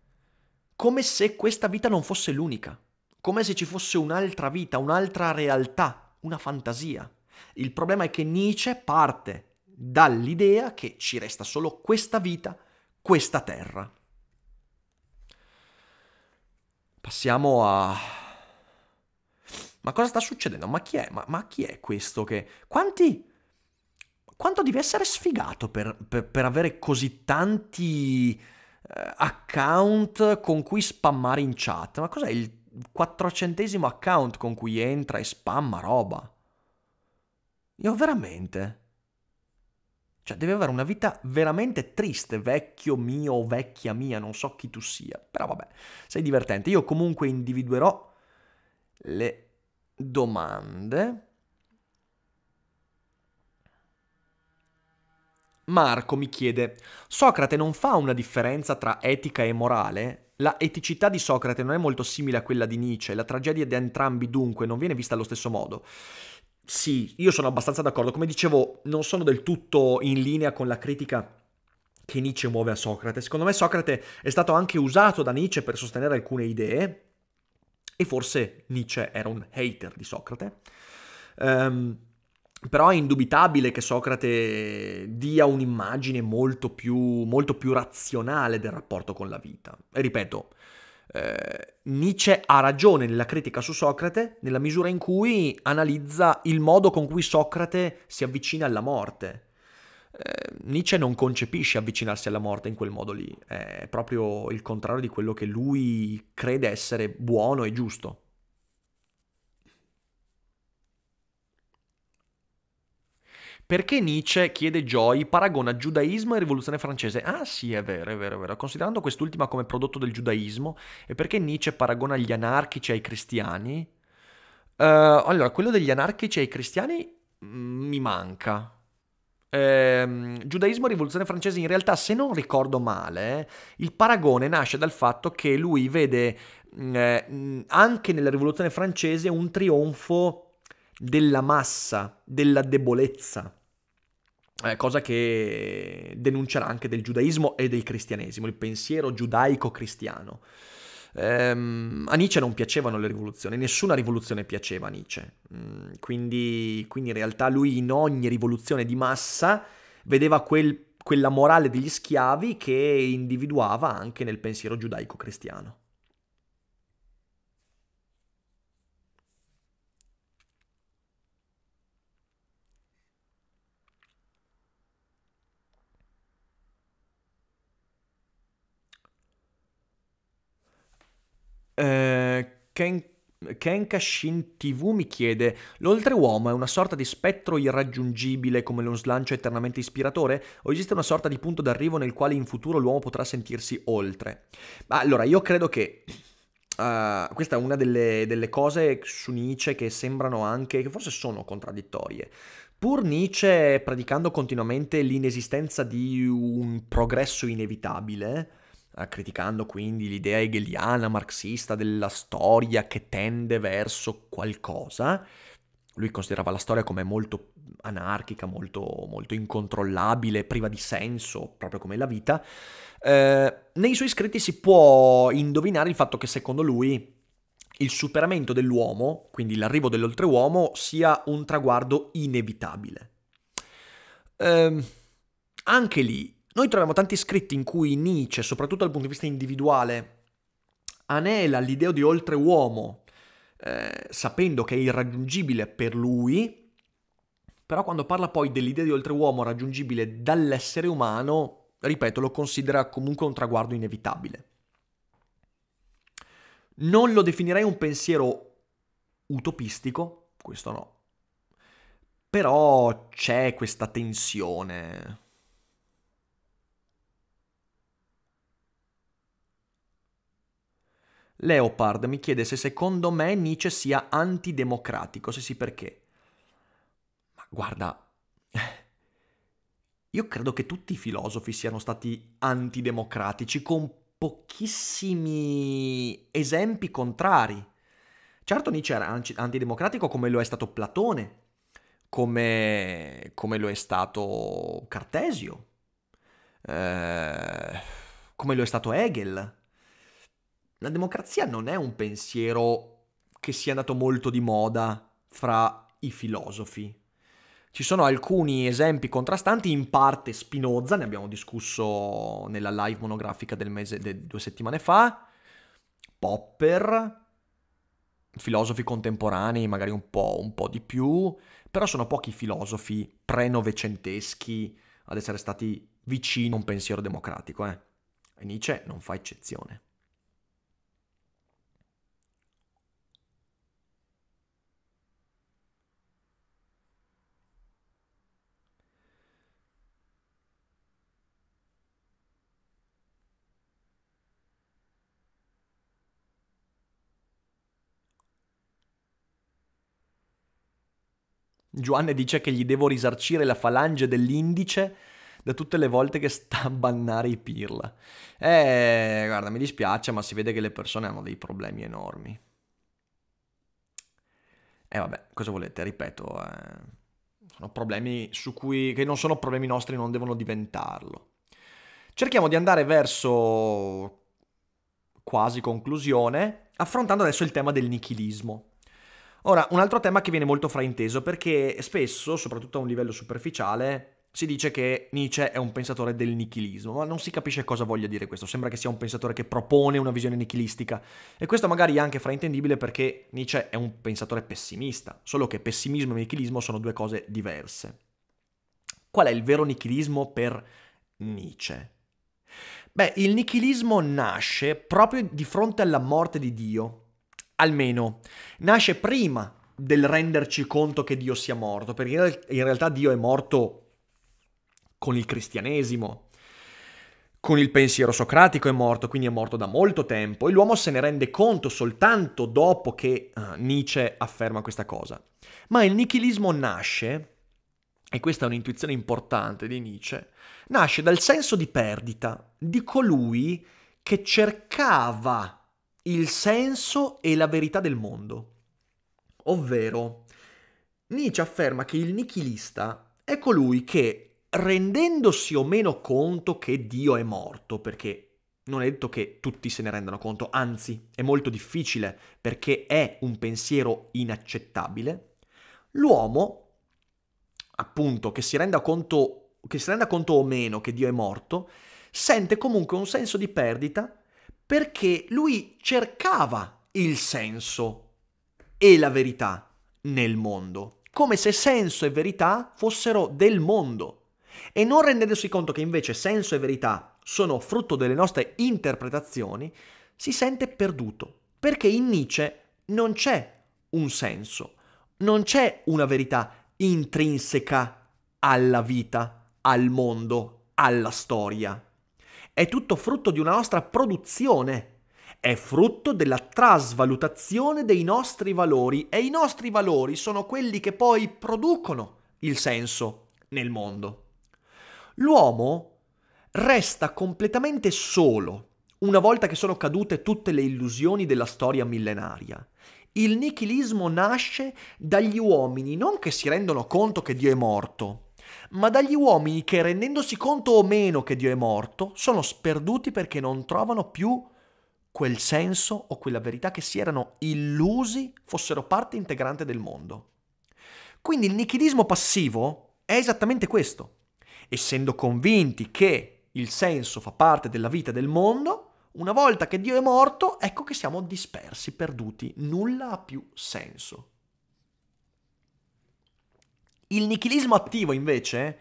come se questa vita non fosse l'unica, come se ci fosse un'altra vita, un'altra realtà, una fantasia. Il problema è che Nietzsche parte dall'idea che ci resta solo questa vita, questa terra. Passiamo a... Ma cosa sta succedendo? Ma chi è? Ma, ma chi è questo che... Quanti... Quanto devi essere sfigato per, per, per avere così tanti eh, account con cui spammare in chat? Ma cos'è il quattrocentesimo account con cui entra e spamma roba? Io veramente... Cioè, devi avere una vita veramente triste, vecchio mio o vecchia mia, non so chi tu sia. Però vabbè, sei divertente. Io comunque individuerò le domande. Marco mi chiede, Socrate non fa una differenza tra etica e morale? La eticità di Socrate non è molto simile a quella di Nietzsche, la tragedia di entrambi dunque non viene vista allo stesso modo sì, io sono abbastanza d'accordo. Come dicevo, non sono del tutto in linea con la critica che Nietzsche muove a Socrate. Secondo me Socrate è stato anche usato da Nietzsche per sostenere alcune idee e forse Nietzsche era un hater di Socrate. Um, però è indubitabile che Socrate dia un'immagine molto più, molto più razionale del rapporto con la vita. E ripeto, eh, Nietzsche ha ragione nella critica su Socrate nella misura in cui analizza il modo con cui Socrate si avvicina alla morte. Eh, Nietzsche non concepisce avvicinarsi alla morte in quel modo lì, è proprio il contrario di quello che lui crede essere buono e giusto. Perché Nietzsche, chiede Joy, paragona giudaismo e rivoluzione francese? Ah sì, è vero, è vero, è vero. Considerando quest'ultima come prodotto del giudaismo, e perché Nietzsche paragona gli anarchici ai cristiani? Uh, allora, quello degli anarchici ai cristiani mm, mi manca. Eh, giudaismo e rivoluzione francese in realtà se non ricordo male il paragone nasce dal fatto che lui vede mm, eh, mm, anche nella rivoluzione francese un trionfo della massa, della debolezza eh, cosa che denuncerà anche del giudaismo e del cristianesimo, il pensiero giudaico-cristiano. Ehm, a Nietzsche non piacevano le rivoluzioni, nessuna rivoluzione piaceva a Nietzsche, mm, quindi, quindi, in realtà lui in ogni rivoluzione di massa vedeva quel, quella morale degli schiavi che individuava anche nel pensiero giudaico-cristiano. Eh, Ken, Kenkashin TV mi chiede: L'oltreuomo è una sorta di spettro irraggiungibile come uno slancio eternamente ispiratore? O esiste una sorta di punto d'arrivo nel quale in futuro l'uomo potrà sentirsi oltre? Ma allora, io credo che. Uh, questa è una delle, delle cose su Nietzsche che sembrano anche, che forse sono contraddittorie. Pur Nietzsche predicando continuamente l'inesistenza di un progresso inevitabile, Ah, criticando quindi l'idea hegeliana, marxista della storia che tende verso qualcosa. Lui considerava la storia come molto anarchica, molto, molto incontrollabile, priva di senso, proprio come la vita. Eh, nei suoi scritti si può indovinare il fatto che secondo lui il superamento dell'uomo, quindi l'arrivo dell'oltreuomo, sia un traguardo inevitabile. Eh, anche lì noi troviamo tanti scritti in cui Nietzsche, soprattutto dal punto di vista individuale, anela l'idea di oltreuomo, eh, sapendo che è irraggiungibile per lui, però quando parla poi dell'idea di oltreuomo raggiungibile dall'essere umano, ripeto, lo considera comunque un traguardo inevitabile. Non lo definirei un pensiero utopistico, questo no, però c'è questa tensione Leopard mi chiede se secondo me Nietzsche sia antidemocratico, se sì perché. Ma guarda, io credo che tutti i filosofi siano stati antidemocratici con pochissimi esempi contrari. Certo Nietzsche era antidemocratico come lo è stato Platone, come, come lo è stato Cartesio, eh, come lo è stato Hegel la democrazia non è un pensiero che sia andato molto di moda fra i filosofi. Ci sono alcuni esempi contrastanti, in parte Spinoza, ne abbiamo discusso nella live monografica del mese de, due settimane fa, Popper, filosofi contemporanei magari un po', un po' di più, però sono pochi filosofi pre-novecenteschi ad essere stati vicini a un pensiero democratico. Eh? E Nietzsche non fa eccezione. Giovanni dice che gli devo risarcire la falange dell'indice da tutte le volte che sta a bannare i pirla. Eh, guarda, mi dispiace, ma si vede che le persone hanno dei problemi enormi. E eh, vabbè, cosa volete? Ripeto, eh, sono problemi su cui, che non sono problemi nostri, non devono diventarlo. Cerchiamo di andare verso quasi conclusione, affrontando adesso il tema del nichilismo. Ora, un altro tema che viene molto frainteso perché spesso, soprattutto a un livello superficiale, si dice che Nietzsche è un pensatore del nichilismo, ma non si capisce cosa voglia dire questo. Sembra che sia un pensatore che propone una visione nichilistica. E questo magari è anche fraintendibile perché Nietzsche è un pensatore pessimista, solo che pessimismo e nichilismo sono due cose diverse. Qual è il vero nichilismo per Nietzsche? Beh, il nichilismo nasce proprio di fronte alla morte di Dio, almeno nasce prima del renderci conto che Dio sia morto, perché in realtà Dio è morto con il cristianesimo, con il pensiero socratico è morto, quindi è morto da molto tempo e l'uomo se ne rende conto soltanto dopo che uh, Nietzsche afferma questa cosa. Ma il nichilismo nasce, e questa è un'intuizione importante di Nietzsche, nasce dal senso di perdita di colui che cercava il senso e la verità del mondo. Ovvero, Nietzsche afferma che il nichilista è colui che, rendendosi o meno conto che Dio è morto, perché non è detto che tutti se ne rendano conto, anzi è molto difficile perché è un pensiero inaccettabile, l'uomo, appunto, che si renda conto, che si renda conto o meno che Dio è morto, sente comunque un senso di perdita perché lui cercava il senso e la verità nel mondo, come se senso e verità fossero del mondo, e non rendendosi conto che invece senso e verità sono frutto delle nostre interpretazioni, si sente perduto, perché in Nietzsche non c'è un senso, non c'è una verità intrinseca alla vita, al mondo, alla storia. È tutto frutto di una nostra produzione, è frutto della trasvalutazione dei nostri valori e i nostri valori sono quelli che poi producono il senso nel mondo. L'uomo resta completamente solo una volta che sono cadute tutte le illusioni della storia millenaria. Il nichilismo nasce dagli uomini non che si rendono conto che Dio è morto, ma dagli uomini che rendendosi conto o meno che Dio è morto, sono sperduti perché non trovano più quel senso o quella verità che si erano illusi fossero parte integrante del mondo. Quindi il nichilismo passivo è esattamente questo. Essendo convinti che il senso fa parte della vita del mondo, una volta che Dio è morto, ecco che siamo dispersi, perduti, nulla ha più senso. Il nichilismo attivo invece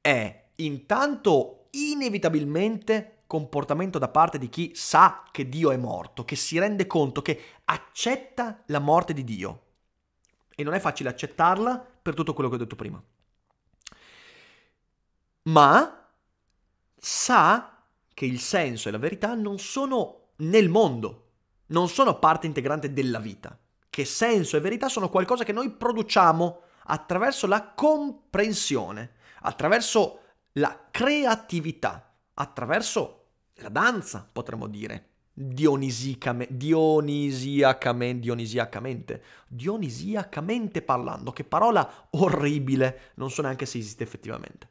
è intanto inevitabilmente comportamento da parte di chi sa che Dio è morto, che si rende conto, che accetta la morte di Dio. E non è facile accettarla per tutto quello che ho detto prima. Ma sa che il senso e la verità non sono nel mondo, non sono parte integrante della vita, che senso e verità sono qualcosa che noi produciamo attraverso la comprensione, attraverso la creatività, attraverso la danza, potremmo dire, dionisicame, dionisiacame, dionisiacamente, dionisiacamente parlando, che parola orribile, non so neanche se esiste effettivamente.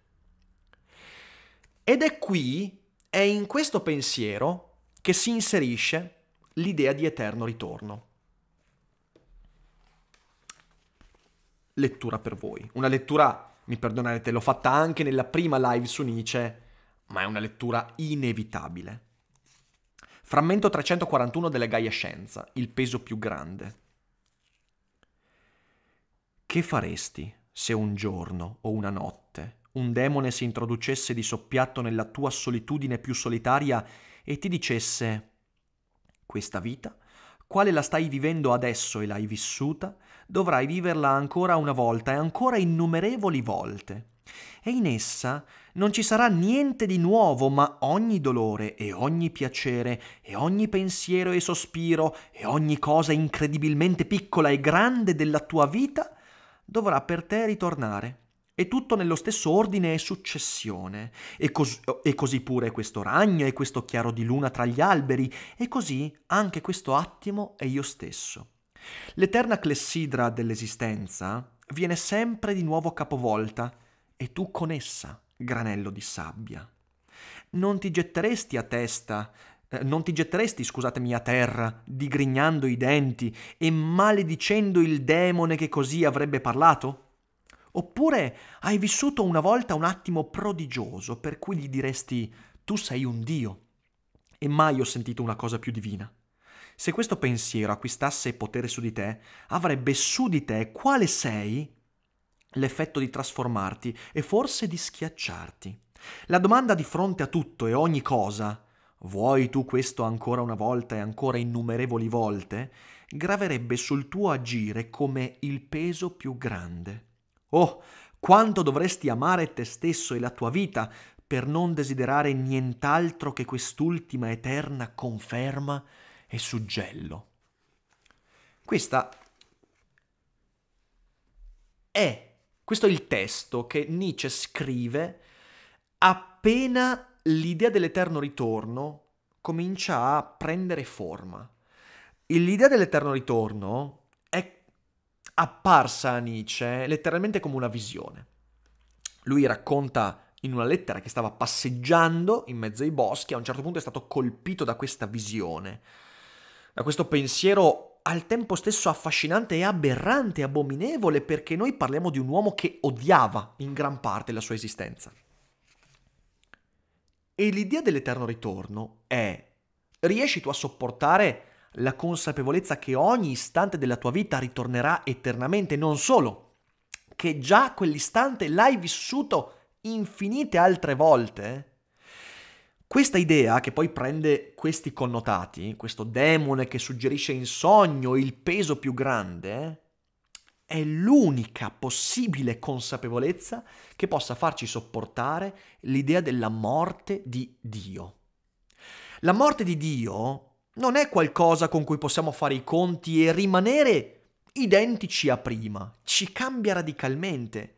Ed è qui, è in questo pensiero, che si inserisce l'idea di eterno ritorno. lettura per voi. Una lettura, mi perdonerete, l'ho fatta anche nella prima live su Nietzsche, ma è una lettura inevitabile. Frammento 341 della Gaia Scienza, il peso più grande. Che faresti se un giorno o una notte un demone si introducesse di soppiatto nella tua solitudine più solitaria e ti dicesse questa vita, quale la stai vivendo adesso e l'hai vissuta, dovrai viverla ancora una volta e ancora innumerevoli volte. E in essa non ci sarà niente di nuovo, ma ogni dolore e ogni piacere e ogni pensiero e sospiro e ogni cosa incredibilmente piccola e grande della tua vita dovrà per te ritornare. E tutto nello stesso ordine e successione. E, cos- e così pure questo ragno e questo chiaro di luna tra gli alberi, e così anche questo attimo e io stesso. L'eterna clessidra dell'esistenza viene sempre di nuovo capovolta e tu con essa, granello di sabbia. Non ti getteresti a testa, eh, non ti getteresti, scusatemi, a terra, digrignando i denti e maledicendo il demone che così avrebbe parlato? Oppure hai vissuto una volta un attimo prodigioso per cui gli diresti tu sei un dio? E mai ho sentito una cosa più divina. Se questo pensiero acquistasse potere su di te, avrebbe su di te quale sei l'effetto di trasformarti e forse di schiacciarti. La domanda di fronte a tutto e ogni cosa, vuoi tu questo ancora una volta e ancora innumerevoli volte, graverebbe sul tuo agire come il peso più grande. Oh, quanto dovresti amare te stesso e la tua vita per non desiderare nient'altro che quest'ultima eterna conferma e suggello. Questa è, questo è il testo che Nietzsche scrive appena l'idea dell'eterno ritorno comincia a prendere forma. L'idea dell'eterno ritorno è apparsa a Nietzsche letteralmente come una visione. Lui racconta in una lettera che stava passeggiando in mezzo ai boschi, a un certo punto è stato colpito da questa visione da questo pensiero al tempo stesso affascinante e aberrante, abominevole, perché noi parliamo di un uomo che odiava in gran parte la sua esistenza. E l'idea dell'eterno ritorno è, riesci tu a sopportare la consapevolezza che ogni istante della tua vita ritornerà eternamente, non solo, che già quell'istante l'hai vissuto infinite altre volte? Questa idea, che poi prende questi connotati, questo demone che suggerisce in sogno il peso più grande, è l'unica possibile consapevolezza che possa farci sopportare l'idea della morte di Dio. La morte di Dio non è qualcosa con cui possiamo fare i conti e rimanere identici a prima, ci cambia radicalmente.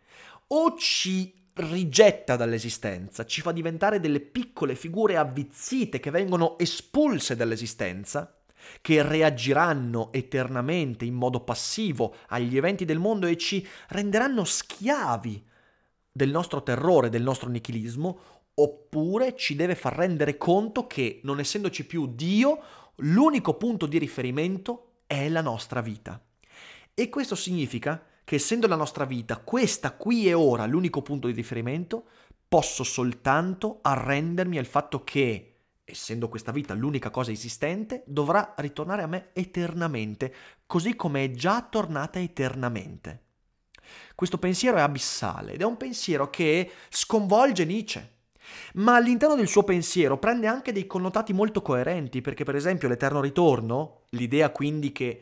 O ci rigetta dall'esistenza, ci fa diventare delle piccole figure avvizzite che vengono espulse dall'esistenza, che reagiranno eternamente in modo passivo agli eventi del mondo e ci renderanno schiavi del nostro terrore, del nostro nichilismo, oppure ci deve far rendere conto che, non essendoci più Dio, l'unico punto di riferimento è la nostra vita. E questo significa che essendo la nostra vita questa qui e ora l'unico punto di riferimento, posso soltanto arrendermi al fatto che, essendo questa vita l'unica cosa esistente, dovrà ritornare a me eternamente, così come è già tornata eternamente. Questo pensiero è abissale ed è un pensiero che sconvolge Nietzsche. Ma all'interno del suo pensiero prende anche dei connotati molto coerenti, perché per esempio l'eterno ritorno, l'idea quindi che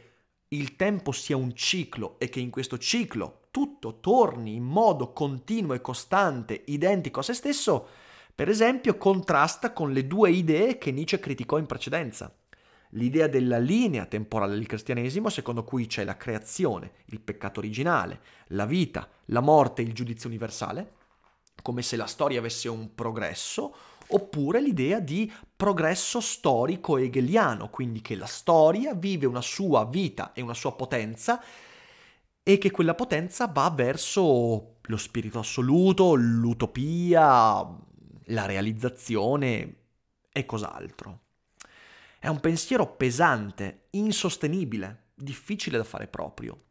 il tempo sia un ciclo e che in questo ciclo tutto torni in modo continuo e costante, identico a se stesso, per esempio contrasta con le due idee che Nietzsche criticò in precedenza. L'idea della linea temporale del cristianesimo, secondo cui c'è la creazione, il peccato originale, la vita, la morte e il giudizio universale, come se la storia avesse un progresso, oppure l'idea di progresso storico hegeliano, quindi che la storia vive una sua vita e una sua potenza e che quella potenza va verso lo spirito assoluto, l'utopia, la realizzazione e cos'altro. È un pensiero pesante, insostenibile, difficile da fare proprio.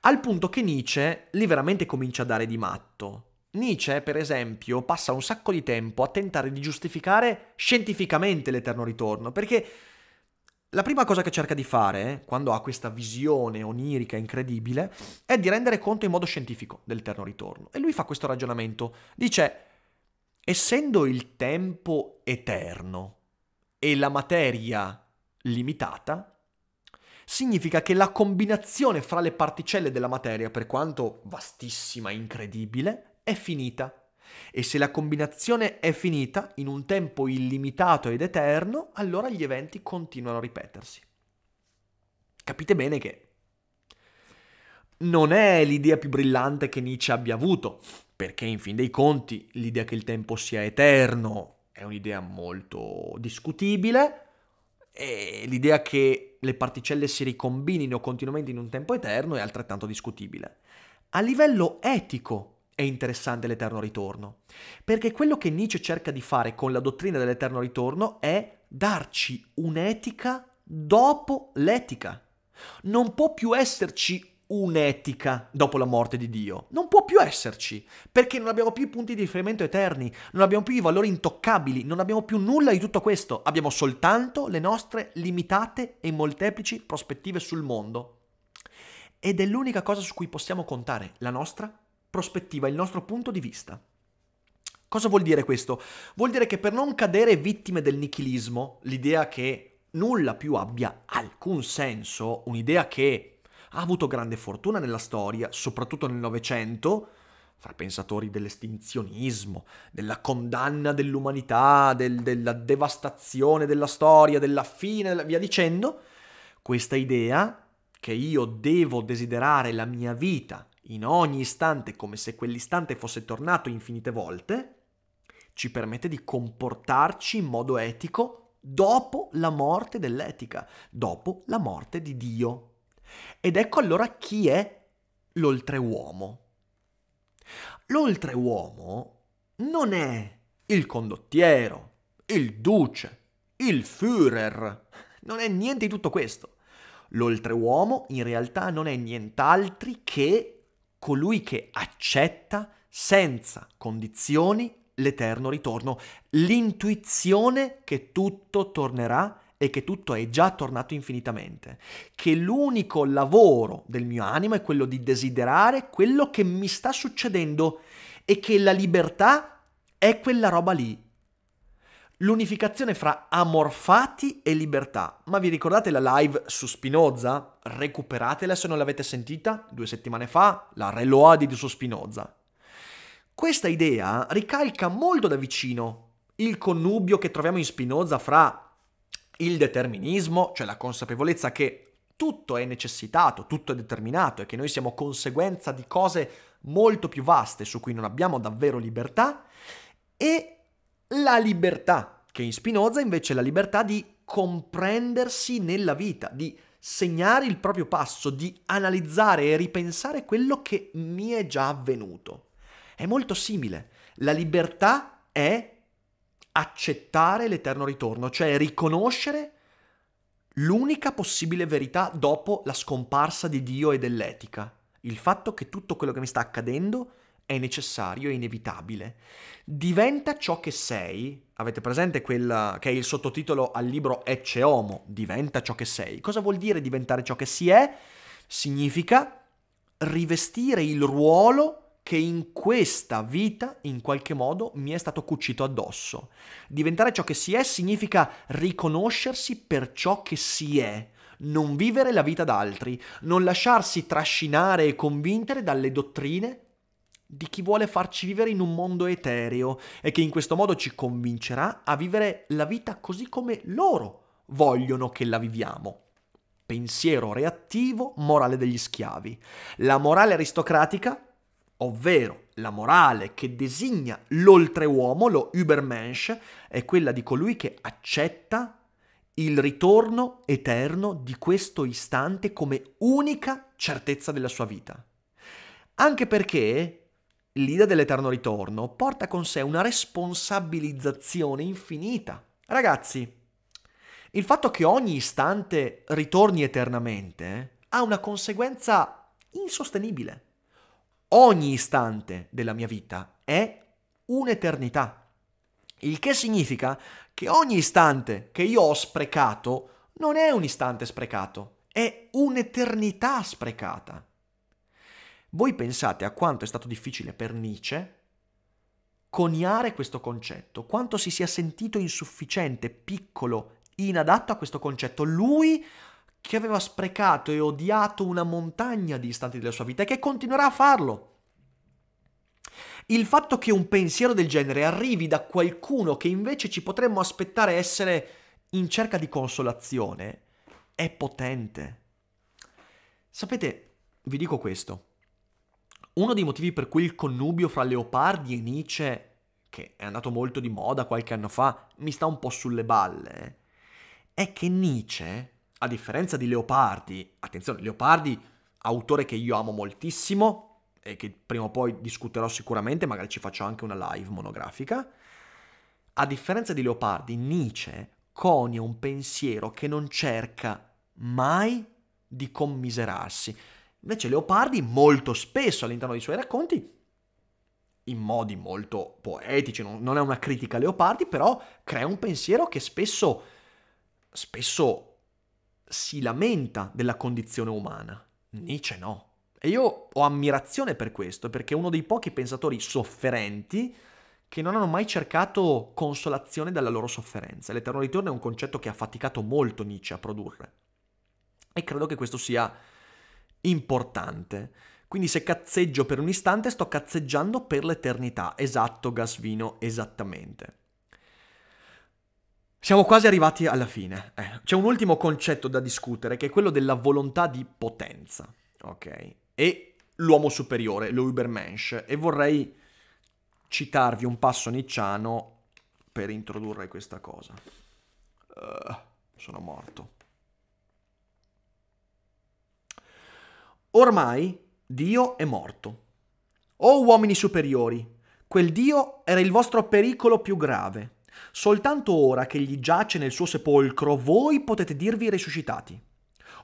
Al punto che Nietzsche lì veramente comincia a dare di matto. Nietzsche, per esempio, passa un sacco di tempo a tentare di giustificare scientificamente l'eterno ritorno, perché la prima cosa che cerca di fare, quando ha questa visione onirica incredibile, è di rendere conto in modo scientifico dell'eterno ritorno. E lui fa questo ragionamento. Dice, essendo il tempo eterno e la materia limitata, significa che la combinazione fra le particelle della materia, per quanto vastissima e incredibile, è finita. E se la combinazione è finita in un tempo illimitato ed eterno, allora gli eventi continuano a ripetersi. Capite bene che non è l'idea più brillante che Nietzsche abbia avuto, perché in fin dei conti l'idea che il tempo sia eterno è un'idea molto discutibile, e l'idea che le particelle si ricombinino continuamente in un tempo eterno è altrettanto discutibile. A livello etico, è interessante l'eterno ritorno. Perché quello che Nietzsche cerca di fare con la dottrina dell'eterno ritorno è darci un'etica dopo l'etica. Non può più esserci un'etica dopo la morte di Dio. Non può più esserci, perché non abbiamo più i punti di riferimento eterni, non abbiamo più i valori intoccabili, non abbiamo più nulla di tutto questo, abbiamo soltanto le nostre limitate e molteplici prospettive sul mondo. Ed è l'unica cosa su cui possiamo contare, la nostra prospettiva, il nostro punto di vista. Cosa vuol dire questo? Vuol dire che per non cadere vittime del nichilismo, l'idea che nulla più abbia alcun senso, un'idea che ha avuto grande fortuna nella storia, soprattutto nel Novecento, fra pensatori dell'estinzionismo, della condanna dell'umanità, del, della devastazione della storia, della fine, via dicendo, questa idea che io devo desiderare la mia vita in ogni istante come se quell'istante fosse tornato infinite volte, ci permette di comportarci in modo etico dopo la morte dell'etica, dopo la morte di Dio. Ed ecco allora chi è l'oltreuomo. L'oltreuomo non è il condottiero, il duce, il Führer, non è niente di tutto questo. L'oltreuomo in realtà non è nient'altri che colui che accetta senza condizioni l'eterno ritorno, l'intuizione che tutto tornerà e che tutto è già tornato infinitamente, che l'unico lavoro del mio animo è quello di desiderare quello che mi sta succedendo e che la libertà è quella roba lì. L'unificazione fra amorfati e libertà. Ma vi ricordate la live su Spinoza? recuperatela se non l'avete sentita due settimane fa, la Reloadi di su Spinoza. Questa idea ricalca molto da vicino il connubio che troviamo in Spinoza fra il determinismo, cioè la consapevolezza che tutto è necessitato, tutto è determinato e che noi siamo conseguenza di cose molto più vaste su cui non abbiamo davvero libertà, e la libertà, che in Spinoza invece è la libertà di comprendersi nella vita, di segnare il proprio passo, di analizzare e ripensare quello che mi è già avvenuto. È molto simile. La libertà è accettare l'eterno ritorno, cioè riconoscere l'unica possibile verità dopo la scomparsa di Dio e dell'etica. Il fatto che tutto quello che mi sta accadendo è necessario, è inevitabile. Diventa ciò che sei. Avete presente quel che è il sottotitolo al libro Ecce Homo, diventa ciò che sei. Cosa vuol dire diventare ciò che si è? Significa rivestire il ruolo che in questa vita in qualche modo mi è stato cucito addosso. Diventare ciò che si è significa riconoscersi per ciò che si è, non vivere la vita d'altri, non lasciarsi trascinare e convincere dalle dottrine di chi vuole farci vivere in un mondo etereo e che in questo modo ci convincerà a vivere la vita così come loro vogliono che la viviamo. Pensiero reattivo, morale degli schiavi. La morale aristocratica, ovvero la morale che designa l'oltreuomo, lo Übermensch, è quella di colui che accetta il ritorno eterno di questo istante come unica certezza della sua vita. Anche perché l'idea dell'eterno ritorno porta con sé una responsabilizzazione infinita. Ragazzi, il fatto che ogni istante ritorni eternamente ha una conseguenza insostenibile. Ogni istante della mia vita è un'eternità. Il che significa che ogni istante che io ho sprecato non è un istante sprecato, è un'eternità sprecata. Voi pensate a quanto è stato difficile per Nietzsche coniare questo concetto, quanto si sia sentito insufficiente, piccolo, inadatto a questo concetto. Lui che aveva sprecato e odiato una montagna di istanti della sua vita e che continuerà a farlo. Il fatto che un pensiero del genere arrivi da qualcuno che invece ci potremmo aspettare essere in cerca di consolazione è potente. Sapete, vi dico questo. Uno dei motivi per cui il connubio fra Leopardi e Nietzsche, che è andato molto di moda qualche anno fa, mi sta un po' sulle balle, è che Nietzsche, a differenza di Leopardi, attenzione, Leopardi, autore che io amo moltissimo e che prima o poi discuterò sicuramente, magari ci faccio anche una live monografica, a differenza di Leopardi, Nietzsche conia un pensiero che non cerca mai di commiserarsi, Invece Leopardi molto spesso all'interno dei suoi racconti, in modi molto poetici, non, è una critica a Leopardi, però crea un pensiero che spesso, spesso si lamenta della condizione umana. Nietzsche no. E io ho ammirazione per questo, perché è uno dei pochi pensatori sofferenti che non hanno mai cercato consolazione dalla loro sofferenza. L'eterno ritorno è un concetto che ha faticato molto Nietzsche a produrre. E credo che questo sia importante. Quindi se cazzeggio per un istante sto cazzeggiando per l'eternità. Esatto, Gasvino, esattamente. Siamo quasi arrivati alla fine. Eh, c'è un ultimo concetto da discutere che è quello della volontà di potenza, ok? E l'uomo superiore, lo Übermensch. E vorrei citarvi un passo nicciano per introdurre questa cosa. Uh, sono morto. Ormai Dio è morto. O uomini superiori, quel Dio era il vostro pericolo più grave. Soltanto ora che gli giace nel suo sepolcro, voi potete dirvi risuscitati.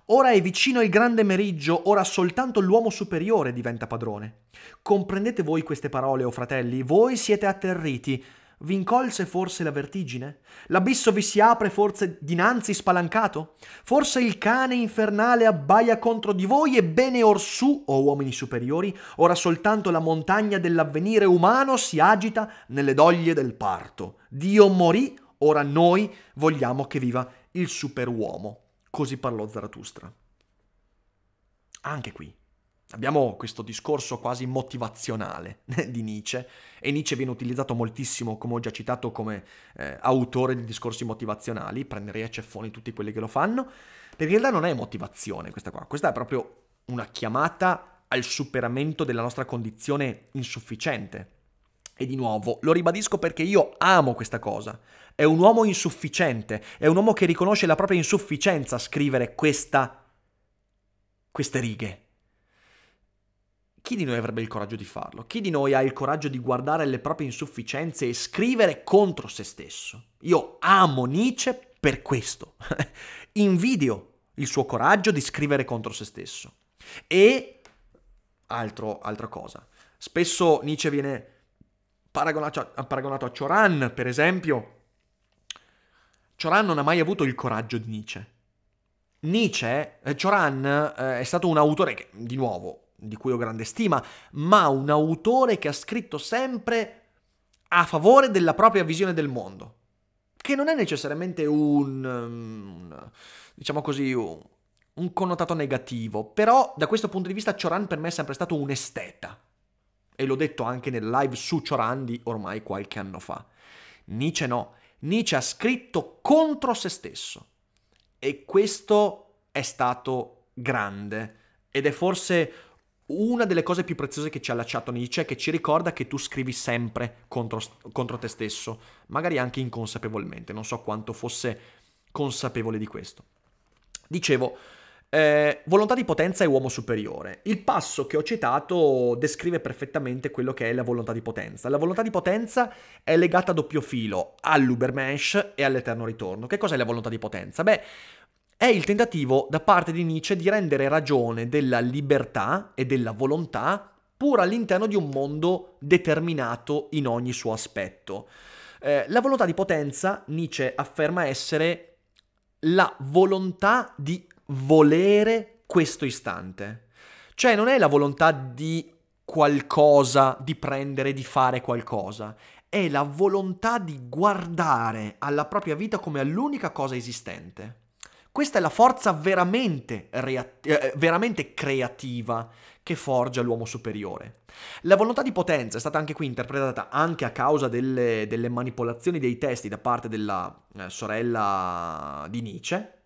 Ora è vicino il grande meriggio, ora soltanto l'uomo superiore diventa padrone. Comprendete voi queste parole, o oh fratelli? Voi siete atterriti, vi incolse forse la vertigine? L'abisso vi si apre forse dinanzi spalancato? Forse il cane infernale abbaia contro di voi ebbene orsù, o uomini superiori, ora soltanto la montagna dell'avvenire umano si agita nelle doglie del parto. Dio morì, ora noi vogliamo che viva il superuomo. Così parlò Zaratustra. Anche qui Abbiamo questo discorso quasi motivazionale di Nietzsche e Nietzsche viene utilizzato moltissimo, come ho già citato, come eh, autore di discorsi motivazionali, prenderei a ceffoni tutti quelli che lo fanno, perché in realtà non è motivazione questa qua, questa è proprio una chiamata al superamento della nostra condizione insufficiente. E di nuovo, lo ribadisco perché io amo questa cosa. È un uomo insufficiente, è un uomo che riconosce la propria insufficienza a scrivere questa, queste righe chi di noi avrebbe il coraggio di farlo? Chi di noi ha il coraggio di guardare le proprie insufficienze e scrivere contro se stesso? Io amo Nietzsche per questo. Invidio il suo coraggio di scrivere contro se stesso. E altro, altra cosa. Spesso Nietzsche viene paragonato a, paragonato a Cioran, per esempio. Choran non ha mai avuto il coraggio di Nietzsche. Nietzsche, eh, eh è stato un autore che, di nuovo, di cui ho grande stima, ma un autore che ha scritto sempre a favore della propria visione del mondo, che non è necessariamente un, un um, diciamo così, un, un connotato negativo, però da questo punto di vista Choran per me è sempre stato un esteta, e l'ho detto anche nel live su Choran di ormai qualche anno fa. Nietzsche no, Nietzsche ha scritto contro se stesso, e questo è stato grande, ed è forse una delle cose più preziose che ci ha lasciato Nietzsche è che ci ricorda che tu scrivi sempre contro, contro, te stesso, magari anche inconsapevolmente, non so quanto fosse consapevole di questo. Dicevo, eh, volontà di potenza e uomo superiore. Il passo che ho citato descrive perfettamente quello che è la volontà di potenza. La volontà di potenza è legata a doppio filo all'Ubermensch e all'eterno ritorno. Che cos'è la volontà di potenza? Beh, è il tentativo da parte di Nietzsche di rendere ragione della libertà e della volontà pur all'interno di un mondo determinato in ogni suo aspetto. Eh, la volontà di potenza, Nietzsche afferma essere la volontà di volere questo istante. Cioè non è la volontà di qualcosa, di prendere, di fare qualcosa, è la volontà di guardare alla propria vita come all'unica cosa esistente. Questa è la forza veramente, reat- eh, veramente creativa che forgia l'uomo superiore. La volontà di potenza è stata anche qui interpretata anche a causa delle, delle manipolazioni dei testi da parte della eh, sorella di Nietzsche,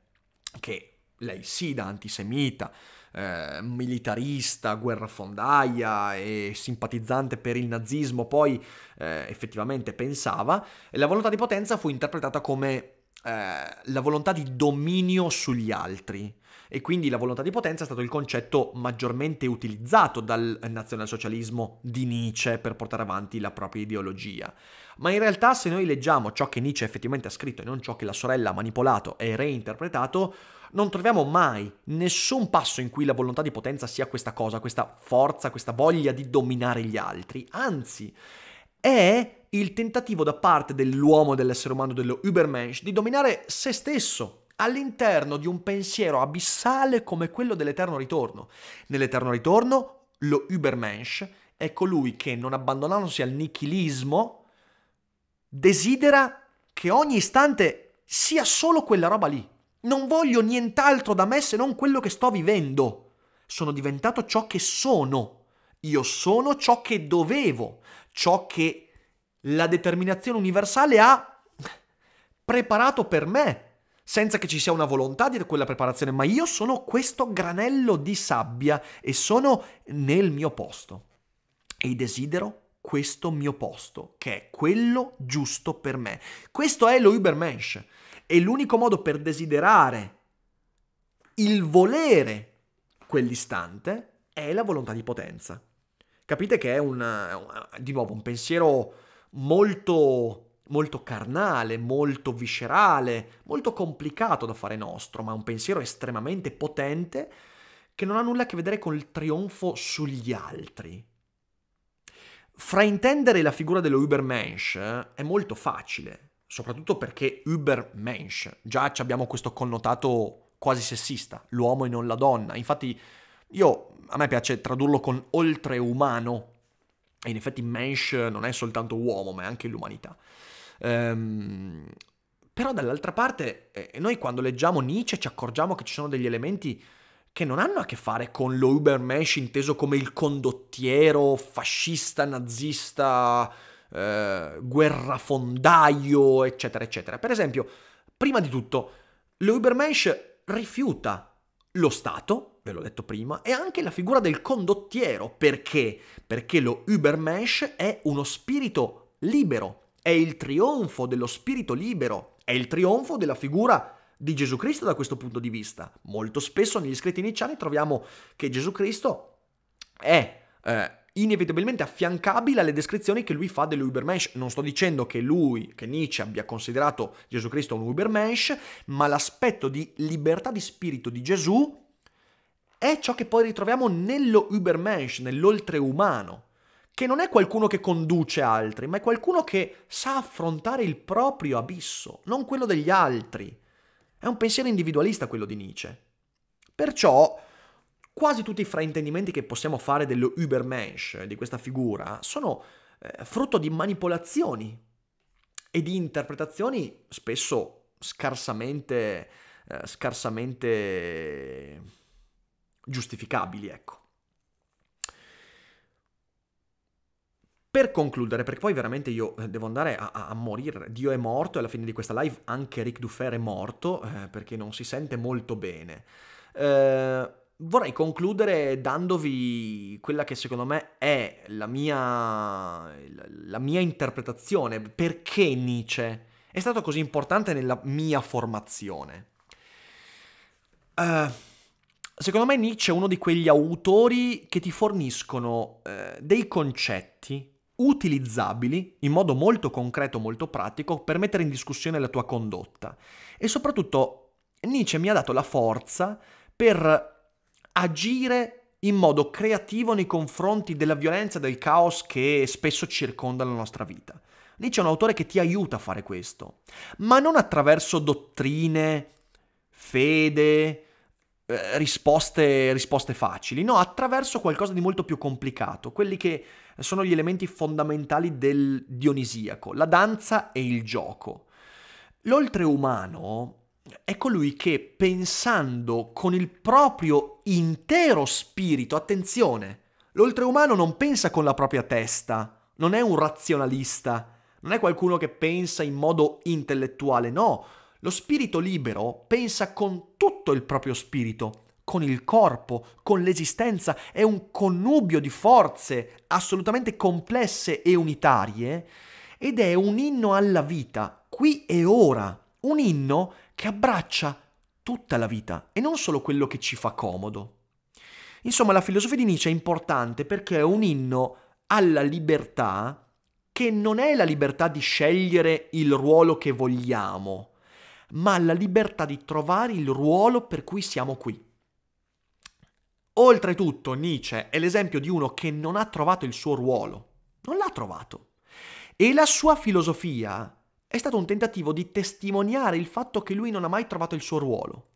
che lei sì da antisemita, eh, militarista, guerrafondaia e simpatizzante per il nazismo, poi eh, effettivamente pensava, la volontà di potenza fu interpretata come eh, la volontà di dominio sugli altri. E quindi la volontà di potenza è stato il concetto maggiormente utilizzato dal nazionalsocialismo di Nietzsche per portare avanti la propria ideologia. Ma in realtà se noi leggiamo ciò che Nietzsche effettivamente ha scritto e non ciò che la sorella ha manipolato e reinterpretato, non troviamo mai nessun passo in cui la volontà di potenza sia questa cosa, questa forza, questa voglia di dominare gli altri. Anzi, è il tentativo da parte dell'uomo, dell'essere umano, dello Übermensch, di dominare se stesso all'interno di un pensiero abissale come quello dell'eterno ritorno. Nell'eterno ritorno lo Übermensch è colui che, non abbandonandosi al nichilismo, desidera che ogni istante sia solo quella roba lì. Non voglio nient'altro da me se non quello che sto vivendo. Sono diventato ciò che sono. Io sono ciò che dovevo, ciò che la determinazione universale ha preparato per me, senza che ci sia una volontà di quella preparazione, ma io sono questo granello di sabbia e sono nel mio posto. E desidero questo mio posto, che è quello giusto per me. Questo è lo Übermensch. E l'unico modo per desiderare il volere quell'istante è la volontà di potenza. Capite che è un, eh, di nuovo un pensiero molto molto carnale, molto viscerale, molto complicato da fare nostro, ma un pensiero estremamente potente che non ha nulla a che vedere con il trionfo sugli altri. Fraintendere la figura dello Übermensch eh, è molto facile, soprattutto perché Übermensch, già abbiamo questo connotato quasi sessista, l'uomo e non la donna. Infatti io, a me piace tradurlo con oltreumano, e in effetti Mensch non è soltanto uomo, ma è anche l'umanità. Ehm, però dall'altra parte, eh, noi quando leggiamo Nietzsche ci accorgiamo che ci sono degli elementi che non hanno a che fare con lo Ubermensch inteso come il condottiero fascista, nazista, eh, guerrafondaio, eccetera, eccetera. Per esempio, prima di tutto, lo Ubermensch rifiuta lo Stato, ve l'ho detto prima, e anche la figura del condottiero, perché? Perché lo Übermensch è uno spirito libero, è il trionfo dello spirito libero, è il trionfo della figura di Gesù Cristo da questo punto di vista. Molto spesso negli scritti iniziali troviamo che Gesù Cristo è eh, inevitabilmente affiancabile alle descrizioni che lui fa dell'Ubermensch. Non sto dicendo che lui, che Nietzsche abbia considerato Gesù Cristo un Ubermensch, ma l'aspetto di libertà di spirito di Gesù è ciò che poi ritroviamo nello Übermensch, nell'oltreumano, che non è qualcuno che conduce altri, ma è qualcuno che sa affrontare il proprio abisso, non quello degli altri. È un pensiero individualista quello di Nietzsche. Perciò quasi tutti i fraintendimenti che possiamo fare dello Übermensch, di questa figura, sono eh, frutto di manipolazioni e di interpretazioni spesso scarsamente, eh, scarsamente giustificabili, ecco. Per concludere, perché poi veramente io eh, devo andare a, a, morire, Dio è morto e alla fine di questa live anche Ric Dufer è morto eh, perché non si sente molto bene. Eh, vorrei concludere dandovi quella che secondo me è la mia, la mia interpretazione, perché Nietzsche è stato così importante nella mia formazione. Eh, Secondo me Nietzsche è uno di quegli autori che ti forniscono eh, dei concetti utilizzabili in modo molto concreto, molto pratico, per mettere in discussione la tua condotta. E soprattutto Nietzsche mi ha dato la forza per agire in modo creativo nei confronti della violenza e del caos che spesso circonda la nostra vita. Nietzsche è un autore che ti aiuta a fare questo, ma non attraverso dottrine, fede, eh, risposte, risposte facili, no, attraverso qualcosa di molto più complicato, quelli che sono gli elementi fondamentali del dionisiaco, la danza e il gioco. L'oltreumano è colui che pensando con il proprio intero spirito, attenzione, l'oltreumano non pensa con la propria testa, non è un razionalista, non è qualcuno che pensa in modo intellettuale, no, lo spirito libero pensa con tutto il proprio spirito, con il corpo, con l'esistenza, è un connubio di forze assolutamente complesse e unitarie ed è un inno alla vita, qui e ora, un inno che abbraccia tutta la vita e non solo quello che ci fa comodo. Insomma, la filosofia di Nietzsche è importante perché è un inno alla libertà che non è la libertà di scegliere il ruolo che vogliamo, ma la libertà di trovare il ruolo per cui siamo qui. Oltretutto Nietzsche è l'esempio di uno che non ha trovato il suo ruolo, non l'ha trovato. E la sua filosofia è stato un tentativo di testimoniare il fatto che lui non ha mai trovato il suo ruolo.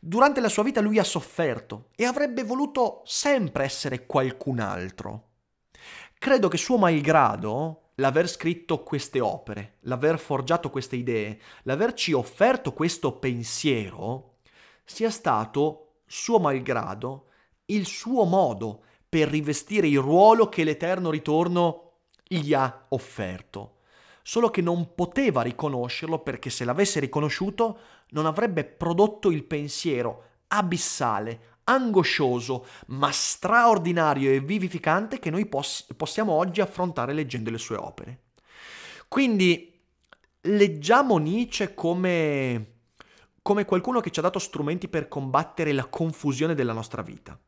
Durante la sua vita lui ha sofferto e avrebbe voluto sempre essere qualcun altro. Credo che suo malgrado l'aver scritto queste opere, l'aver forgiato queste idee, l'averci offerto questo pensiero, sia stato, suo malgrado, il suo modo per rivestire il ruolo che l'eterno ritorno gli ha offerto. Solo che non poteva riconoscerlo perché se l'avesse riconosciuto non avrebbe prodotto il pensiero abissale, angoscioso ma straordinario e vivificante che noi poss- possiamo oggi affrontare leggendo le sue opere. Quindi leggiamo Nietzsche come, come qualcuno che ci ha dato strumenti per combattere la confusione della nostra vita.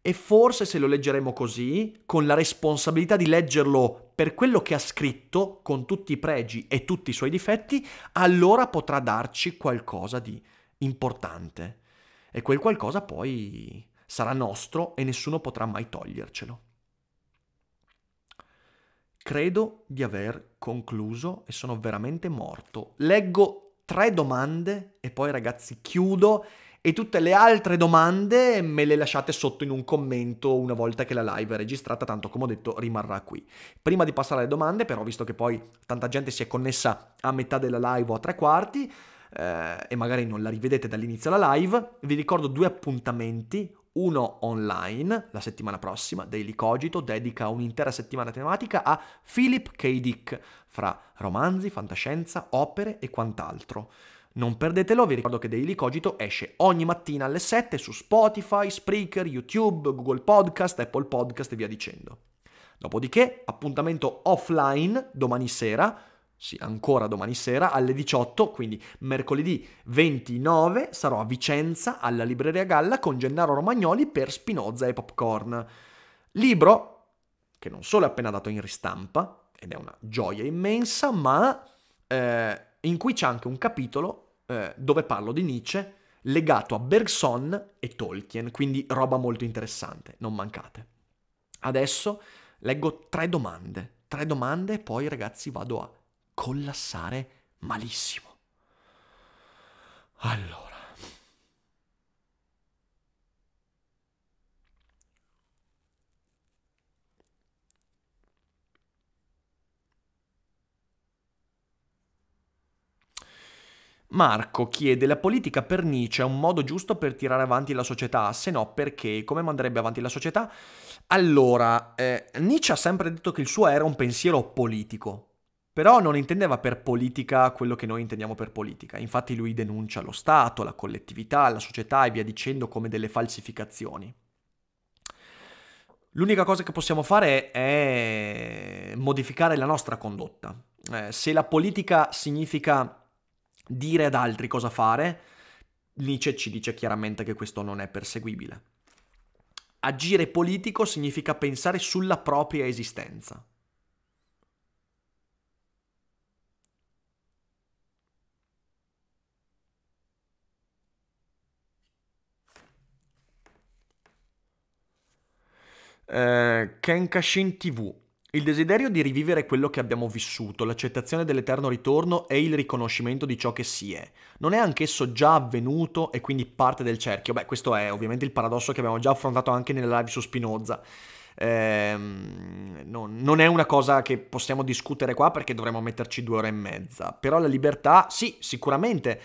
E forse se lo leggeremo così, con la responsabilità di leggerlo per quello che ha scritto, con tutti i pregi e tutti i suoi difetti, allora potrà darci qualcosa di importante e quel qualcosa poi sarà nostro e nessuno potrà mai togliercelo. Credo di aver concluso e sono veramente morto. Leggo tre domande e poi ragazzi chiudo e tutte le altre domande me le lasciate sotto in un commento una volta che la live è registrata, tanto come ho detto rimarrà qui. Prima di passare alle domande, però visto che poi tanta gente si è connessa a metà della live o a tre quarti, eh, e magari non la rivedete dall'inizio alla live, vi ricordo due appuntamenti, uno online la settimana prossima, Daily Cogito dedica un'intera settimana tematica a Philip K. Dick, fra romanzi, fantascienza, opere e quant'altro. Non perdetelo, vi ricordo che Daily Cogito esce ogni mattina alle 7 su Spotify, Spreaker, YouTube, Google Podcast, Apple Podcast e via dicendo. Dopodiché, appuntamento offline domani sera sì, ancora domani sera alle 18, quindi mercoledì 29 sarò a Vicenza alla Libreria Galla con Gennaro Romagnoli per Spinoza e Popcorn. Libro che non solo è appena dato in ristampa, ed è una gioia immensa, ma eh, in cui c'è anche un capitolo eh, dove parlo di Nietzsche legato a Bergson e Tolkien, quindi roba molto interessante, non mancate. Adesso leggo tre domande, tre domande e poi ragazzi vado a collassare malissimo. Allora. Marco chiede la politica per Nietzsche è un modo giusto per tirare avanti la società, se no perché? Come manderebbe avanti la società? Allora, eh, Nietzsche ha sempre detto che il suo era un pensiero politico, però non intendeva per politica quello che noi intendiamo per politica. Infatti lui denuncia lo Stato, la collettività, la società e via dicendo come delle falsificazioni. L'unica cosa che possiamo fare è modificare la nostra condotta. Eh, se la politica significa dire ad altri cosa fare, Nietzsche ci dice chiaramente che questo non è perseguibile. Agire politico significa pensare sulla propria esistenza. Eh, Kenkashin TV. Il desiderio di rivivere quello che abbiamo vissuto, l'accettazione dell'eterno ritorno e il riconoscimento di ciò che si è. Non è anch'esso già avvenuto e quindi parte del cerchio? Beh, questo è ovviamente il paradosso che abbiamo già affrontato anche nella live su Spinoza. Eh, no, non è una cosa che possiamo discutere qua perché dovremmo metterci due ore e mezza. Però la libertà, sì, sicuramente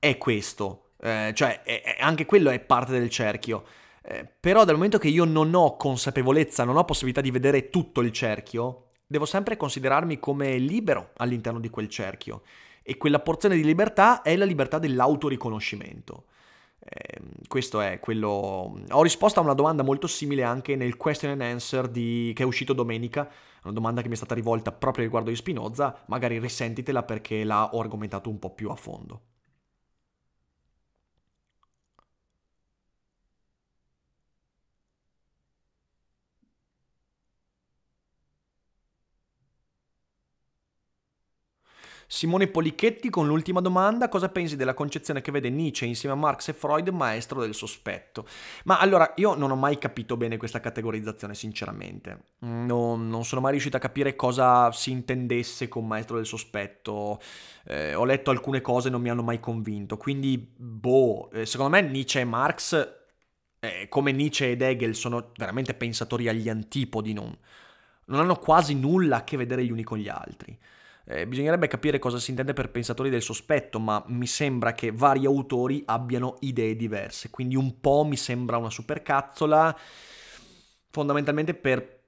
è questo. Eh, cioè, è, è anche quello è parte del cerchio. Eh, però dal momento che io non ho consapevolezza, non ho possibilità di vedere tutto il cerchio, devo sempre considerarmi come libero all'interno di quel cerchio. E quella porzione di libertà è la libertà dell'autoriconoscimento. Eh, questo è quello. Ho risposto a una domanda molto simile anche nel question and answer di... che è uscito domenica. Una domanda che mi è stata rivolta proprio riguardo di Spinoza. Magari risentitela perché la ho argomentato un po' più a fondo. Simone Polichetti con l'ultima domanda, cosa pensi della concezione che vede Nietzsche insieme a Marx e Freud maestro del sospetto? Ma allora, io non ho mai capito bene questa categorizzazione, sinceramente. No, non sono mai riuscito a capire cosa si intendesse con maestro del sospetto. Eh, ho letto alcune cose e non mi hanno mai convinto, quindi, boh, eh, secondo me Nietzsche e Marx eh, come Nietzsche ed Hegel sono veramente pensatori agli antipodi, non, non hanno quasi nulla a che vedere gli uni con gli altri. Eh, bisognerebbe capire cosa si intende per pensatori del sospetto, ma mi sembra che vari autori abbiano idee diverse, quindi un po' mi sembra una supercazzola, fondamentalmente per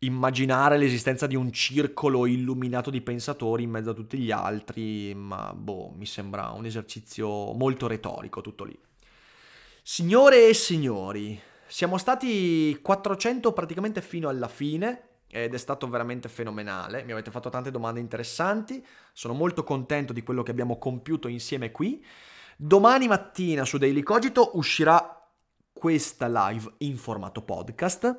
immaginare l'esistenza di un circolo illuminato di pensatori in mezzo a tutti gli altri, ma boh, mi sembra un esercizio molto retorico tutto lì. Signore e signori, siamo stati 400 praticamente fino alla fine, ed è stato veramente fenomenale, mi avete fatto tante domande interessanti, sono molto contento di quello che abbiamo compiuto insieme qui. Domani mattina su Daily Cogito uscirà questa live in formato podcast,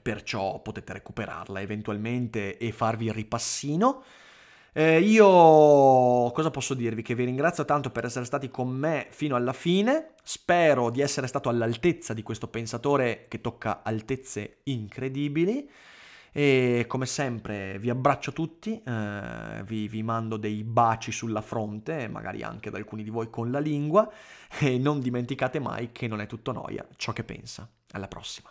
perciò potete recuperarla eventualmente e farvi il ripassino. Eh, io cosa posso dirvi? Che vi ringrazio tanto per essere stati con me fino alla fine. Spero di essere stato all'altezza di questo pensatore che tocca altezze incredibili. E come sempre vi abbraccio tutti, eh, vi, vi, mando dei baci sulla fronte, magari anche ad alcuni di voi con la lingua, e non dimenticate mai che non è tutto noia ciò che pensa. Alla prossima.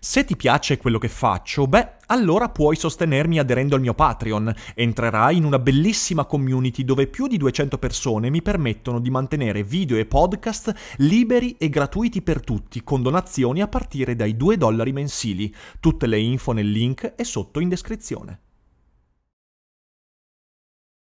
Se ti piace quello che faccio, beh, allora puoi sostenermi aderendo al mio Patreon. Entrerai in una bellissima community dove più di 200 persone mi permettono di mantenere video e podcast liberi e gratuiti per tutti, con donazioni a partire dai 2 dollari mensili. Tutte le info nel link è sotto in descrizione.